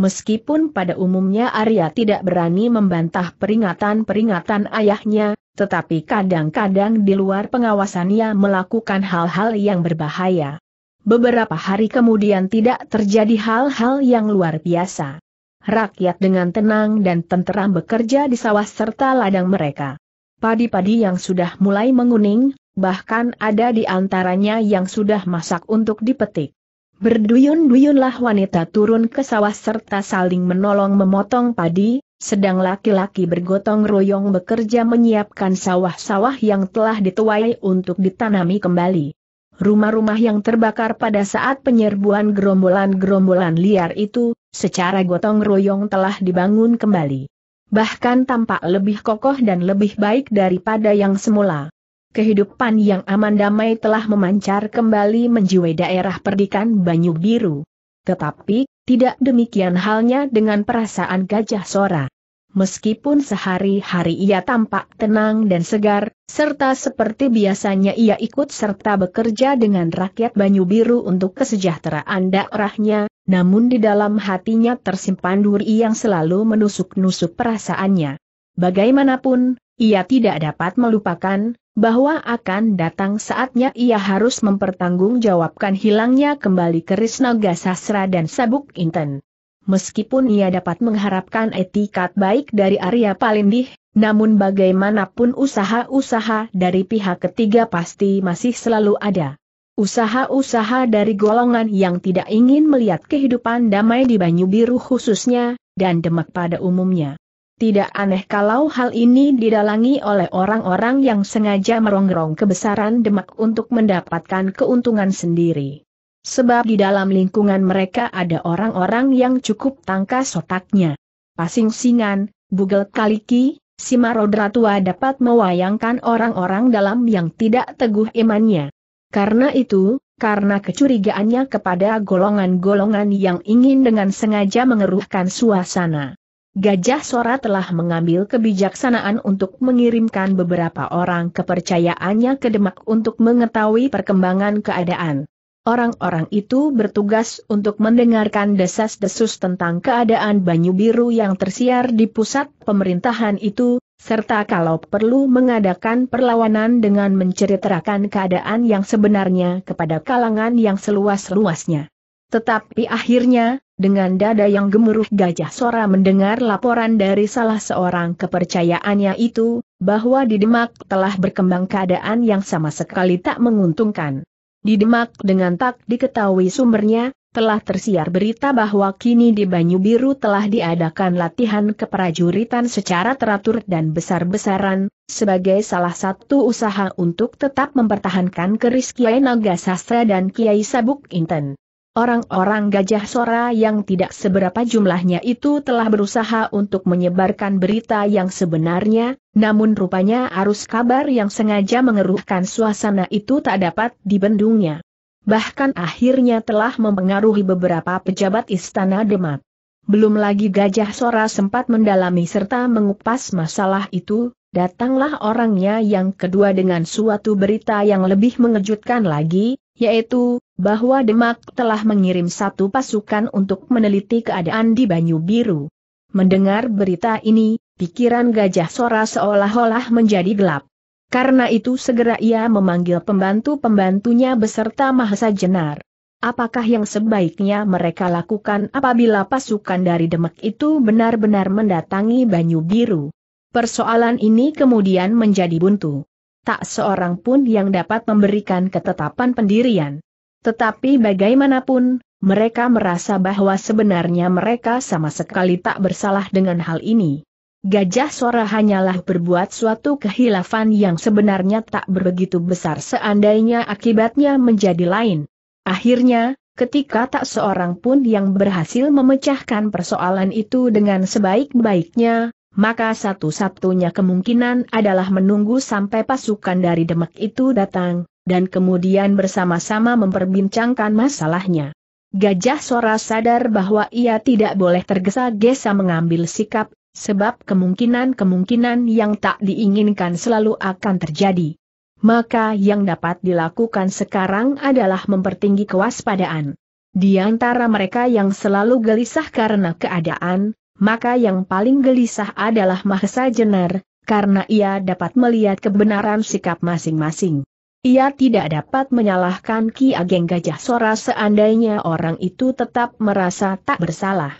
S1: Meskipun pada umumnya Arya tidak berani membantah peringatan-peringatan ayahnya, tetapi kadang-kadang di luar pengawasannya melakukan hal-hal yang berbahaya. Beberapa hari kemudian tidak terjadi hal-hal yang luar biasa. Rakyat dengan tenang dan tenteram bekerja di sawah serta ladang mereka. Padi-padi yang sudah mulai menguning, bahkan ada di antaranya yang sudah masak untuk dipetik. Berduyun-duyunlah wanita turun ke sawah serta saling menolong memotong padi, sedang laki-laki bergotong royong bekerja menyiapkan sawah-sawah yang telah dituai untuk ditanami kembali. Rumah-rumah yang terbakar pada saat penyerbuan gerombolan-gerombolan liar itu, secara gotong royong telah dibangun kembali. Bahkan tampak lebih kokoh dan lebih baik daripada yang semula kehidupan yang aman damai telah memancar kembali menjiwai daerah perdikan Banyu Biru. Tetapi, tidak demikian halnya dengan perasaan gajah sora. Meskipun sehari-hari ia tampak tenang dan segar, serta seperti biasanya ia ikut serta bekerja dengan rakyat Banyu Biru untuk kesejahteraan daerahnya, namun di dalam hatinya tersimpan duri yang selalu menusuk-nusuk perasaannya. Bagaimanapun, ia tidak dapat melupakan bahwa akan datang saatnya ia harus mempertanggungjawabkan hilangnya kembali keris naga sasra dan sabuk inten. Meskipun ia dapat mengharapkan etikat baik dari Arya Palindih, namun bagaimanapun usaha-usaha dari pihak ketiga pasti masih selalu ada. Usaha-usaha dari golongan yang tidak ingin melihat kehidupan damai di Banyu Biru khususnya, dan Demak pada umumnya. Tidak aneh kalau hal ini didalangi oleh orang-orang yang sengaja merongrong kebesaran Demak untuk mendapatkan keuntungan sendiri. Sebab di dalam lingkungan mereka ada orang-orang yang cukup tangkas otaknya. Pasing singan, bugel kaliki, si marodratua dapat mewayangkan orang-orang dalam yang tidak teguh imannya. Karena itu, karena kecurigaannya kepada golongan-golongan yang ingin dengan sengaja mengeruhkan suasana Gajah Sora telah mengambil kebijaksanaan untuk mengirimkan beberapa orang kepercayaannya ke Demak untuk mengetahui perkembangan keadaan. Orang-orang itu bertugas untuk mendengarkan desas-desus tentang keadaan Banyu Biru yang tersiar di pusat pemerintahan itu, serta kalau perlu mengadakan perlawanan dengan menceritakan keadaan yang sebenarnya kepada kalangan yang seluas-luasnya. Tetapi akhirnya, dengan dada yang gemuruh Gajah Sora mendengar laporan dari salah seorang kepercayaannya itu, bahwa di Demak telah berkembang keadaan yang sama sekali tak menguntungkan. Di Demak dengan tak diketahui sumbernya, telah tersiar berita bahwa kini di Banyu Biru telah diadakan latihan keprajuritan secara teratur dan besar-besaran, sebagai salah satu usaha untuk tetap mempertahankan keris Kiai Naga Sastra dan Kiai Sabuk Inten. Orang-orang gajah sora yang tidak seberapa jumlahnya itu telah berusaha untuk menyebarkan berita yang sebenarnya, namun rupanya arus kabar yang sengaja mengeruhkan suasana itu tak dapat dibendungnya. Bahkan akhirnya telah mempengaruhi beberapa pejabat istana Demak. Belum lagi gajah sora sempat mendalami serta mengupas masalah itu, datanglah orangnya yang kedua dengan suatu berita yang lebih mengejutkan lagi, yaitu, bahwa Demak telah mengirim satu pasukan untuk meneliti keadaan di Banyu Biru. Mendengar berita ini, pikiran Gajah Sora seolah-olah menjadi gelap. Karena itu segera ia memanggil pembantu-pembantunya beserta Mahesa Jenar. Apakah yang sebaiknya mereka lakukan apabila pasukan dari Demak itu benar-benar mendatangi Banyu Biru? Persoalan ini kemudian menjadi buntu. Tak seorang pun yang dapat memberikan ketetapan pendirian. Tetapi bagaimanapun, mereka merasa bahwa sebenarnya mereka sama sekali tak bersalah dengan hal ini. Gajah suara hanyalah berbuat suatu kehilafan yang sebenarnya tak begitu besar seandainya akibatnya menjadi lain. Akhirnya, ketika tak seorang pun yang berhasil memecahkan persoalan itu dengan sebaik-baiknya, maka satu-satunya kemungkinan adalah menunggu sampai pasukan dari Demak itu datang, dan kemudian bersama-sama memperbincangkan masalahnya. Gajah Sora sadar bahwa ia tidak boleh tergesa-gesa mengambil sikap, sebab kemungkinan-kemungkinan yang tak diinginkan selalu akan terjadi. Maka yang dapat dilakukan sekarang adalah mempertinggi kewaspadaan. Di antara mereka yang selalu gelisah karena keadaan, maka yang paling gelisah adalah Mahesa Jenar, karena ia dapat melihat kebenaran sikap masing-masing. Ia tidak dapat menyalahkan Ki Ageng Gajah Sora seandainya orang itu tetap merasa tak bersalah.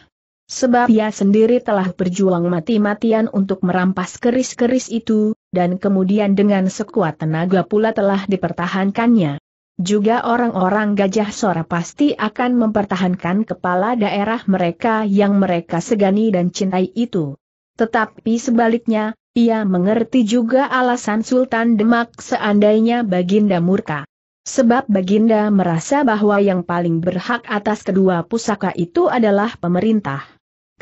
S1: Sebab ia sendiri telah berjuang mati-matian untuk merampas keris-keris itu, dan kemudian dengan sekuat tenaga pula telah dipertahankannya. Juga orang-orang Gajah Sora pasti akan mempertahankan kepala daerah mereka yang mereka segani dan cintai itu. Tetapi sebaliknya, ia mengerti juga alasan Sultan Demak seandainya Baginda murka. Sebab Baginda merasa bahwa yang paling berhak atas kedua pusaka itu adalah pemerintah.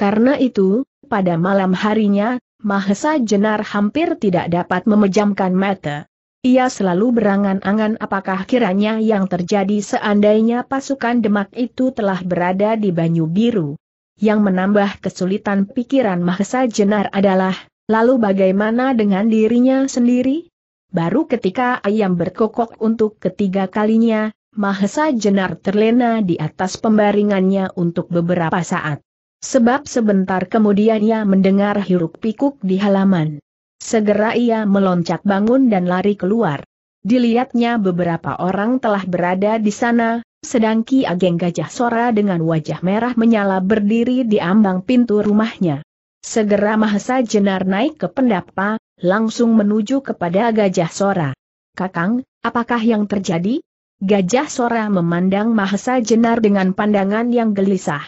S1: Karena itu, pada malam harinya, Mahesa Jenar hampir tidak dapat memejamkan mata. Ia selalu berangan-angan apakah kiranya yang terjadi seandainya pasukan Demak itu telah berada di Banyu Biru. Yang menambah kesulitan pikiran Mahesa Jenar adalah, Lalu bagaimana dengan dirinya sendiri? Baru ketika ayam berkokok untuk ketiga kalinya, Mahesa Jenar terlena di atas pembaringannya untuk beberapa saat. Sebab sebentar kemudian ia mendengar hiruk pikuk di halaman. Segera ia meloncat bangun dan lari keluar. Dilihatnya beberapa orang telah berada di sana, sedang Ki Ageng Gajah Sora dengan wajah merah menyala berdiri di ambang pintu rumahnya. Segera Mahesa Jenar naik ke pendapa, langsung menuju kepada Gajah Sora. Kakang, apakah yang terjadi? Gajah Sora memandang Mahesa Jenar dengan pandangan yang gelisah.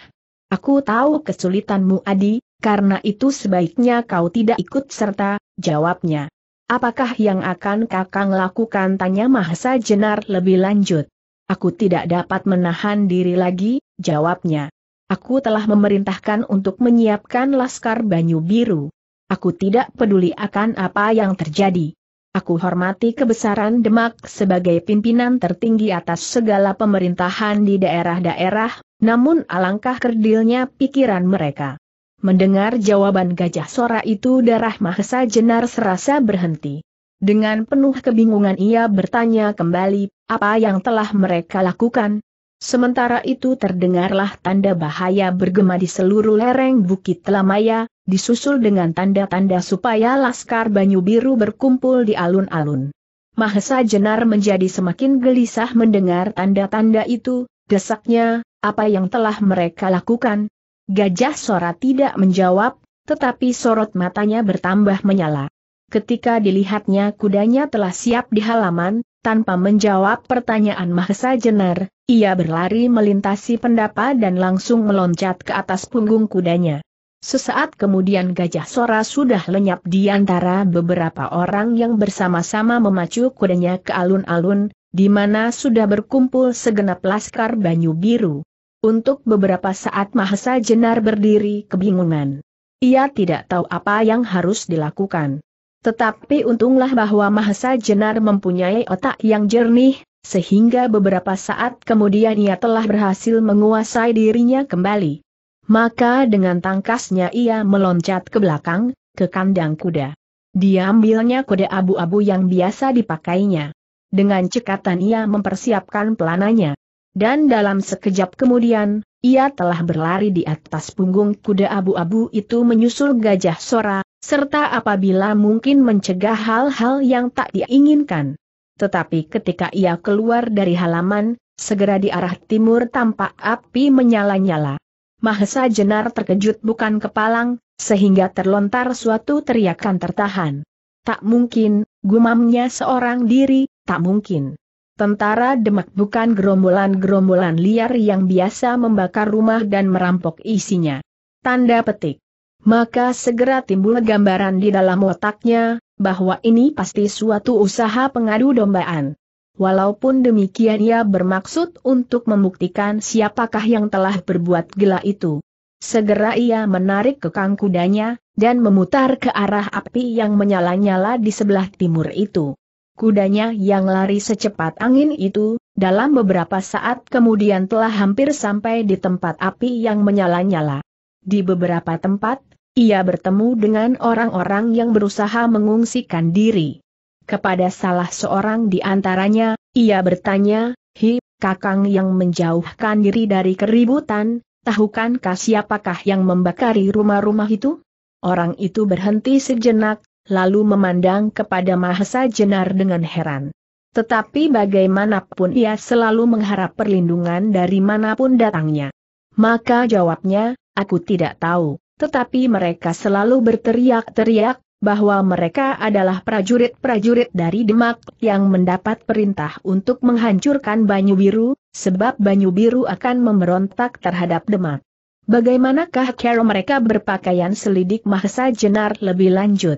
S1: Aku tahu kesulitanmu Adi, karena itu sebaiknya kau tidak ikut serta, jawabnya. Apakah yang akan kakang lakukan tanya Mahesa Jenar lebih lanjut. Aku tidak dapat menahan diri lagi, jawabnya. Aku telah memerintahkan untuk menyiapkan laskar Banyu Biru. Aku tidak peduli akan apa yang terjadi. Aku hormati kebesaran Demak sebagai pimpinan tertinggi atas segala pemerintahan di daerah-daerah, namun alangkah kerdilnya pikiran mereka. Mendengar jawaban gajah sora itu darah Mahesa Jenar serasa berhenti. Dengan penuh kebingungan ia bertanya kembali, apa yang telah mereka lakukan? Sementara itu terdengarlah tanda bahaya bergema di seluruh lereng Bukit Telamaya, disusul dengan tanda-tanda supaya Laskar Banyu Biru berkumpul di alun-alun. Mahesa Jenar menjadi semakin gelisah mendengar tanda-tanda itu, desaknya, apa yang telah mereka lakukan? Gajah Sora tidak menjawab, tetapi sorot matanya bertambah menyala. Ketika dilihatnya kudanya telah siap di halaman, tanpa menjawab pertanyaan Mahesa Jenar, ia berlari melintasi pendapa dan langsung meloncat ke atas punggung kudanya. Sesaat kemudian Gajah Sora sudah lenyap di antara beberapa orang yang bersama-sama memacu kudanya ke alun-alun, di mana sudah berkumpul segenap laskar Banyu Biru. Untuk beberapa saat Mahesa Jenar berdiri kebingungan. Ia tidak tahu apa yang harus dilakukan. Tetapi untunglah bahwa Mahesa Jenar mempunyai otak yang jernih, sehingga beberapa saat kemudian ia telah berhasil menguasai dirinya kembali. Maka dengan tangkasnya ia meloncat ke belakang, ke kandang kuda. Diambilnya kuda abu-abu yang biasa dipakainya. Dengan cekatan ia mempersiapkan pelananya. Dan dalam sekejap kemudian, ia telah berlari di atas punggung kuda abu-abu itu menyusul gajah sora, serta apabila mungkin mencegah hal-hal yang tak diinginkan. Tetapi ketika ia keluar dari halaman, segera di arah timur tampak api menyala-nyala. Mahesa Jenar terkejut bukan kepalang, sehingga terlontar suatu teriakan tertahan. Tak mungkin, gumamnya seorang diri, tak mungkin. Tentara Demak bukan gerombolan-gerombolan liar yang biasa membakar rumah dan merampok isinya. Tanda petik maka segera timbul gambaran di dalam otaknya, bahwa ini pasti suatu usaha pengadu dombaan. Walaupun demikian ia bermaksud untuk membuktikan siapakah yang telah berbuat gila itu. Segera ia menarik kekang kudanya, dan memutar ke arah api yang menyala-nyala di sebelah timur itu. Kudanya yang lari secepat angin itu, dalam beberapa saat kemudian telah hampir sampai di tempat api yang menyala-nyala. Di beberapa tempat, ia bertemu dengan orang-orang yang berusaha mengungsikan diri. Kepada salah seorang di antaranya, ia bertanya, Hi, kakang yang menjauhkan diri dari keributan, tahukankah siapakah yang membakari rumah-rumah itu? Orang itu berhenti sejenak, lalu memandang kepada Mahesa Jenar dengan heran. Tetapi bagaimanapun ia selalu mengharap perlindungan dari manapun datangnya. Maka jawabnya, aku tidak tahu tetapi mereka selalu berteriak-teriak, bahwa mereka adalah prajurit-prajurit dari Demak yang mendapat perintah untuk menghancurkan Banyu Biru, sebab Banyu Biru akan memberontak terhadap Demak. Bagaimanakah cara mereka berpakaian selidik Mahesa Jenar lebih lanjut?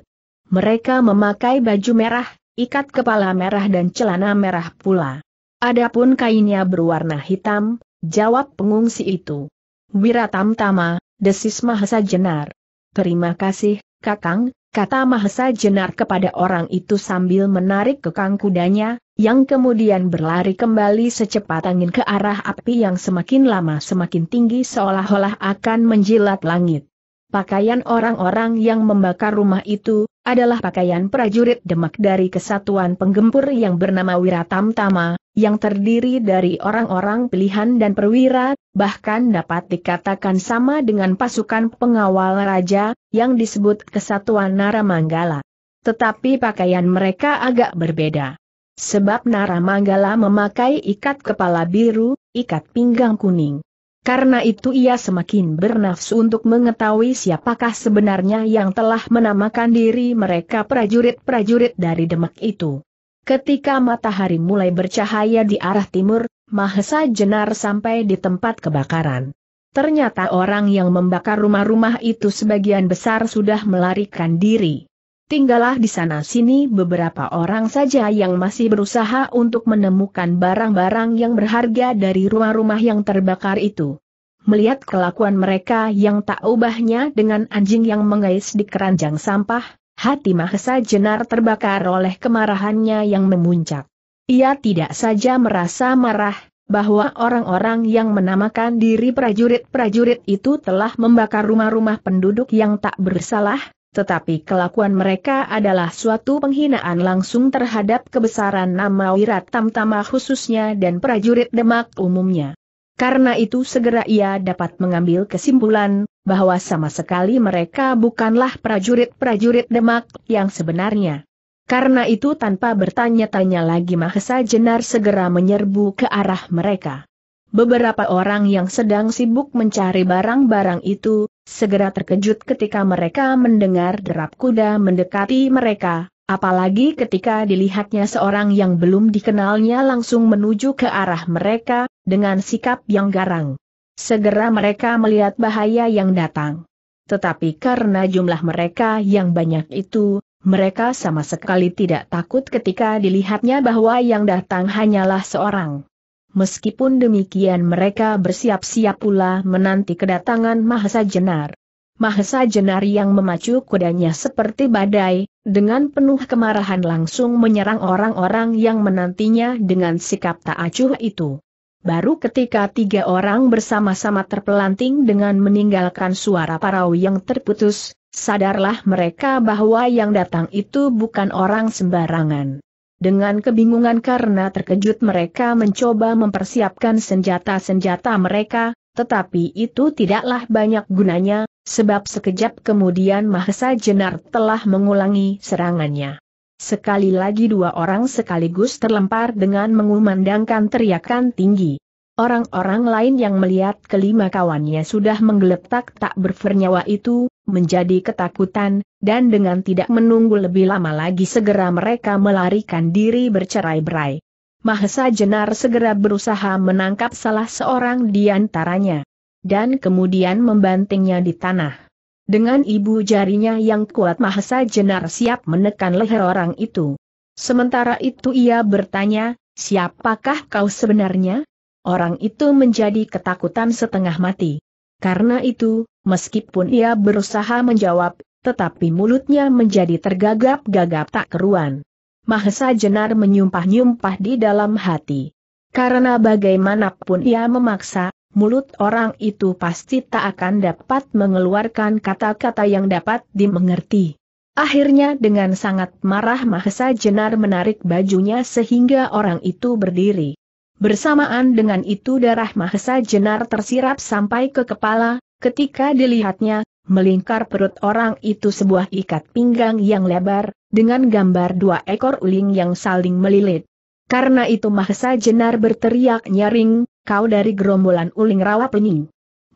S1: Mereka memakai baju merah, ikat kepala merah dan celana merah pula. Adapun kainnya berwarna hitam, jawab pengungsi itu. Wiratam Tama, desis Mahesa Jenar. Terima kasih, Kakang, kata Mahesa Jenar kepada orang itu sambil menarik kekang kudanya, yang kemudian berlari kembali secepat angin ke arah api yang semakin lama semakin tinggi seolah-olah akan menjilat langit. Pakaian orang-orang yang membakar rumah itu, adalah pakaian prajurit demak dari kesatuan penggempur yang bernama Wiratam Tama, yang terdiri dari orang-orang pilihan dan perwira, bahkan dapat dikatakan sama dengan pasukan pengawal raja, yang disebut Kesatuan Manggala. Tetapi pakaian mereka agak berbeda. Sebab Manggala memakai ikat kepala biru, ikat pinggang kuning. Karena itu ia semakin bernafsu untuk mengetahui siapakah sebenarnya yang telah menamakan diri mereka prajurit-prajurit dari Demak itu. Ketika matahari mulai bercahaya di arah timur, Mahesa Jenar sampai di tempat kebakaran. Ternyata orang yang membakar rumah-rumah itu sebagian besar sudah melarikan diri. Tinggallah di sana-sini beberapa orang saja yang masih berusaha untuk menemukan barang-barang yang berharga dari rumah-rumah yang terbakar itu. Melihat kelakuan mereka yang tak ubahnya dengan anjing yang mengais di keranjang sampah, Hati Mahesa Jenar terbakar oleh kemarahannya yang memuncak. Ia tidak saja merasa marah, bahwa orang-orang yang menamakan diri prajurit-prajurit itu telah membakar rumah-rumah penduduk yang tak bersalah, tetapi kelakuan mereka adalah suatu penghinaan langsung terhadap kebesaran nama Wirat Tamtama khususnya dan prajurit Demak umumnya. Karena itu segera ia dapat mengambil kesimpulan, bahwa sama sekali mereka bukanlah prajurit-prajurit Demak yang sebenarnya. Karena itu tanpa bertanya-tanya lagi Mahesa Jenar segera menyerbu ke arah mereka. Beberapa orang yang sedang sibuk mencari barang-barang itu, segera terkejut ketika mereka mendengar derap kuda mendekati mereka, apalagi ketika dilihatnya seorang yang belum dikenalnya langsung menuju ke arah mereka, dengan sikap yang garang. Segera mereka melihat bahaya yang datang. Tetapi karena jumlah mereka yang banyak itu, mereka sama sekali tidak takut ketika dilihatnya bahwa yang datang hanyalah seorang. Meskipun demikian mereka bersiap-siap pula menanti kedatangan Mahesa Jenar. Mahesa Jenar yang memacu kudanya seperti badai, dengan penuh kemarahan langsung menyerang orang-orang yang menantinya dengan sikap tak acuh itu. Baru ketika tiga orang bersama-sama terpelanting dengan meninggalkan suara parau yang terputus, sadarlah mereka bahwa yang datang itu bukan orang sembarangan. Dengan kebingungan karena terkejut mereka mencoba mempersiapkan senjata-senjata mereka, tetapi itu tidaklah banyak gunanya, sebab sekejap kemudian Mahesa Jenar telah mengulangi serangannya. Sekali lagi dua orang sekaligus terlempar dengan mengumandangkan teriakan tinggi. Orang-orang lain yang melihat kelima kawannya sudah menggeletak tak bernyawa itu, menjadi ketakutan, dan dengan tidak menunggu lebih lama lagi segera mereka melarikan diri bercerai-berai. Mahesa Jenar segera berusaha menangkap salah seorang di antaranya. Dan kemudian membantingnya di tanah. Dengan ibu jarinya yang kuat Mahesa Jenar siap menekan leher orang itu. Sementara itu ia bertanya, siapakah kau sebenarnya? Orang itu menjadi ketakutan setengah mati. Karena itu, meskipun ia berusaha menjawab, tetapi mulutnya menjadi tergagap-gagap tak keruan. Mahesa Jenar menyumpah-nyumpah di dalam hati. Karena bagaimanapun ia memaksa, mulut orang itu pasti tak akan dapat mengeluarkan kata-kata yang dapat dimengerti. Akhirnya dengan sangat marah Mahesa Jenar menarik bajunya sehingga orang itu berdiri. Bersamaan dengan itu darah Mahesa Jenar tersirap sampai ke kepala, ketika dilihatnya, melingkar perut orang itu sebuah ikat pinggang yang lebar, dengan gambar dua ekor uling yang saling melilit. Karena itu Mahesa Jenar berteriak nyaring, kau dari gerombolan uling rawa pening.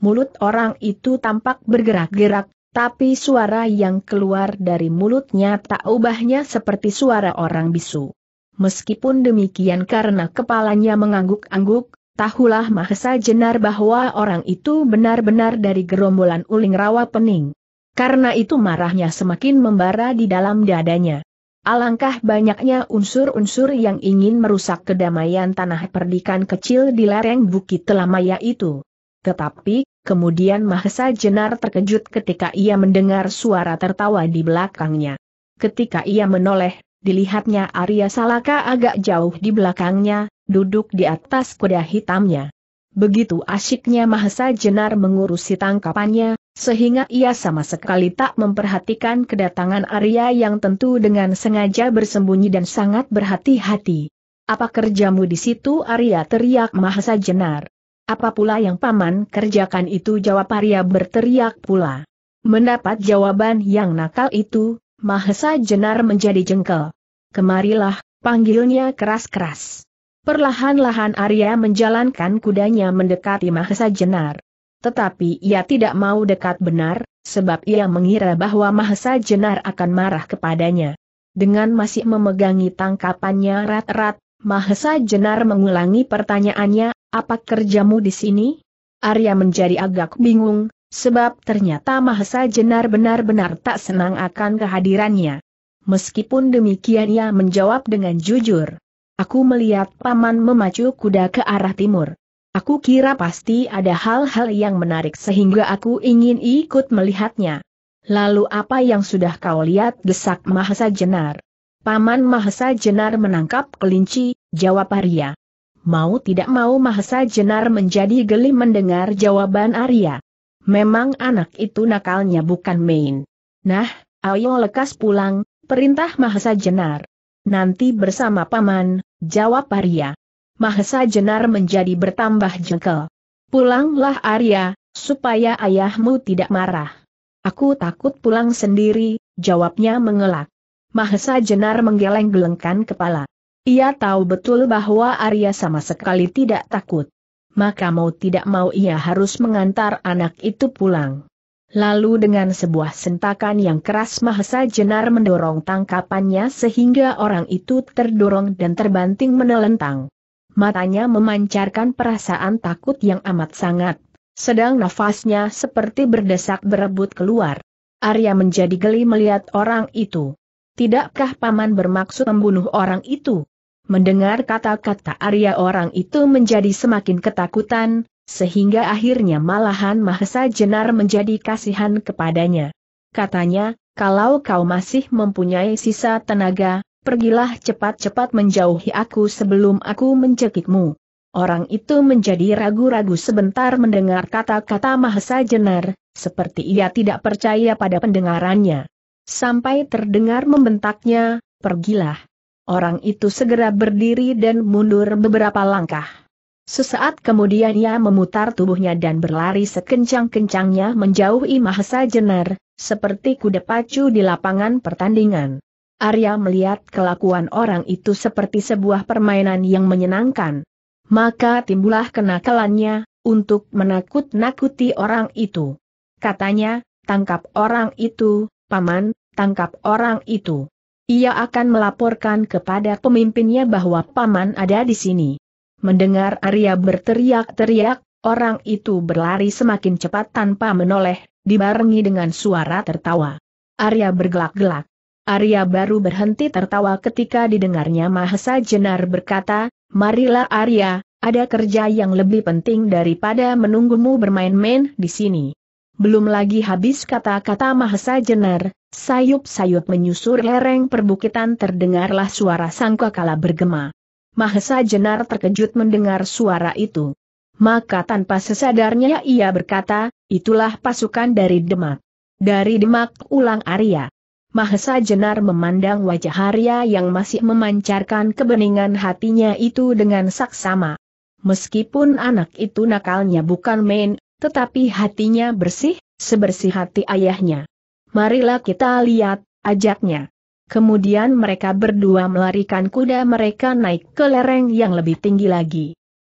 S1: Mulut orang itu tampak bergerak-gerak, tapi suara yang keluar dari mulutnya tak ubahnya seperti suara orang bisu. Meskipun demikian karena kepalanya mengangguk-angguk, tahulah Mahesa Jenar bahwa orang itu benar-benar dari gerombolan uling rawa pening. Karena itu marahnya semakin membara di dalam dadanya. Alangkah banyaknya unsur-unsur yang ingin merusak kedamaian tanah perdikan kecil di lereng Bukit Telamaya itu. Tetapi, kemudian Mahesa Jenar terkejut ketika ia mendengar suara tertawa di belakangnya. Ketika ia menoleh, dilihatnya Arya Salaka agak jauh di belakangnya, duduk di atas kuda hitamnya. Begitu asyiknya Mahesa Jenar mengurusi tangkapannya, sehingga ia sama sekali tak memperhatikan kedatangan Arya yang tentu dengan sengaja bersembunyi dan sangat berhati-hati. Apa kerjamu di situ Arya teriak Mahasa Jenar. Apa pula yang paman kerjakan itu jawab Arya berteriak pula. Mendapat jawaban yang nakal itu, Mahesa Jenar menjadi jengkel. Kemarilah, panggilnya keras-keras. Perlahan-lahan Arya menjalankan kudanya mendekati Mahesa Jenar. Tetapi ia tidak mau dekat benar, sebab ia mengira bahwa Mahesa Jenar akan marah kepadanya. Dengan masih memegangi tangkapannya rat-rat, Mahesa Jenar mengulangi pertanyaannya, apa kerjamu di sini? Arya menjadi agak bingung, sebab ternyata Mahesa Jenar benar-benar tak senang akan kehadirannya. Meskipun demikian ia menjawab dengan jujur. Aku melihat paman memacu kuda ke arah timur. Aku kira pasti ada hal-hal yang menarik sehingga aku ingin ikut melihatnya. Lalu apa yang sudah kau lihat desak Mahesa Jenar? Paman Mahesa Jenar menangkap kelinci, jawab Arya. Mau tidak mau Mahesa Jenar menjadi geli mendengar jawaban Arya. Memang anak itu nakalnya bukan main. Nah, ayo lekas pulang, perintah Mahesa Jenar. Nanti bersama paman, jawab Arya. Mahesa Jenar menjadi bertambah jengkel. Pulanglah Arya, supaya ayahmu tidak marah. Aku takut pulang sendiri, jawabnya mengelak. Mahesa Jenar menggeleng-gelengkan kepala. Ia tahu betul bahwa Arya sama sekali tidak takut. Maka mau tidak mau ia harus mengantar anak itu pulang. Lalu dengan sebuah sentakan yang keras Mahesa Jenar mendorong tangkapannya sehingga orang itu terdorong dan terbanting menelentang matanya memancarkan perasaan takut yang amat sangat. Sedang nafasnya seperti berdesak berebut keluar. Arya menjadi geli melihat orang itu. Tidakkah paman bermaksud membunuh orang itu? Mendengar kata-kata Arya orang itu menjadi semakin ketakutan, sehingga akhirnya malahan Mahesa Jenar menjadi kasihan kepadanya. Katanya, kalau kau masih mempunyai sisa tenaga, pergilah cepat-cepat menjauhi aku sebelum aku mencekikmu. Orang itu menjadi ragu-ragu sebentar mendengar kata-kata Mahesa Jenar, seperti ia tidak percaya pada pendengarannya. Sampai terdengar membentaknya, pergilah. Orang itu segera berdiri dan mundur beberapa langkah. Sesaat kemudian ia memutar tubuhnya dan berlari sekencang-kencangnya menjauhi Mahesa Jenar, seperti kuda pacu di lapangan pertandingan. Arya melihat kelakuan orang itu seperti sebuah permainan yang menyenangkan. Maka timbullah kenakalannya, untuk menakut-nakuti orang itu. Katanya, tangkap orang itu, paman, tangkap orang itu. Ia akan melaporkan kepada pemimpinnya bahwa paman ada di sini. Mendengar Arya berteriak-teriak, orang itu berlari semakin cepat tanpa menoleh, dibarengi dengan suara tertawa. Arya bergelak-gelak. Arya baru berhenti tertawa ketika didengarnya Mahesa Jenar berkata, Marilah Arya, ada kerja yang lebih penting daripada menunggumu bermain-main di sini. Belum lagi habis kata-kata Mahesa Jenar, sayup-sayup menyusur lereng perbukitan terdengarlah suara sangkakala bergema. Mahesa Jenar terkejut mendengar suara itu. Maka tanpa sesadarnya ia berkata, itulah pasukan dari Demak. Dari Demak ulang Arya. Mahesa Jenar memandang wajah Arya yang masih memancarkan kebeningan hatinya itu dengan saksama. Meskipun anak itu nakalnya bukan main, tetapi hatinya bersih, sebersih hati ayahnya. Marilah kita lihat, ajaknya. Kemudian mereka berdua melarikan kuda mereka naik ke lereng yang lebih tinggi lagi.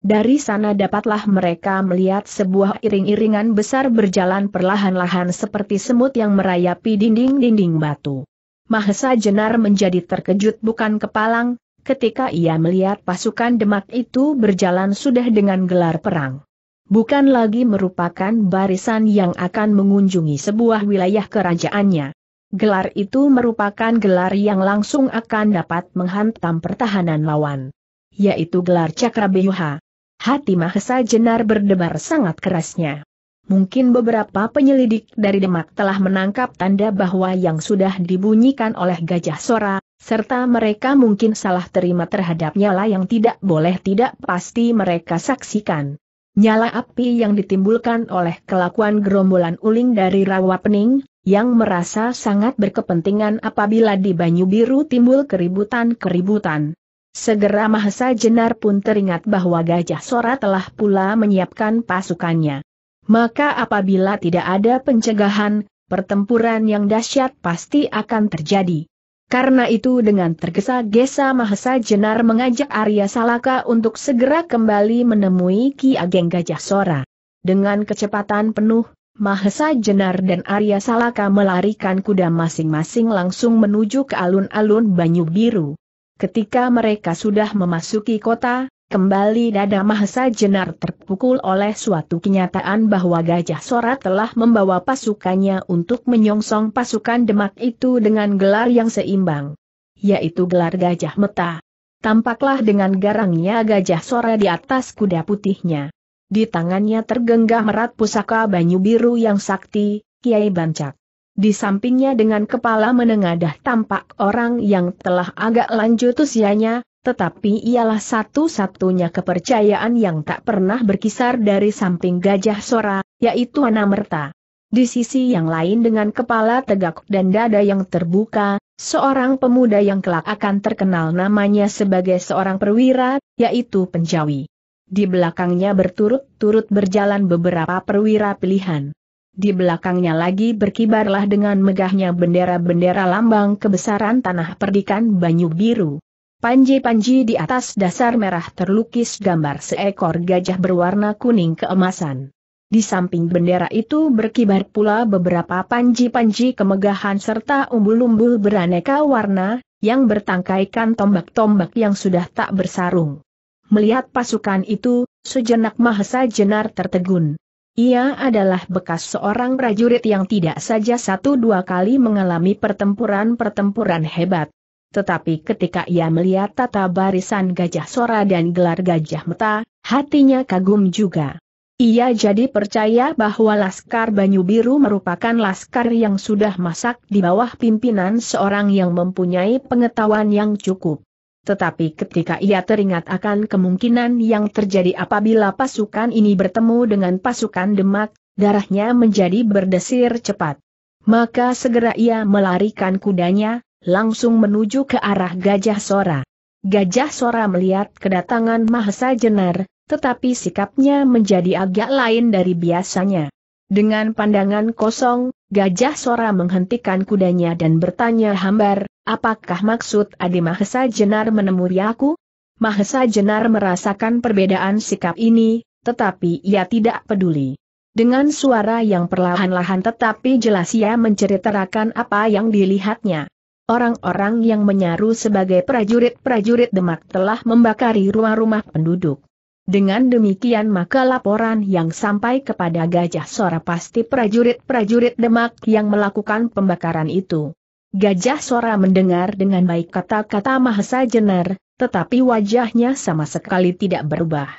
S1: Dari sana dapatlah mereka melihat sebuah iring-iringan besar berjalan perlahan-lahan seperti semut yang merayapi dinding-dinding batu. Mahesa Jenar menjadi terkejut bukan kepalang, ketika ia melihat pasukan demak itu berjalan sudah dengan gelar perang. Bukan lagi merupakan barisan yang akan mengunjungi sebuah wilayah kerajaannya. Gelar itu merupakan gelar yang langsung akan dapat menghantam pertahanan lawan. Yaitu gelar Cakrabeyuha. Hati Mahesa Jenar berdebar sangat kerasnya. Mungkin beberapa penyelidik dari Demak telah menangkap tanda bahwa yang sudah dibunyikan oleh Gajah Sora, serta mereka mungkin salah terima terhadap nyala yang tidak boleh tidak pasti mereka saksikan. Nyala api yang ditimbulkan oleh kelakuan gerombolan uling dari Rawa Pening, yang merasa sangat berkepentingan apabila di Banyu Biru timbul keributan-keributan. Segera Mahesa Jenar pun teringat bahwa Gajah Sora telah pula menyiapkan pasukannya. Maka apabila tidak ada pencegahan, pertempuran yang dahsyat pasti akan terjadi. Karena itu dengan tergesa-gesa Mahesa Jenar mengajak Arya Salaka untuk segera kembali menemui Ki Ageng Gajah Sora. Dengan kecepatan penuh, Mahesa Jenar dan Arya Salaka melarikan kuda masing-masing langsung menuju ke alun-alun Banyu Biru. Ketika mereka sudah memasuki kota, kembali dada Mahesa Jenar terpukul oleh suatu kenyataan bahwa Gajah Sora telah membawa pasukannya untuk menyongsong pasukan Demak itu dengan gelar yang seimbang. Yaitu gelar Gajah Meta. Tampaklah dengan garangnya Gajah Sora di atas kuda putihnya. Di tangannya tergenggam erat pusaka banyu biru yang sakti, Kiai Bancak. Di sampingnya dengan kepala menengadah tampak orang yang telah agak lanjut usianya, tetapi ialah satu-satunya kepercayaan yang tak pernah berkisar dari samping gajah sora, yaitu Anamerta. Di sisi yang lain dengan kepala tegak dan dada yang terbuka, seorang pemuda yang kelak akan terkenal namanya sebagai seorang perwira, yaitu Penjawi. Di belakangnya berturut-turut berjalan beberapa perwira pilihan di belakangnya lagi berkibarlah dengan megahnya bendera-bendera lambang kebesaran tanah perdikan Banyu Biru. Panji-panji di atas dasar merah terlukis gambar seekor gajah berwarna kuning keemasan. Di samping bendera itu berkibar pula beberapa panji-panji kemegahan serta umbul-umbul beraneka warna, yang bertangkaikan tombak-tombak yang sudah tak bersarung. Melihat pasukan itu, sejenak Mahesa Jenar tertegun. Ia adalah bekas seorang prajurit yang tidak saja satu dua kali mengalami pertempuran-pertempuran hebat. Tetapi ketika ia melihat tata barisan gajah sora dan gelar gajah meta, hatinya kagum juga. Ia jadi percaya bahwa Laskar Banyu Biru merupakan laskar yang sudah masak di bawah pimpinan seorang yang mempunyai pengetahuan yang cukup. Tetapi ketika ia teringat akan kemungkinan yang terjadi apabila pasukan ini bertemu dengan pasukan demak, darahnya menjadi berdesir cepat. Maka segera ia melarikan kudanya, langsung menuju ke arah Gajah Sora. Gajah Sora melihat kedatangan Mahesa Jenar, tetapi sikapnya menjadi agak lain dari biasanya. Dengan pandangan kosong, Gajah Sora menghentikan kudanya dan bertanya hambar, Apakah maksud Adi Mahesa Jenar menemui aku? Mahesa Jenar merasakan perbedaan sikap ini, tetapi ia tidak peduli. Dengan suara yang perlahan-lahan tetapi jelas ia menceritakan apa yang dilihatnya. Orang-orang yang menyaru sebagai prajurit-prajurit Demak telah membakari rumah-rumah penduduk. Dengan demikian maka laporan yang sampai kepada Gajah Sora pasti prajurit-prajurit Demak yang melakukan pembakaran itu. Gajah Sora mendengar dengan baik kata-kata Mahesa Jenar, tetapi wajahnya sama sekali tidak berubah.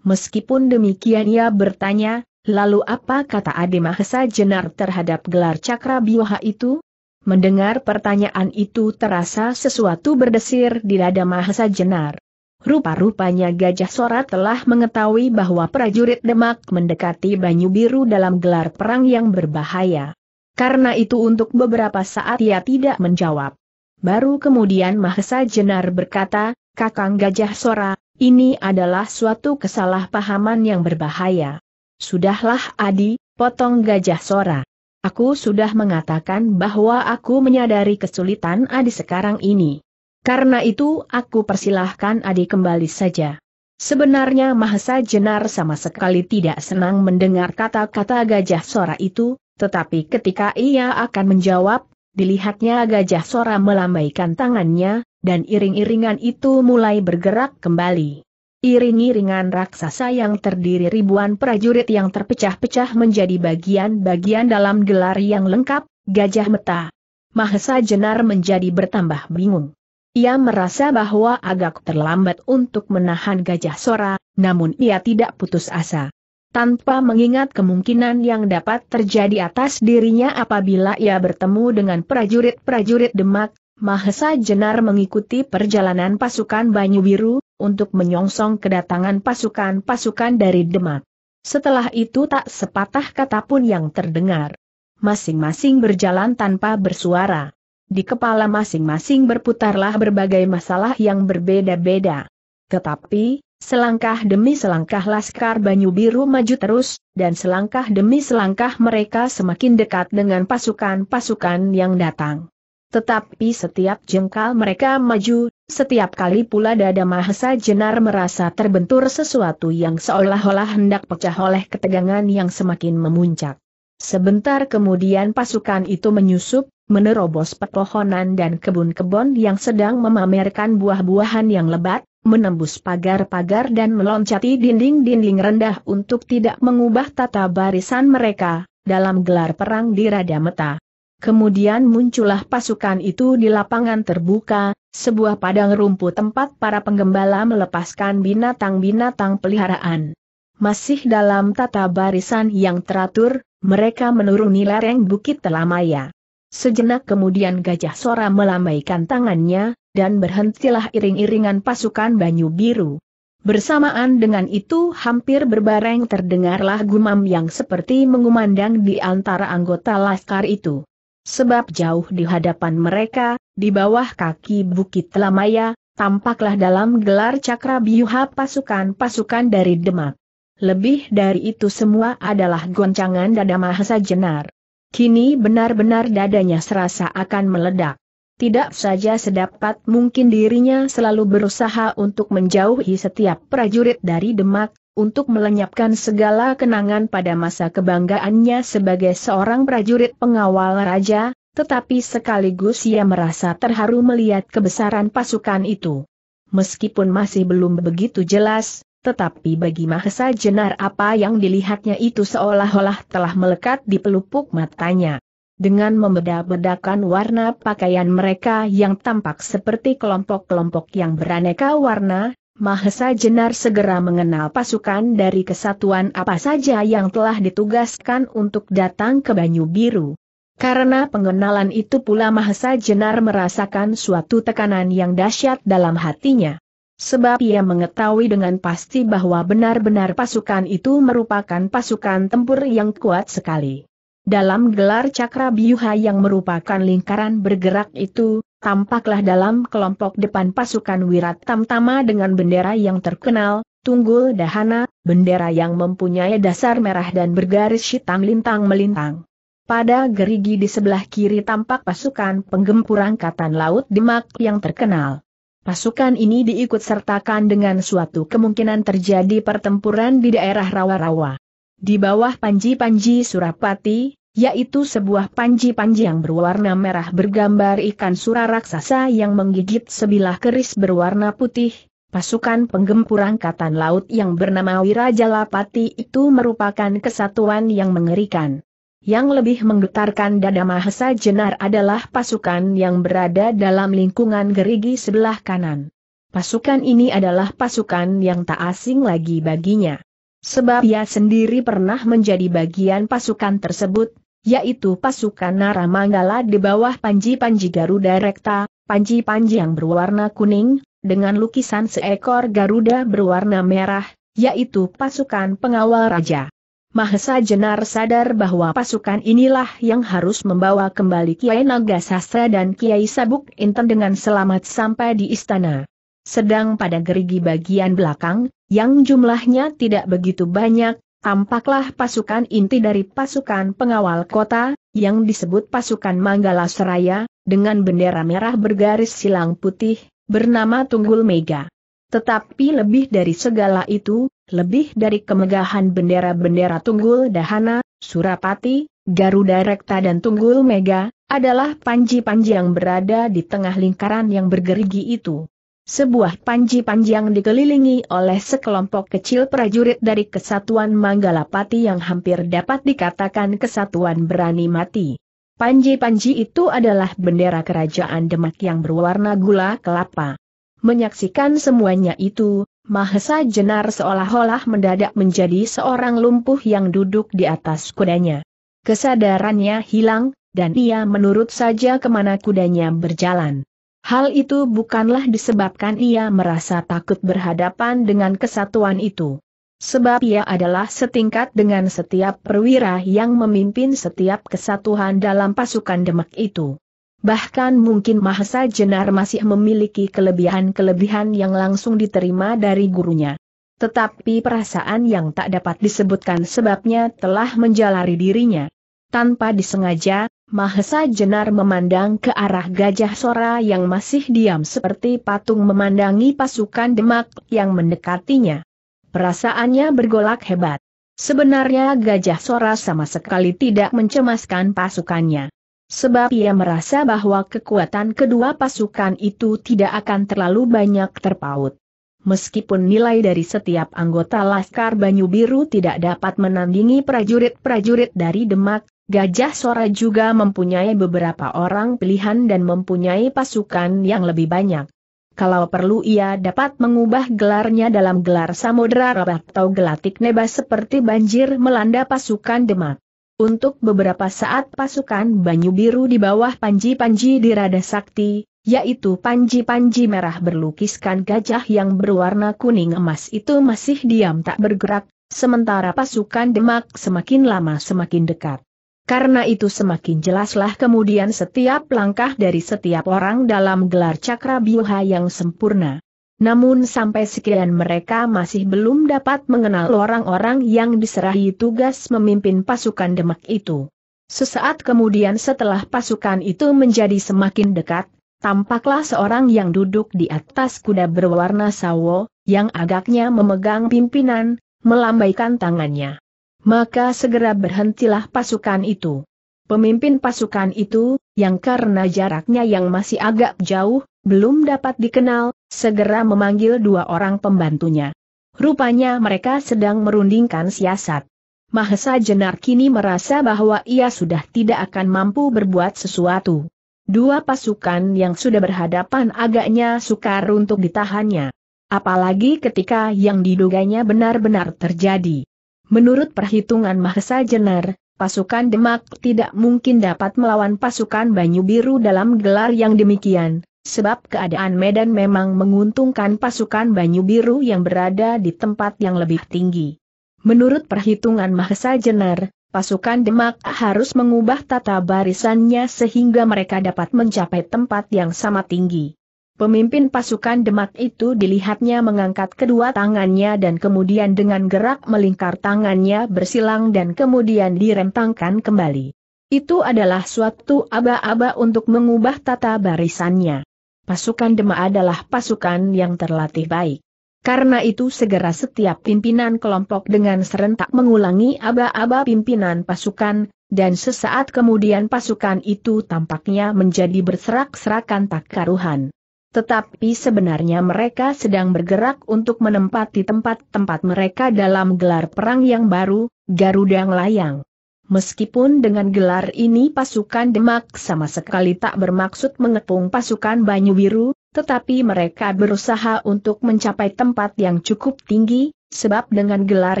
S1: Meskipun demikian ia bertanya, lalu apa kata Ade Mahesa Jenar terhadap gelar cakra biwaha itu? Mendengar pertanyaan itu terasa sesuatu berdesir di dada Mahesa Jenar. Rupa-rupanya Gajah Sora telah mengetahui bahwa prajurit Demak mendekati Banyu Biru dalam gelar perang yang berbahaya. Karena itu untuk beberapa saat ia tidak menjawab. Baru kemudian Mahesa Jenar berkata, Kakang Gajah Sora, ini adalah suatu kesalahpahaman yang berbahaya. Sudahlah Adi, potong Gajah Sora. Aku sudah mengatakan bahwa aku menyadari kesulitan Adi sekarang ini. Karena itu aku persilahkan Adi kembali saja. Sebenarnya Mahesa Jenar sama sekali tidak senang mendengar kata-kata gajah sora itu, tetapi ketika ia akan menjawab, dilihatnya gajah sora melambaikan tangannya, dan iring-iringan itu mulai bergerak kembali. Iring-iringan raksasa yang terdiri ribuan prajurit yang terpecah-pecah menjadi bagian-bagian dalam gelar yang lengkap, Gajah Meta. Mahesa Jenar menjadi bertambah bingung. Ia merasa bahwa agak terlambat untuk menahan gajah sora, namun ia tidak putus asa. Tanpa mengingat kemungkinan yang dapat terjadi atas dirinya apabila ia bertemu dengan prajurit-prajurit Demak, Mahesa Jenar mengikuti perjalanan pasukan Banyu Biru, untuk menyongsong kedatangan pasukan-pasukan dari Demak. Setelah itu tak sepatah kata pun yang terdengar. Masing-masing berjalan tanpa bersuara. Di kepala masing-masing berputarlah berbagai masalah yang berbeda-beda. Tetapi, selangkah demi selangkah Laskar Banyu Biru maju terus, dan selangkah demi selangkah mereka semakin dekat dengan pasukan-pasukan yang datang. Tetapi setiap jengkal mereka maju, setiap kali pula dada Mahesa Jenar merasa terbentur sesuatu yang seolah-olah hendak pecah oleh ketegangan yang semakin memuncak. Sebentar kemudian pasukan itu menyusup, menerobos pepohonan dan kebun-kebun yang sedang memamerkan buah-buahan yang lebat, menembus pagar-pagar dan meloncati dinding-dinding rendah untuk tidak mengubah tata barisan mereka, dalam gelar perang di Radameta. Kemudian muncullah pasukan itu di lapangan terbuka, sebuah padang rumput tempat para penggembala melepaskan binatang-binatang peliharaan. Masih dalam tata barisan yang teratur, mereka menuruni lereng Bukit Telamaya. Sejenak kemudian Gajah Sora melambaikan tangannya, dan berhentilah iring-iringan pasukan Banyu Biru. Bersamaan dengan itu hampir berbareng terdengarlah gumam yang seperti mengumandang di antara anggota laskar itu. Sebab jauh di hadapan mereka, di bawah kaki Bukit Telamaya, tampaklah dalam gelar cakra biuha pasukan-pasukan dari Demak. Lebih dari itu semua adalah goncangan dada Mahesa Jenar. Kini benar-benar dadanya serasa akan meledak. Tidak saja sedapat mungkin dirinya selalu berusaha untuk menjauhi setiap prajurit dari Demak, untuk melenyapkan segala kenangan pada masa kebanggaannya sebagai seorang prajurit pengawal raja, tetapi sekaligus ia merasa terharu melihat kebesaran pasukan itu. Meskipun masih belum begitu jelas, tetapi bagi Mahesa Jenar apa yang dilihatnya itu seolah-olah telah melekat di pelupuk matanya. Dengan membeda-bedakan warna pakaian mereka yang tampak seperti kelompok-kelompok yang beraneka warna, Mahesa Jenar segera mengenal pasukan dari kesatuan apa saja yang telah ditugaskan untuk datang ke Banyu Biru. Karena pengenalan itu pula Mahesa Jenar merasakan suatu tekanan yang dahsyat dalam hatinya. Sebab ia mengetahui dengan pasti bahwa benar-benar pasukan itu merupakan pasukan tempur yang kuat sekali. Dalam gelar cakra biuha yang merupakan lingkaran bergerak itu, tampaklah dalam kelompok depan pasukan Wirat Tamtama dengan bendera yang terkenal, tunggul dahana, bendera yang mempunyai dasar merah dan bergaris hitam lintang melintang. Pada gerigi di sebelah kiri tampak pasukan penggempur angkatan laut Demak yang terkenal. Pasukan ini diikutsertakan dengan suatu kemungkinan terjadi pertempuran di daerah rawa-rawa. Di bawah panji-panji Surapati, yaitu sebuah panji-panji yang berwarna merah bergambar ikan sura raksasa yang menggigit sebilah keris berwarna putih, pasukan penggempur angkatan laut yang bernama Wirajalapati itu merupakan kesatuan yang mengerikan. Yang lebih menggetarkan dada Mahesa Jenar adalah pasukan yang berada dalam lingkungan gerigi sebelah kanan. Pasukan ini adalah pasukan yang tak asing lagi baginya. Sebab ia sendiri pernah menjadi bagian pasukan tersebut, yaitu pasukan Naramanggala di bawah panji-panji Garuda Rekta, panji-panji yang berwarna kuning, dengan lukisan seekor Garuda berwarna merah, yaitu pasukan pengawal raja. Mahesa Jenar sadar bahwa pasukan inilah yang harus membawa kembali Kiai Naga Sastra dan Kiai Sabuk Inten dengan selamat sampai di istana. Sedang pada gerigi bagian belakang, yang jumlahnya tidak begitu banyak, tampaklah pasukan inti dari pasukan pengawal kota, yang disebut pasukan Manggala Seraya, dengan bendera merah bergaris silang putih, bernama Tunggul Mega. Tetapi lebih dari segala itu, lebih dari kemegahan bendera-bendera Tunggul Dahana, Surapati, Garuda Rekta dan Tunggul Mega, adalah panji-panji yang berada di tengah lingkaran yang bergerigi itu. Sebuah panji panji yang dikelilingi oleh sekelompok kecil prajurit dari Kesatuan Manggalapati yang hampir dapat dikatakan Kesatuan Berani Mati. Panji-panji itu adalah bendera kerajaan Demak yang berwarna gula kelapa. Menyaksikan semuanya itu, Mahesa Jenar seolah-olah mendadak menjadi seorang lumpuh yang duduk di atas kudanya. Kesadarannya hilang, dan ia menurut saja kemana kudanya berjalan. Hal itu bukanlah disebabkan ia merasa takut berhadapan dengan kesatuan itu. Sebab ia adalah setingkat dengan setiap perwira yang memimpin setiap kesatuan dalam pasukan demak itu. Bahkan mungkin Mahesa Jenar masih memiliki kelebihan-kelebihan yang langsung diterima dari gurunya. Tetapi perasaan yang tak dapat disebutkan sebabnya telah menjalari dirinya. Tanpa disengaja, Mahesa Jenar memandang ke arah Gajah Sora yang masih diam seperti patung memandangi pasukan demak yang mendekatinya. Perasaannya bergolak hebat. Sebenarnya Gajah Sora sama sekali tidak mencemaskan pasukannya. Sebab ia merasa bahwa kekuatan kedua pasukan itu tidak akan terlalu banyak terpaut. Meskipun nilai dari setiap anggota Laskar Banyu Biru tidak dapat menandingi prajurit-prajurit dari Demak, Gajah Sora juga mempunyai beberapa orang pilihan dan mempunyai pasukan yang lebih banyak. Kalau perlu ia dapat mengubah gelarnya dalam gelar Samudra Rabat atau Gelatik Neba seperti banjir melanda pasukan Demak. Untuk beberapa saat pasukan Banyu Biru di bawah panji-panji di Rada Sakti, yaitu panji-panji merah berlukiskan gajah yang berwarna kuning emas itu masih diam tak bergerak, sementara pasukan Demak semakin lama semakin dekat. Karena itu semakin jelaslah kemudian setiap langkah dari setiap orang dalam gelar cakra biuha yang sempurna. Namun sampai sekian mereka masih belum dapat mengenal orang-orang yang diserahi tugas memimpin pasukan Demak itu. Sesaat kemudian setelah pasukan itu menjadi semakin dekat, tampaklah seorang yang duduk di atas kuda berwarna sawo, yang agaknya memegang pimpinan, melambaikan tangannya. Maka segera berhentilah pasukan itu. Pemimpin pasukan itu, yang karena jaraknya yang masih agak jauh, belum dapat dikenal, segera memanggil dua orang pembantunya. Rupanya mereka sedang merundingkan siasat. Mahesa Jenar kini merasa bahwa ia sudah tidak akan mampu berbuat sesuatu. Dua pasukan yang sudah berhadapan agaknya sukar untuk ditahannya. Apalagi ketika yang diduganya benar-benar terjadi. Menurut perhitungan Mahesa Jenar, pasukan Demak tidak mungkin dapat melawan pasukan Banyu Biru dalam gelar yang demikian, sebab keadaan Medan memang menguntungkan pasukan Banyu Biru yang berada di tempat yang lebih tinggi. Menurut perhitungan Mahesa Jenar, pasukan Demak harus mengubah tata barisannya sehingga mereka dapat mencapai tempat yang sama tinggi. Pemimpin pasukan Demak itu dilihatnya mengangkat kedua tangannya dan kemudian dengan gerak melingkar tangannya bersilang dan kemudian direntangkan kembali. Itu adalah suatu aba-aba untuk mengubah tata barisannya pasukan Dema adalah pasukan yang terlatih baik. Karena itu segera setiap pimpinan kelompok dengan serentak mengulangi aba-aba pimpinan pasukan, dan sesaat kemudian pasukan itu tampaknya menjadi berserak-serakan tak karuhan. Tetapi sebenarnya mereka sedang bergerak untuk menempati tempat-tempat mereka dalam gelar perang yang baru, Garuda Layang. Meskipun dengan gelar ini pasukan Demak sama sekali tak bermaksud mengepung pasukan Banyu Biru, tetapi mereka berusaha untuk mencapai tempat yang cukup tinggi, sebab dengan gelar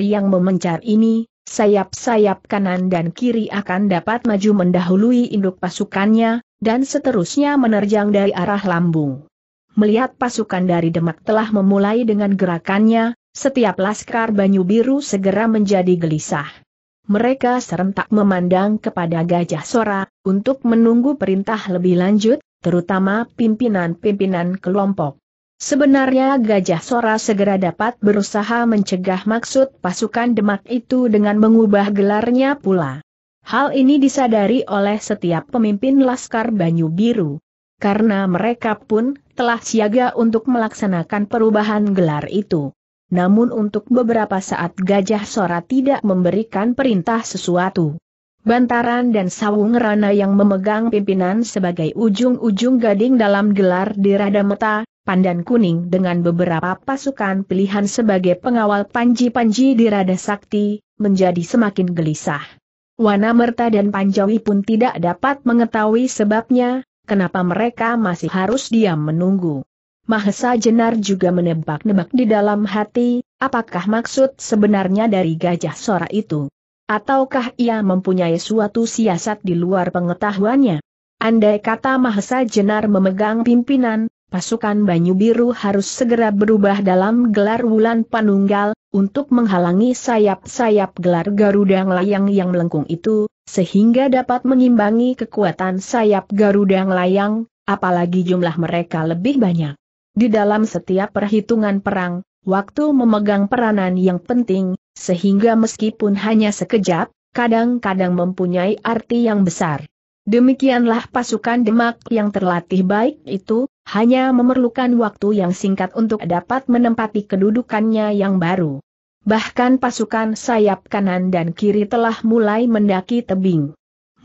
S1: yang memencar ini, sayap-sayap kanan dan kiri akan dapat maju mendahului induk pasukannya, dan seterusnya menerjang dari arah lambung. Melihat pasukan dari Demak telah memulai dengan gerakannya, setiap laskar Banyu Biru segera menjadi gelisah mereka serentak memandang kepada Gajah Sora, untuk menunggu perintah lebih lanjut, terutama pimpinan-pimpinan kelompok. Sebenarnya Gajah Sora segera dapat berusaha mencegah maksud pasukan Demak itu dengan mengubah gelarnya pula. Hal ini disadari oleh setiap pemimpin Laskar Banyu Biru. Karena mereka pun telah siaga untuk melaksanakan perubahan gelar itu namun untuk beberapa saat Gajah Sora tidak memberikan perintah sesuatu. Bantaran dan Sawung Rana yang memegang pimpinan sebagai ujung-ujung gading dalam gelar di Radameta, Pandan Kuning dengan beberapa pasukan pilihan sebagai pengawal panji-panji di Rada Sakti, menjadi semakin gelisah. Wana Merta dan Panjawi pun tidak dapat mengetahui sebabnya, kenapa mereka masih harus diam menunggu. Mahesa Jenar juga menebak-nebak di dalam hati, apakah maksud sebenarnya dari gajah sora itu? Ataukah ia mempunyai suatu siasat di luar pengetahuannya? Andai kata Mahesa Jenar memegang pimpinan, pasukan Banyu Biru harus segera berubah dalam gelar wulan panunggal, untuk menghalangi sayap-sayap gelar Garuda Layang yang melengkung itu, sehingga dapat mengimbangi kekuatan sayap Garuda Layang, apalagi jumlah mereka lebih banyak. Di dalam setiap perhitungan perang, waktu memegang peranan yang penting, sehingga meskipun hanya sekejap, kadang-kadang mempunyai arti yang besar. Demikianlah pasukan Demak yang terlatih baik itu, hanya memerlukan waktu yang singkat untuk dapat menempati kedudukannya yang baru. Bahkan pasukan sayap kanan dan kiri telah mulai mendaki tebing.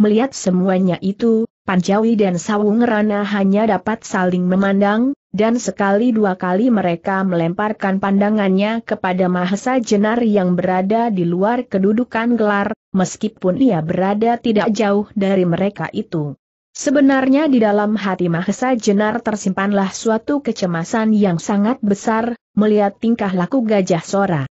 S1: Melihat semuanya itu, Panjawi dan Sawung Rana hanya dapat saling memandang, dan sekali dua kali mereka melemparkan pandangannya kepada Mahesa Jenar yang berada di luar kedudukan gelar, meskipun ia berada tidak jauh dari mereka itu. Sebenarnya di dalam hati Mahesa Jenar tersimpanlah suatu kecemasan yang sangat besar, melihat tingkah laku gajah Sora.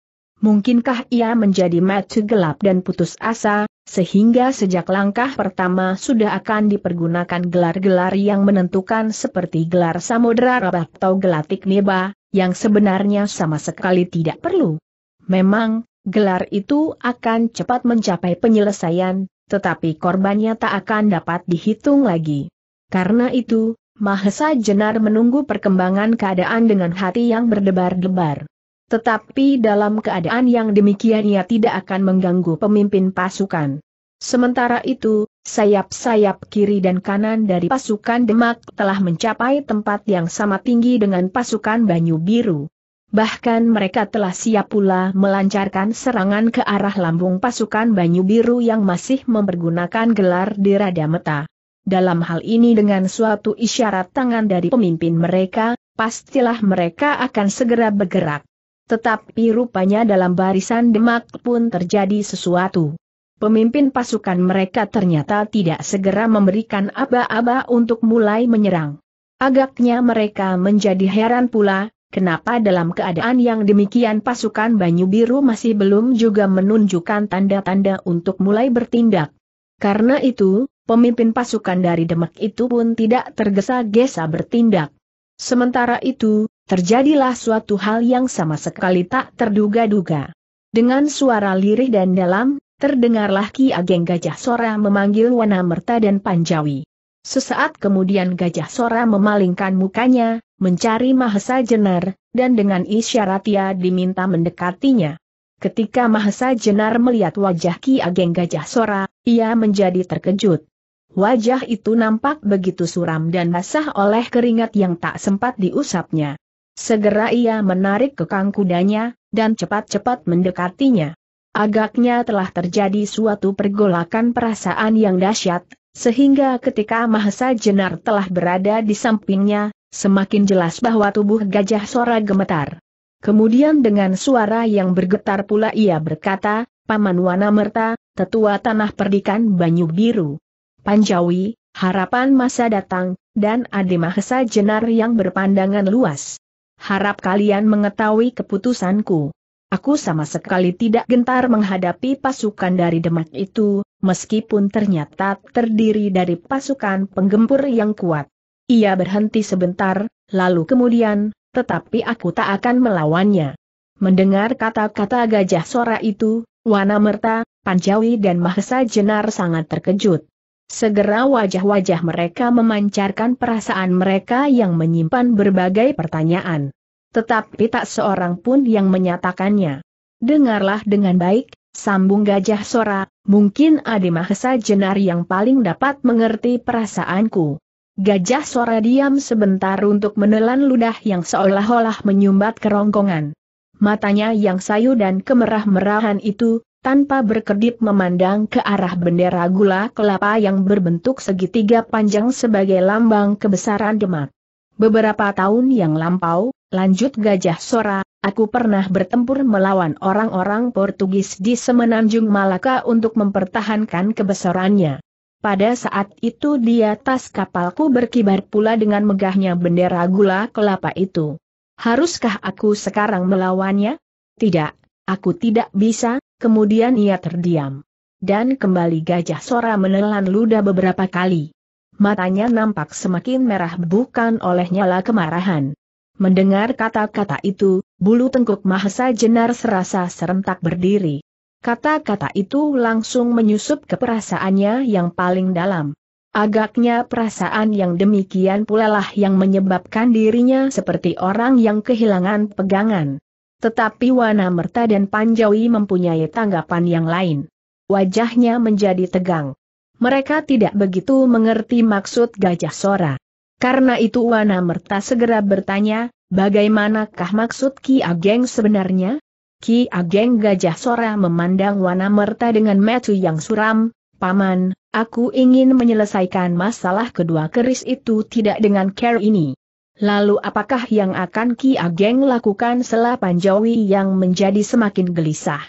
S1: Mungkinkah ia menjadi mati gelap dan putus asa, sehingga sejak langkah pertama sudah akan dipergunakan gelar-gelar yang menentukan seperti gelar samudera rabat atau Gelatik Neba, yang sebenarnya sama sekali tidak perlu. Memang, gelar itu akan cepat mencapai penyelesaian, tetapi korbannya tak akan dapat dihitung lagi. Karena itu, Mahesa Jenar menunggu perkembangan keadaan dengan hati yang berdebar-debar. Tetapi dalam keadaan yang demikian ia tidak akan mengganggu pemimpin pasukan. Sementara itu, sayap-sayap kiri dan kanan dari pasukan Demak telah mencapai tempat yang sama tinggi dengan pasukan Banyu Biru. Bahkan mereka telah siap pula melancarkan serangan ke arah lambung pasukan Banyu Biru yang masih mempergunakan gelar di Rada Meta. Dalam hal ini dengan suatu isyarat tangan dari pemimpin mereka, pastilah mereka akan segera bergerak. Tetapi rupanya dalam barisan demak pun terjadi sesuatu. Pemimpin pasukan mereka ternyata tidak segera memberikan aba-aba untuk mulai menyerang. Agaknya mereka menjadi heran pula, kenapa dalam keadaan yang demikian pasukan Banyu Biru masih belum juga menunjukkan tanda-tanda untuk mulai bertindak. Karena itu, pemimpin pasukan dari Demak itu pun tidak tergesa-gesa bertindak. Sementara itu, terjadilah suatu hal yang sama sekali tak terduga-duga. Dengan suara lirih dan dalam, terdengarlah Ki Ageng Gajah Sora memanggil Wanamerta dan Panjawi. Sesaat kemudian Gajah Sora memalingkan mukanya, mencari Mahesa Jenar, dan dengan isyarat ia diminta mendekatinya. Ketika Mahesa Jenar melihat wajah Ki Ageng Gajah Sora, ia menjadi terkejut. Wajah itu nampak begitu suram dan basah oleh keringat yang tak sempat diusapnya. Segera ia menarik kekang kudanya, dan cepat-cepat mendekatinya. Agaknya telah terjadi suatu pergolakan perasaan yang dahsyat, sehingga ketika Mahesa Jenar telah berada di sampingnya, semakin jelas bahwa tubuh gajah Sora gemetar. Kemudian dengan suara yang bergetar pula ia berkata, Paman Wana Merta, tetua tanah perdikan Banyu Biru. Panjawi, harapan masa datang, dan Adi Mahesa Jenar yang berpandangan luas harap kalian mengetahui keputusanku. Aku sama sekali tidak gentar menghadapi pasukan dari Demak itu, meskipun ternyata terdiri dari pasukan penggempur yang kuat. Ia berhenti sebentar, lalu kemudian, tetapi aku tak akan melawannya. Mendengar kata-kata gajah sora itu, Wanamerta, Panjawi dan Mahesa Jenar sangat terkejut. Segera wajah-wajah mereka memancarkan perasaan mereka yang menyimpan berbagai pertanyaan. Tetapi tak seorang pun yang menyatakannya. Dengarlah dengan baik, sambung gajah sora, mungkin Adi Mahesa Jenar yang paling dapat mengerti perasaanku. Gajah sora diam sebentar untuk menelan ludah yang seolah-olah menyumbat kerongkongan. Matanya yang sayu dan kemerah-merahan itu, tanpa berkedip memandang ke arah bendera gula kelapa yang berbentuk segitiga panjang sebagai lambang kebesaran Demak. Beberapa tahun yang lampau, lanjut Gajah Sora, aku pernah bertempur melawan orang-orang Portugis di Semenanjung Malaka untuk mempertahankan kebesarannya. Pada saat itu di atas kapalku berkibar pula dengan megahnya bendera gula kelapa itu. Haruskah aku sekarang melawannya? Tidak, aku tidak bisa, Kemudian ia terdiam. Dan kembali gajah Sora menelan luda beberapa kali. Matanya nampak semakin merah bukan oleh nyala kemarahan. Mendengar kata-kata itu, bulu tengkuk Mahesa Jenar serasa serentak berdiri. Kata-kata itu langsung menyusup ke perasaannya yang paling dalam. Agaknya perasaan yang demikian pula lah yang menyebabkan dirinya seperti orang yang kehilangan pegangan. Tetapi Wana Merta dan Panjawi mempunyai tanggapan yang lain. Wajahnya menjadi tegang. Mereka tidak begitu mengerti maksud Gajah Sora. Karena itu Wana Merta segera bertanya, bagaimanakah maksud Ki Ageng sebenarnya? Ki Ageng Gajah Sora memandang Wana Merta dengan metu yang suram, Paman, aku ingin menyelesaikan masalah kedua keris itu tidak dengan care ini. Lalu apakah yang akan Ki Ageng lakukan setelah Panjawi yang menjadi semakin gelisah?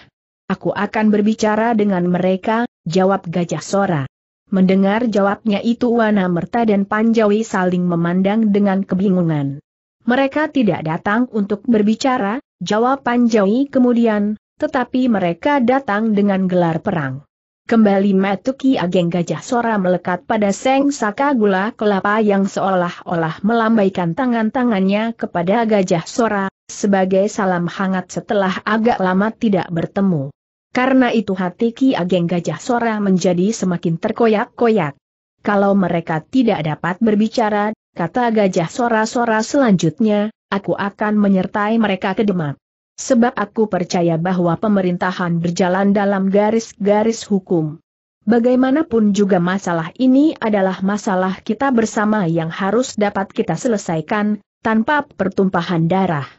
S1: Aku akan berbicara dengan mereka, jawab Gajah Sora. Mendengar jawabnya itu Wana Merta dan Panjawi saling memandang dengan kebingungan. Mereka tidak datang untuk berbicara, jawab Panjawi kemudian, tetapi mereka datang dengan gelar perang. Kembali Matuki Ageng Gajah Sora melekat pada Seng Saka Gula Kelapa yang seolah-olah melambaikan tangan-tangannya kepada Gajah Sora, sebagai salam hangat setelah agak lama tidak bertemu. Karena itu hati Ki Ageng Gajah Sora menjadi semakin terkoyak-koyak. Kalau mereka tidak dapat berbicara, kata Gajah Sora-Sora selanjutnya, aku akan menyertai mereka ke Demak. Sebab aku percaya bahwa pemerintahan berjalan dalam garis-garis hukum. Bagaimanapun juga masalah ini adalah masalah kita bersama yang harus dapat kita selesaikan, tanpa pertumpahan darah.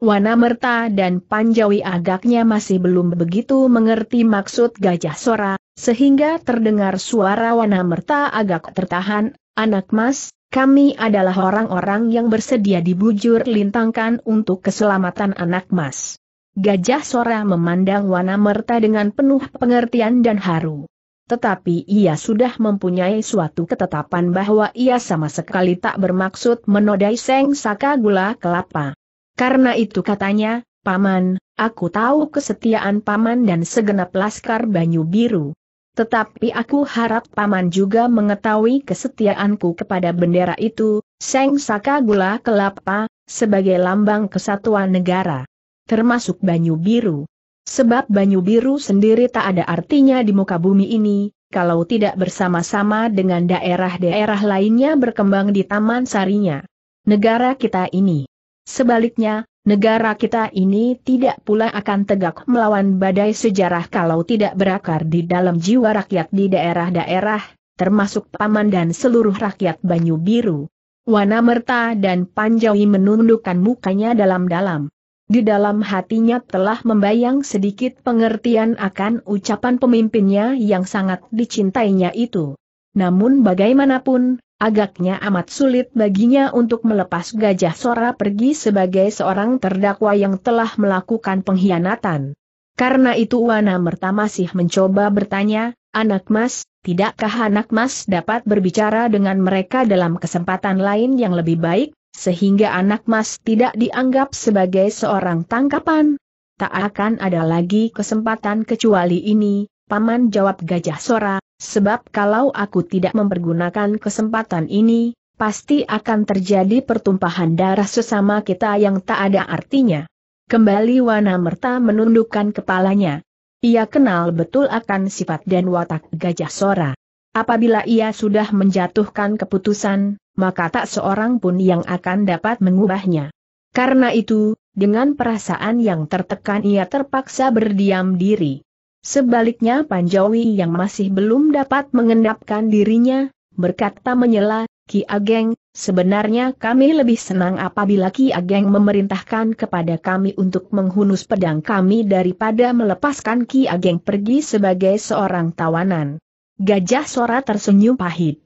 S1: Wanamerta dan Panjawi agaknya masih belum begitu mengerti maksud Gajah Sora, sehingga terdengar suara Wanamerta agak tertahan, anak mas, kami adalah orang-orang yang bersedia dibujur lintangkan untuk keselamatan anak mas. Gajah Sora memandang Wana Merta dengan penuh pengertian dan haru. Tetapi ia sudah mempunyai suatu ketetapan bahwa ia sama sekali tak bermaksud menodai Seng Saka Gula Kelapa. Karena itu katanya, Paman, aku tahu kesetiaan Paman dan segenap laskar Banyu Biru. Tetapi aku harap Paman juga mengetahui kesetiaanku kepada bendera itu, Seng Saka Gula Kelapa, sebagai lambang kesatuan negara. Termasuk Banyu Biru. Sebab Banyu Biru sendiri tak ada artinya di muka bumi ini, kalau tidak bersama-sama dengan daerah-daerah lainnya berkembang di Taman Sarinya. Negara kita ini. Sebaliknya, Negara kita ini tidak pula akan tegak melawan badai sejarah kalau tidak berakar di dalam jiwa rakyat di daerah-daerah, termasuk paman dan seluruh rakyat Banyu Biru. Wanamerta dan Panjawi menundukkan mukanya dalam-dalam. Di dalam hatinya telah membayang sedikit pengertian akan ucapan pemimpinnya yang sangat dicintainya itu. Namun bagaimanapun, agaknya amat sulit baginya untuk melepas gajah Sora pergi sebagai seorang terdakwa yang telah melakukan pengkhianatan. Karena itu Wana Merta masih mencoba bertanya, anak mas, tidakkah anak mas dapat berbicara dengan mereka dalam kesempatan lain yang lebih baik, sehingga anak mas tidak dianggap sebagai seorang tangkapan? Tak akan ada lagi kesempatan kecuali ini, Paman jawab Gajah Sora, Sebab kalau aku tidak mempergunakan kesempatan ini, pasti akan terjadi pertumpahan darah sesama kita yang tak ada artinya. Kembali Wana Merta menundukkan kepalanya. Ia kenal betul akan sifat dan watak gajah Sora. Apabila ia sudah menjatuhkan keputusan, maka tak seorang pun yang akan dapat mengubahnya. Karena itu, dengan perasaan yang tertekan ia terpaksa berdiam diri. Sebaliknya Panjawi yang masih belum dapat mengendapkan dirinya, berkata menyela, Ki Ageng, sebenarnya kami lebih senang apabila Ki Ageng memerintahkan kepada kami untuk menghunus pedang kami daripada melepaskan Ki Ageng pergi sebagai seorang tawanan. Gajah Sora tersenyum pahit.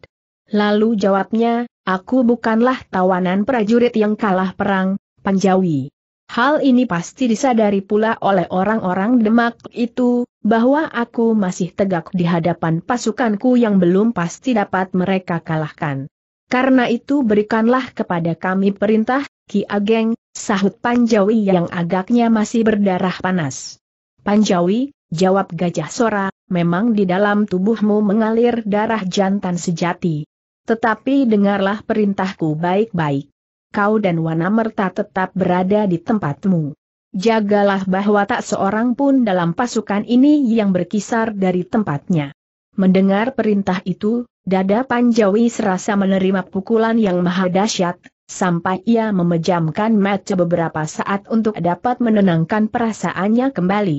S1: Lalu jawabnya, aku bukanlah tawanan prajurit yang kalah perang, Panjawi. Hal ini pasti disadari pula oleh orang-orang Demak itu, bahwa aku masih tegak di hadapan pasukanku yang belum pasti dapat mereka kalahkan. Karena itu berikanlah kepada kami perintah, Ki Ageng, sahut Panjawi yang agaknya masih berdarah panas. Panjawi, jawab Gajah Sora, memang di dalam tubuhmu mengalir darah jantan sejati. Tetapi dengarlah perintahku baik-baik kau dan Wanamerta tetap berada di tempatmu. Jagalah bahwa tak seorang pun dalam pasukan ini yang berkisar dari tempatnya. Mendengar perintah itu, dada Panjawi serasa menerima pukulan yang maha dahsyat, sampai ia memejamkan mata beberapa saat untuk dapat menenangkan perasaannya kembali.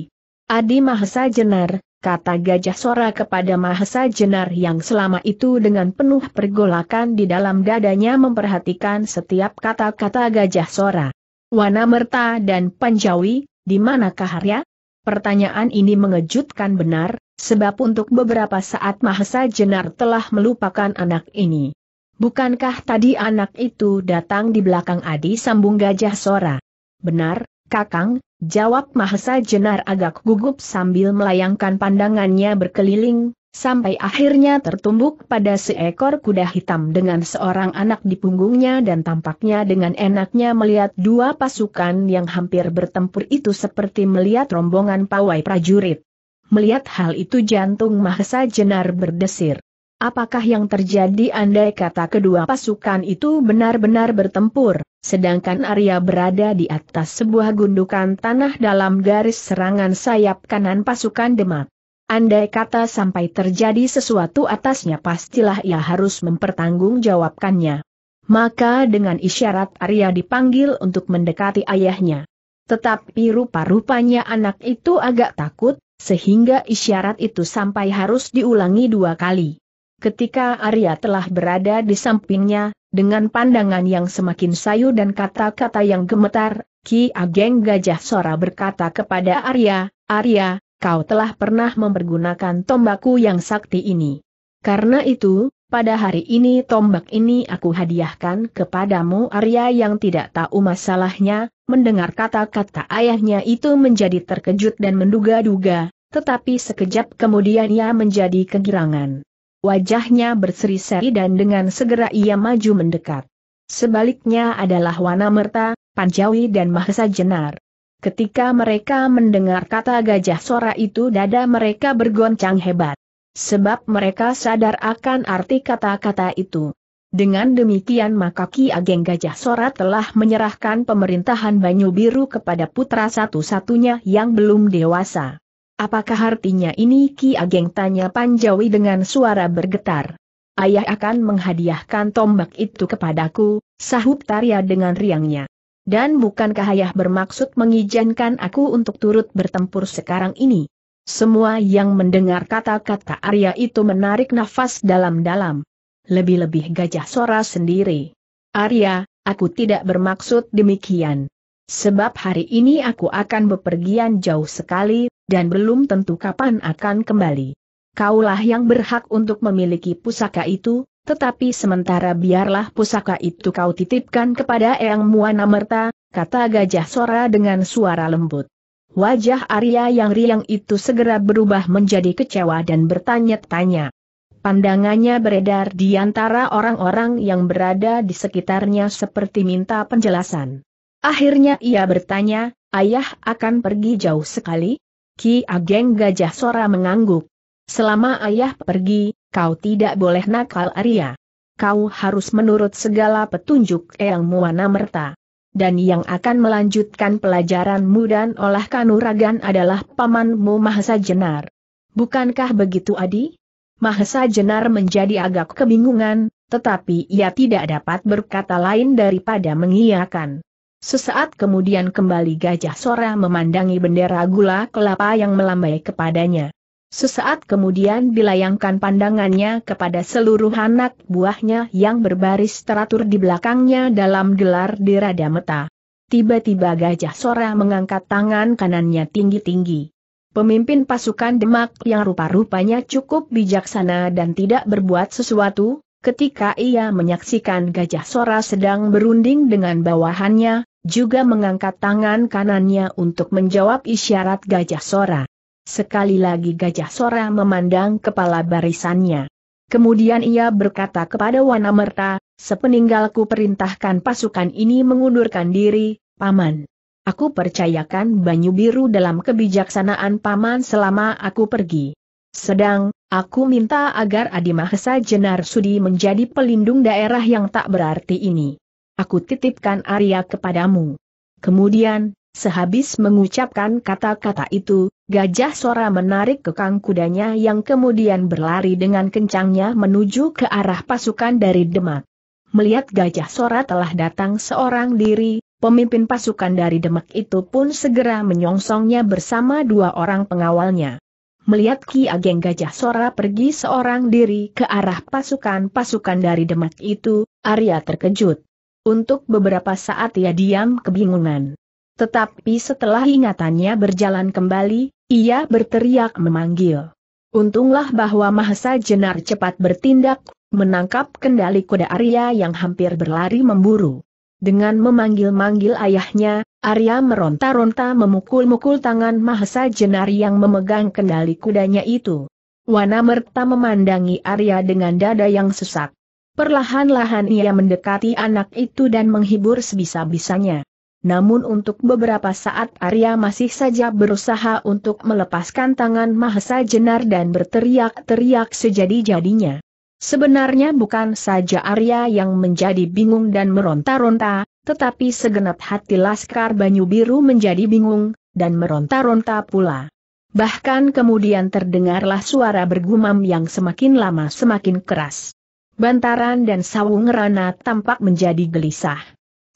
S1: Adi Mahasa Jenar, kata Gajah Sora kepada Mahesa Jenar yang selama itu dengan penuh pergolakan di dalam dadanya memperhatikan setiap kata-kata Gajah Sora. Wanamerta dan Panjawi, di manakah Arya? Pertanyaan ini mengejutkan benar, sebab untuk beberapa saat Mahesa Jenar telah melupakan anak ini. Bukankah tadi anak itu datang di belakang Adi sambung Gajah Sora? Benar, Kakang, Jawab Mahesa Jenar agak gugup sambil melayangkan pandangannya berkeliling, sampai akhirnya tertumbuk pada seekor kuda hitam dengan seorang anak di punggungnya dan tampaknya dengan enaknya melihat dua pasukan yang hampir bertempur itu seperti melihat rombongan pawai prajurit. Melihat hal itu jantung Mahesa Jenar berdesir. Apakah yang terjadi andai kata kedua pasukan itu benar-benar bertempur, sedangkan Arya berada di atas sebuah gundukan tanah dalam garis serangan sayap kanan pasukan Demak? Andai kata sampai terjadi sesuatu atasnya pastilah ia harus mempertanggungjawabkannya. Maka dengan isyarat Arya dipanggil untuk mendekati ayahnya. Tetapi rupa-rupanya anak itu agak takut, sehingga isyarat itu sampai harus diulangi dua kali. Ketika Arya telah berada di sampingnya, dengan pandangan yang semakin sayu dan kata-kata yang gemetar, Ki Ageng Gajah Sora berkata kepada Arya, Arya, kau telah pernah mempergunakan tombakku yang sakti ini. Karena itu, pada hari ini tombak ini aku hadiahkan kepadamu Arya yang tidak tahu masalahnya, mendengar kata-kata ayahnya itu menjadi terkejut dan menduga-duga, tetapi sekejap kemudian ia menjadi kegirangan. Wajahnya berseri-seri dan dengan segera ia maju mendekat. Sebaliknya adalah Wana Merta, Panjawi dan Mahesa Jenar. Ketika mereka mendengar kata gajah sora itu dada mereka bergoncang hebat. Sebab mereka sadar akan arti kata-kata itu. Dengan demikian maka Ki Ageng Gajah Sora telah menyerahkan pemerintahan Banyu Biru kepada putra satu-satunya yang belum dewasa. Apakah artinya ini Ki Ageng tanya Panjawi dengan suara bergetar? Ayah akan menghadiahkan tombak itu kepadaku, sahut Tarya dengan riangnya. Dan bukankah ayah bermaksud mengizinkan aku untuk turut bertempur sekarang ini? Semua yang mendengar kata-kata Arya itu menarik nafas dalam-dalam. Lebih-lebih gajah Sora sendiri. Arya, aku tidak bermaksud demikian. Sebab hari ini aku akan bepergian jauh sekali, dan belum tentu kapan akan kembali. Kaulah yang berhak untuk memiliki pusaka itu, tetapi sementara biarlah pusaka itu kau titipkan kepada Eyang Muana Merta, kata Gajah Sora dengan suara lembut. Wajah Arya yang riang itu segera berubah menjadi kecewa dan bertanya-tanya. Pandangannya beredar di antara orang-orang yang berada di sekitarnya seperti minta penjelasan. Akhirnya ia bertanya, ayah akan pergi jauh sekali? Ki Ageng Gajah Sora mengangguk. Selama ayah pergi, kau tidak boleh nakal Arya. Kau harus menurut segala petunjuk Eyang Muana Merta. Dan yang akan melanjutkan pelajaranmu dan olah kanuragan adalah pamanmu Mahesa Jenar. Bukankah begitu Adi? Mahesa Jenar menjadi agak kebingungan, tetapi ia tidak dapat berkata lain daripada mengiyakan. Sesaat kemudian kembali gajah Sora memandangi bendera gula kelapa yang melambai kepadanya. Sesaat kemudian dilayangkan pandangannya kepada seluruh anak buahnya yang berbaris teratur di belakangnya dalam gelar di Rada Meta. Tiba-tiba gajah Sora mengangkat tangan kanannya tinggi-tinggi. Pemimpin pasukan Demak yang rupa-rupanya cukup bijaksana dan tidak berbuat sesuatu, Ketika ia menyaksikan Gajah Sora sedang berunding dengan bawahannya, juga mengangkat tangan kanannya untuk menjawab isyarat Gajah Sora. Sekali lagi Gajah Sora memandang kepala barisannya. Kemudian ia berkata kepada Wanamerta, sepeninggalku perintahkan pasukan ini mengundurkan diri, Paman. Aku percayakan Banyu Biru dalam kebijaksanaan Paman selama aku pergi. Sedang, aku minta agar Adi Mahesa Jenar Sudi menjadi pelindung daerah yang tak berarti ini aku titipkan Arya kepadamu. Kemudian, sehabis mengucapkan kata-kata itu, Gajah Sora menarik kekang kudanya yang kemudian berlari dengan kencangnya menuju ke arah pasukan dari Demak. Melihat Gajah Sora telah datang seorang diri, pemimpin pasukan dari Demak itu pun segera menyongsongnya bersama dua orang pengawalnya. Melihat Ki Ageng Gajah Sora pergi seorang diri ke arah pasukan-pasukan dari Demak itu, Arya terkejut. Untuk beberapa saat ia diam kebingungan. Tetapi setelah ingatannya berjalan kembali, ia berteriak memanggil. Untunglah bahwa Mahesa Jenar cepat bertindak, menangkap kendali kuda Arya yang hampir berlari memburu. Dengan memanggil-manggil ayahnya, Arya meronta-ronta memukul-mukul tangan Mahesa Jenar yang memegang kendali kudanya itu. Wana Merta memandangi Arya dengan dada yang sesak. Perlahan-lahan ia mendekati anak itu dan menghibur sebisa-bisanya. Namun untuk beberapa saat Arya masih saja berusaha untuk melepaskan tangan Mahesa Jenar dan berteriak-teriak sejadi-jadinya. Sebenarnya bukan saja Arya yang menjadi bingung dan meronta-ronta, tetapi segenap hati Laskar Banyu Biru menjadi bingung, dan meronta-ronta pula. Bahkan kemudian terdengarlah suara bergumam yang semakin lama semakin keras bantaran dan sawung rana tampak menjadi gelisah.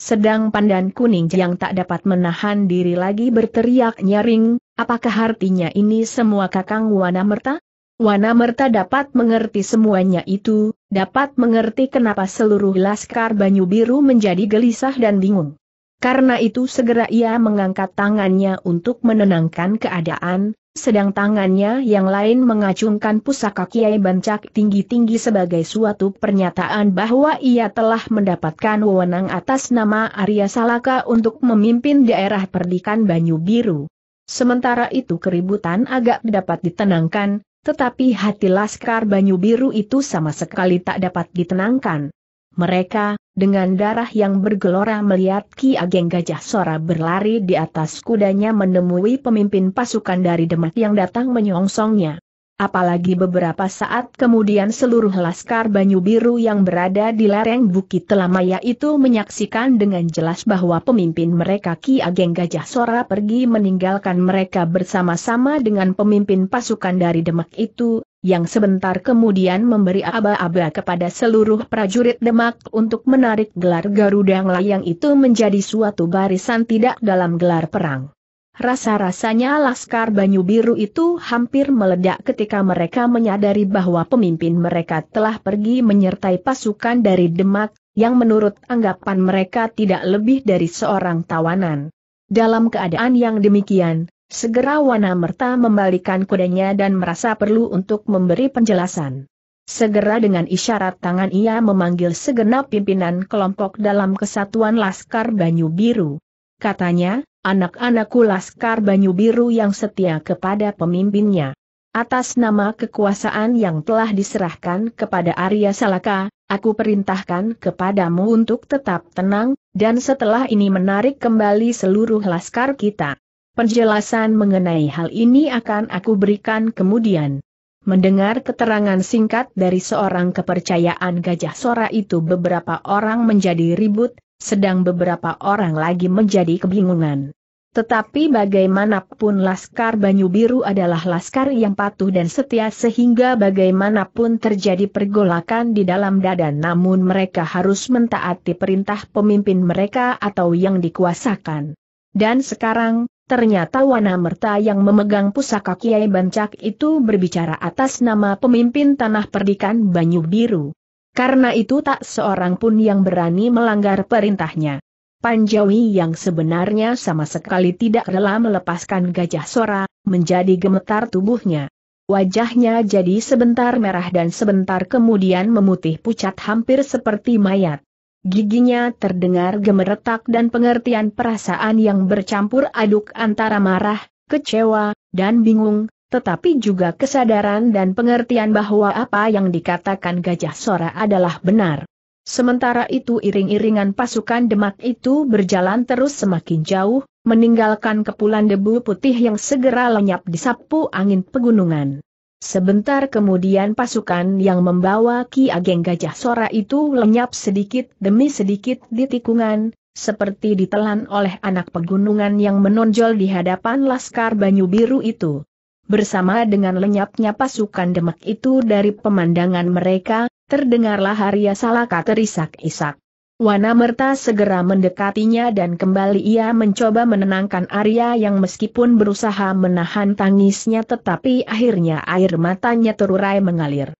S1: Sedang pandan kuning yang tak dapat menahan diri lagi berteriak nyaring, apakah artinya ini semua kakang Wana Merta? Wana Merta dapat mengerti semuanya itu, dapat mengerti kenapa seluruh laskar Banyu Biru menjadi gelisah dan bingung. Karena itu segera ia mengangkat tangannya untuk menenangkan keadaan, sedang tangannya yang lain mengacungkan pusaka Kiai Bancak tinggi-tinggi sebagai suatu pernyataan bahwa ia telah mendapatkan wewenang atas nama Arya Salaka untuk memimpin daerah perdikan Banyu Biru. Sementara itu keributan agak dapat ditenangkan, tetapi hati Laskar Banyu Biru itu sama sekali tak dapat ditenangkan. Mereka, dengan darah yang bergelora melihat Ki Ageng Gajah Sora berlari di atas kudanya menemui pemimpin pasukan dari Demak yang datang menyongsongnya. Apalagi beberapa saat kemudian seluruh laskar Banyu Biru yang berada di lereng Bukit Telamaya itu menyaksikan dengan jelas bahwa pemimpin mereka Ki Ageng Gajah Sora pergi meninggalkan mereka bersama-sama dengan pemimpin pasukan dari Demak itu, yang sebentar kemudian memberi aba-aba kepada seluruh prajurit Demak untuk menarik gelar Garuda Layang itu menjadi suatu barisan tidak dalam gelar perang. Rasa-rasanya Laskar Banyu Biru itu hampir meledak ketika mereka menyadari bahwa pemimpin mereka telah pergi menyertai pasukan dari Demak, yang menurut anggapan mereka tidak lebih dari seorang tawanan. Dalam keadaan yang demikian, segera Wana Merta membalikan kudanya dan merasa perlu untuk memberi penjelasan. Segera dengan isyarat tangan ia memanggil segenap pimpinan kelompok dalam kesatuan Laskar Banyu Biru katanya, anak-anakku Laskar Banyu Biru yang setia kepada pemimpinnya. Atas nama kekuasaan yang telah diserahkan kepada Arya Salaka, aku perintahkan kepadamu untuk tetap tenang, dan setelah ini menarik kembali seluruh laskar kita. Penjelasan mengenai hal ini akan aku berikan kemudian. Mendengar keterangan singkat dari seorang kepercayaan Gajah Sora itu beberapa orang menjadi ribut, sedang beberapa orang lagi menjadi kebingungan. Tetapi bagaimanapun Laskar Banyu Biru adalah Laskar yang patuh dan setia sehingga bagaimanapun terjadi pergolakan di dalam dada namun mereka harus mentaati perintah pemimpin mereka atau yang dikuasakan. Dan sekarang, ternyata Wana Merta yang memegang pusaka Kiai Bancak itu berbicara atas nama pemimpin Tanah Perdikan Banyu Biru. Karena itu tak seorang pun yang berani melanggar perintahnya. Panjawi yang sebenarnya sama sekali tidak rela melepaskan gajah sora, menjadi gemetar tubuhnya. Wajahnya jadi sebentar merah dan sebentar kemudian memutih pucat hampir seperti mayat. Giginya terdengar gemeretak dan pengertian perasaan yang bercampur aduk antara marah, kecewa, dan bingung, tetapi juga kesadaran dan pengertian bahwa apa yang dikatakan Gajah Sora adalah benar. Sementara itu iring-iringan pasukan Demak itu berjalan terus semakin jauh, meninggalkan kepulan debu putih yang segera lenyap di sapu angin pegunungan. Sebentar kemudian pasukan yang membawa Ki Ageng Gajah Sora itu lenyap sedikit demi sedikit di tikungan, seperti ditelan oleh anak pegunungan yang menonjol di hadapan Laskar Banyu Biru itu bersama dengan lenyapnya pasukan Demak itu dari pemandangan mereka, terdengarlah Arya Salaka terisak-isak. Merta segera mendekatinya dan kembali ia mencoba menenangkan Arya yang meskipun berusaha menahan tangisnya tetapi akhirnya air matanya terurai mengalir.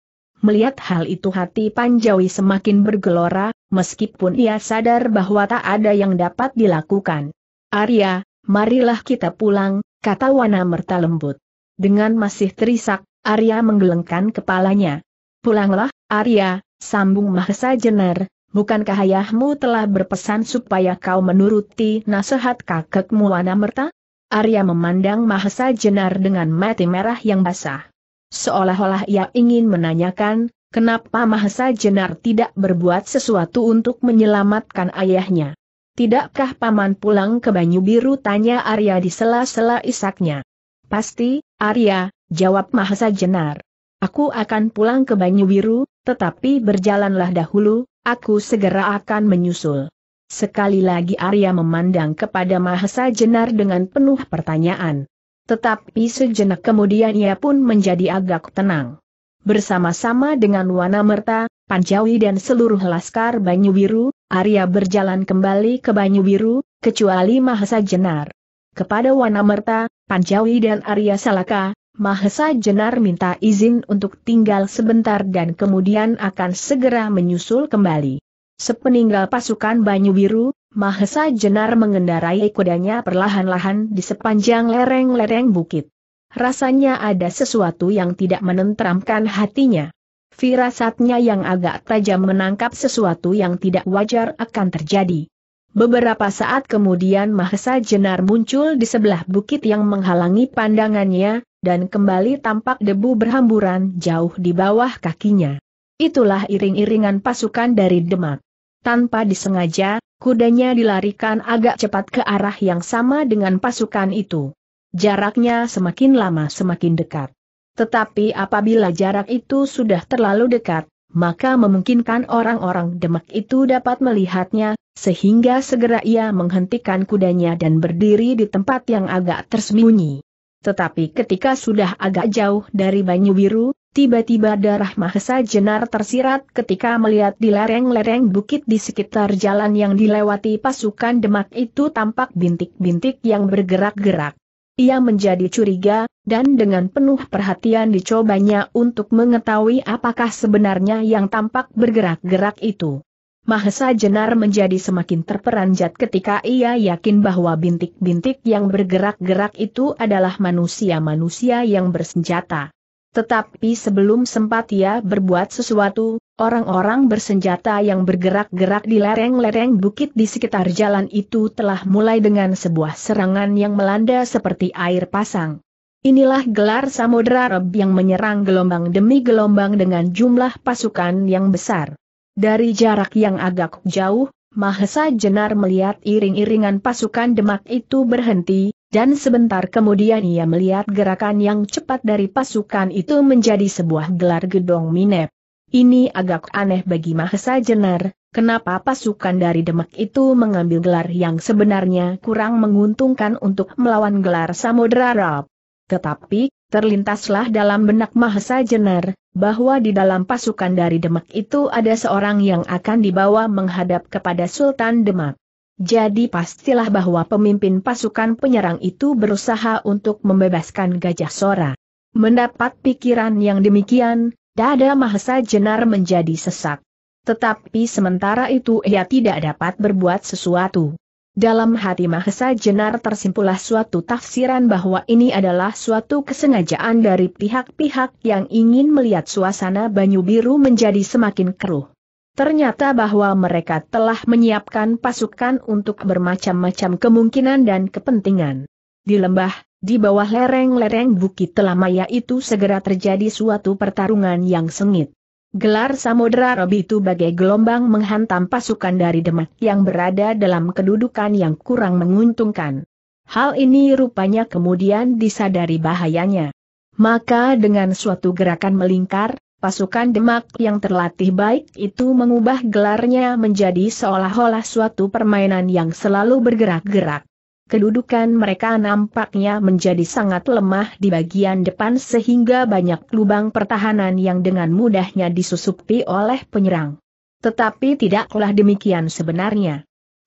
S1: Melihat hal itu hati Panjawi semakin bergelora, meskipun ia sadar bahwa tak ada yang dapat dilakukan. Arya, marilah kita pulang, kata Wana Merta lembut. Dengan masih terisak, Arya menggelengkan kepalanya. Pulanglah, Arya, sambung Mahesa Jenner, bukankah ayahmu telah berpesan supaya kau menuruti nasihat kakekmu Wanamerta? Arya memandang Mahesa Jenar dengan mati merah yang basah. Seolah-olah ia ingin menanyakan, kenapa Mahesa Jenar tidak berbuat sesuatu untuk menyelamatkan ayahnya. Tidakkah paman pulang ke Banyu Biru tanya Arya di sela-sela isaknya. Pasti, Arya, jawab Mahesa Jenar. Aku akan pulang ke Banyu Biru, tetapi berjalanlah dahulu, aku segera akan menyusul. Sekali lagi Arya memandang kepada Mahesa Jenar dengan penuh pertanyaan. Tetapi sejenak kemudian ia pun menjadi agak tenang. Bersama-sama dengan Wana Merta, Panjawi dan seluruh laskar Banyu Biru, Arya berjalan kembali ke Banyu Biru, kecuali Mahesa Jenar kepada Wanamerta, Panjawi dan Arya Salaka, Mahesa Jenar minta izin untuk tinggal sebentar dan kemudian akan segera menyusul kembali. Sepeninggal pasukan Banyu Biru, Mahesa Jenar mengendarai kudanya perlahan-lahan di sepanjang lereng-lereng bukit. Rasanya ada sesuatu yang tidak menenteramkan hatinya. Firasatnya yang agak tajam menangkap sesuatu yang tidak wajar akan terjadi. Beberapa saat kemudian Mahesa Jenar muncul di sebelah bukit yang menghalangi pandangannya, dan kembali tampak debu berhamburan jauh di bawah kakinya. Itulah iring-iringan pasukan dari Demak. Tanpa disengaja, kudanya dilarikan agak cepat ke arah yang sama dengan pasukan itu. Jaraknya semakin lama semakin dekat. Tetapi apabila jarak itu sudah terlalu dekat, maka memungkinkan orang-orang demak itu dapat melihatnya, sehingga segera ia menghentikan kudanya dan berdiri di tempat yang agak tersembunyi. Tetapi ketika sudah agak jauh dari Banyu Biru, tiba-tiba darah Mahesa Jenar tersirat ketika melihat di lereng-lereng bukit di sekitar jalan yang dilewati pasukan demak itu tampak bintik-bintik yang bergerak-gerak. Ia menjadi curiga, dan dengan penuh perhatian dicobanya untuk mengetahui apakah sebenarnya yang tampak bergerak-gerak itu. Mahesa Jenar menjadi semakin terperanjat ketika ia yakin bahwa bintik-bintik yang bergerak-gerak itu adalah manusia-manusia yang bersenjata. Tetapi sebelum sempat ia berbuat sesuatu, Orang-orang bersenjata yang bergerak-gerak di lereng-lereng bukit di sekitar jalan itu telah mulai dengan sebuah serangan yang melanda seperti air pasang. Inilah gelar Samudra Reb yang menyerang gelombang demi gelombang dengan jumlah pasukan yang besar. Dari jarak yang agak jauh, Mahesa Jenar melihat iring-iringan pasukan demak itu berhenti, dan sebentar kemudian ia melihat gerakan yang cepat dari pasukan itu menjadi sebuah gelar gedong minep. Ini agak aneh bagi Mahesa Jenar, kenapa pasukan dari Demak itu mengambil gelar yang sebenarnya kurang menguntungkan untuk melawan gelar Samudra Arab. Tetapi, terlintaslah dalam benak Mahesa Jenar, bahwa di dalam pasukan dari Demak itu ada seorang yang akan dibawa menghadap kepada Sultan Demak. Jadi pastilah bahwa pemimpin pasukan penyerang itu berusaha untuk membebaskan Gajah Sora. Mendapat pikiran yang demikian, Dada Mahesa Jenar menjadi sesak. Tetapi sementara itu ia tidak dapat berbuat sesuatu. Dalam hati Mahesa Jenar tersimpulah suatu tafsiran bahwa ini adalah suatu kesengajaan dari pihak-pihak yang ingin melihat suasana Banyu Biru menjadi semakin keruh. Ternyata bahwa mereka telah menyiapkan pasukan untuk bermacam-macam kemungkinan dan kepentingan. Di lembah, di bawah lereng-lereng Bukit Telamaya itu segera terjadi suatu pertarungan yang sengit. Gelar Samudra Robi itu bagai gelombang menghantam pasukan dari Demak yang berada dalam kedudukan yang kurang menguntungkan. Hal ini rupanya kemudian disadari bahayanya. Maka dengan suatu gerakan melingkar, pasukan Demak yang terlatih baik itu mengubah gelarnya menjadi seolah-olah suatu permainan yang selalu bergerak-gerak kedudukan mereka nampaknya menjadi sangat lemah di bagian depan sehingga banyak lubang pertahanan yang dengan mudahnya disusupi oleh penyerang. Tetapi tidaklah demikian sebenarnya.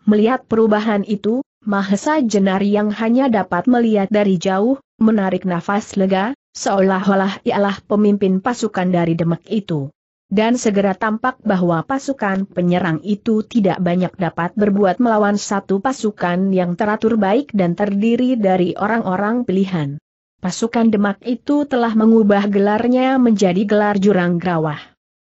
S1: Melihat perubahan itu, Mahesa Jenar yang hanya dapat melihat dari jauh, menarik nafas lega, seolah-olah ialah pemimpin pasukan dari Demak itu dan segera tampak bahwa pasukan penyerang itu tidak banyak dapat berbuat melawan satu pasukan yang teratur baik dan terdiri dari orang-orang pilihan. Pasukan Demak itu telah mengubah gelarnya menjadi gelar jurang gerawah.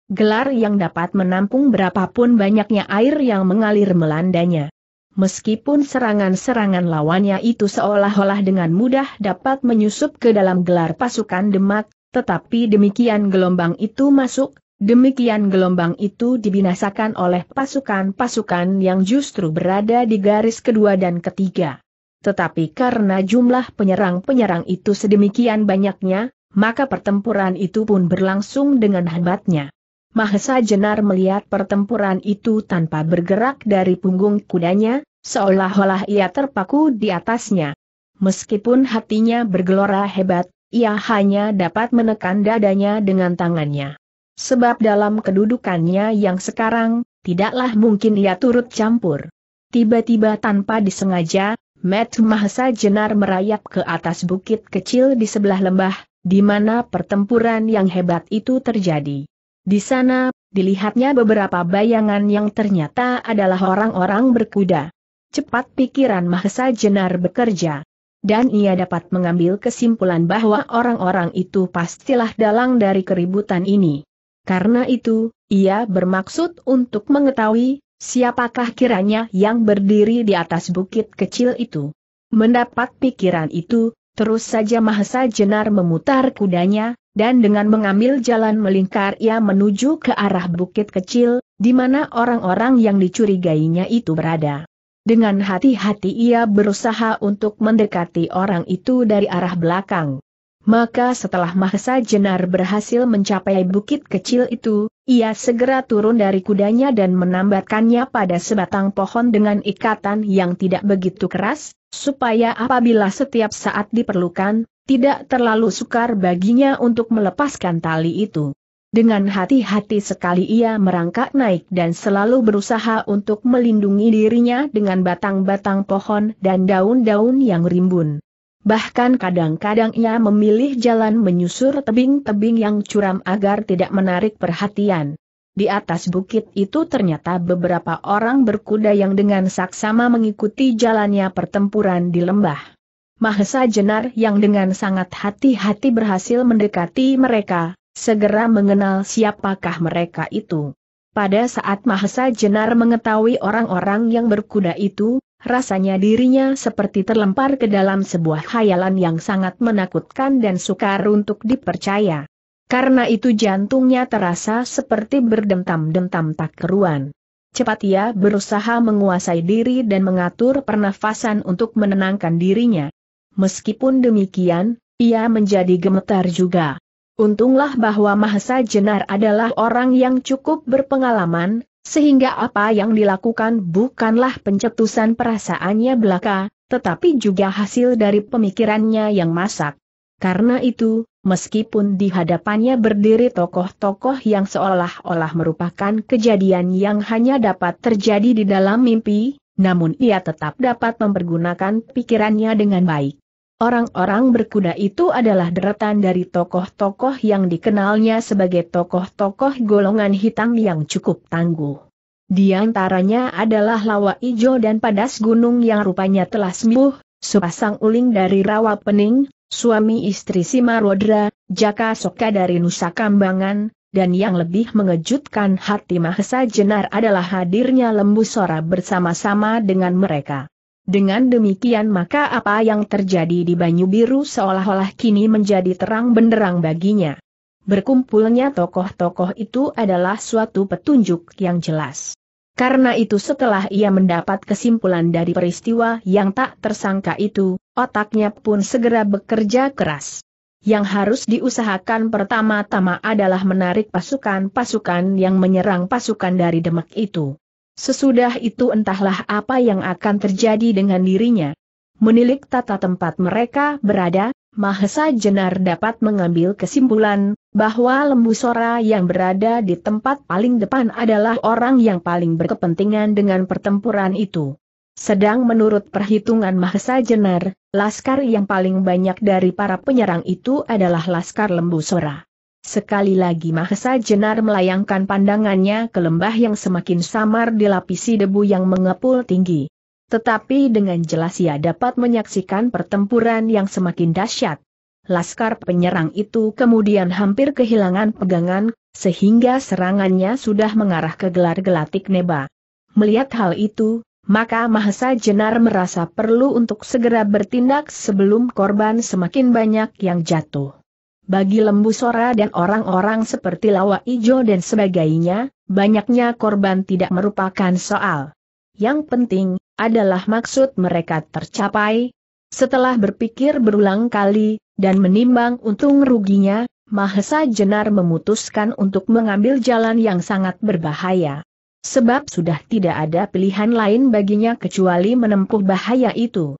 S1: Gelar yang dapat menampung berapapun banyaknya air yang mengalir melandanya. Meskipun serangan-serangan lawannya itu seolah-olah dengan mudah dapat menyusup ke dalam gelar pasukan Demak, tetapi demikian gelombang itu masuk, Demikian gelombang itu dibinasakan oleh pasukan-pasukan yang justru berada di garis kedua dan ketiga. Tetapi karena jumlah penyerang-penyerang itu sedemikian banyaknya, maka pertempuran itu pun berlangsung dengan hebatnya. Mahesa Jenar melihat pertempuran itu tanpa bergerak dari punggung kudanya, seolah-olah ia terpaku di atasnya. Meskipun hatinya bergelora hebat, ia hanya dapat menekan dadanya dengan tangannya sebab dalam kedudukannya yang sekarang, tidaklah mungkin ia turut campur. Tiba-tiba tanpa disengaja, Met Mahasa Jenar merayap ke atas bukit kecil di sebelah lembah, di mana pertempuran yang hebat itu terjadi. Di sana, dilihatnya beberapa bayangan yang ternyata adalah orang-orang berkuda. Cepat pikiran Mahesa Jenar bekerja dan ia dapat mengambil kesimpulan bahwa orang-orang itu pastilah dalang dari keributan ini. Karena itu, ia bermaksud untuk mengetahui, siapakah kiranya yang berdiri di atas bukit kecil itu. Mendapat pikiran itu, terus saja Mahesa Jenar memutar kudanya, dan dengan mengambil jalan melingkar ia menuju ke arah bukit kecil, di mana orang-orang yang dicurigainya itu berada. Dengan hati-hati ia berusaha untuk mendekati orang itu dari arah belakang. Maka setelah Mahesa Jenar berhasil mencapai bukit kecil itu, ia segera turun dari kudanya dan menambatkannya pada sebatang pohon dengan ikatan yang tidak begitu keras, supaya apabila setiap saat diperlukan, tidak terlalu sukar baginya untuk melepaskan tali itu. Dengan hati-hati sekali ia merangkak naik dan selalu berusaha untuk melindungi dirinya dengan batang-batang pohon dan daun-daun yang rimbun. Bahkan kadang-kadang ia memilih jalan menyusur tebing-tebing yang curam agar tidak menarik perhatian. Di atas bukit itu ternyata beberapa orang berkuda yang dengan saksama mengikuti jalannya pertempuran di lembah. Mahesa Jenar yang dengan sangat hati-hati berhasil mendekati mereka, segera mengenal siapakah mereka itu. Pada saat Mahesa Jenar mengetahui orang-orang yang berkuda itu, Rasanya dirinya seperti terlempar ke dalam sebuah khayalan yang sangat menakutkan dan sukar untuk dipercaya. Karena itu jantungnya terasa seperti berdentam-dentam tak keruan. Cepat ia berusaha menguasai diri dan mengatur pernafasan untuk menenangkan dirinya. Meskipun demikian, ia menjadi gemetar juga. Untunglah bahwa Mahasa Jenar adalah orang yang cukup berpengalaman, sehingga apa yang dilakukan bukanlah pencetusan perasaannya belaka, tetapi juga hasil dari pemikirannya yang masak. Karena itu, meskipun di hadapannya berdiri tokoh-tokoh yang seolah-olah merupakan kejadian yang hanya dapat terjadi di dalam mimpi, namun ia tetap dapat mempergunakan pikirannya dengan baik. Orang-orang berkuda itu adalah deretan dari tokoh-tokoh yang dikenalnya sebagai tokoh-tokoh golongan hitam yang cukup tangguh. Di antaranya adalah Lawa Ijo dan Padas Gunung yang rupanya telah sembuh, sepasang uling dari Rawa Pening, suami istri Simarodra, Jaka Soka dari Nusa Kambangan, dan yang lebih mengejutkan hati Mahesa Jenar adalah hadirnya Lembu Sora bersama-sama dengan mereka. Dengan demikian maka apa yang terjadi di Banyu Biru seolah-olah kini menjadi terang benderang baginya. Berkumpulnya tokoh-tokoh itu adalah suatu petunjuk yang jelas. Karena itu setelah ia mendapat kesimpulan dari peristiwa yang tak tersangka itu, otaknya pun segera bekerja keras. Yang harus diusahakan pertama-tama adalah menarik pasukan-pasukan yang menyerang pasukan dari Demak itu. Sesudah itu entahlah apa yang akan terjadi dengan dirinya. Menilik tata tempat mereka berada, Mahesa Jenar dapat mengambil kesimpulan, bahwa Lembu Sora yang berada di tempat paling depan adalah orang yang paling berkepentingan dengan pertempuran itu. Sedang menurut perhitungan Mahesa Jenar, laskar yang paling banyak dari para penyerang itu adalah laskar Lembu Sora. Sekali lagi Mahesa Jenar melayangkan pandangannya ke lembah yang semakin samar dilapisi debu yang mengepul tinggi. Tetapi dengan jelas ia dapat menyaksikan pertempuran yang semakin dahsyat. Laskar penyerang itu kemudian hampir kehilangan pegangan, sehingga serangannya sudah mengarah ke gelar gelatik neba. Melihat hal itu, maka Mahesa Jenar merasa perlu untuk segera bertindak sebelum korban semakin banyak yang jatuh. Bagi lembu sora dan orang-orang seperti lawa ijo dan sebagainya, banyaknya korban tidak merupakan soal. Yang penting, adalah maksud mereka tercapai. Setelah berpikir berulang kali, dan menimbang untung ruginya, Mahesa Jenar memutuskan untuk mengambil jalan yang sangat berbahaya. Sebab sudah tidak ada pilihan lain baginya kecuali menempuh bahaya itu.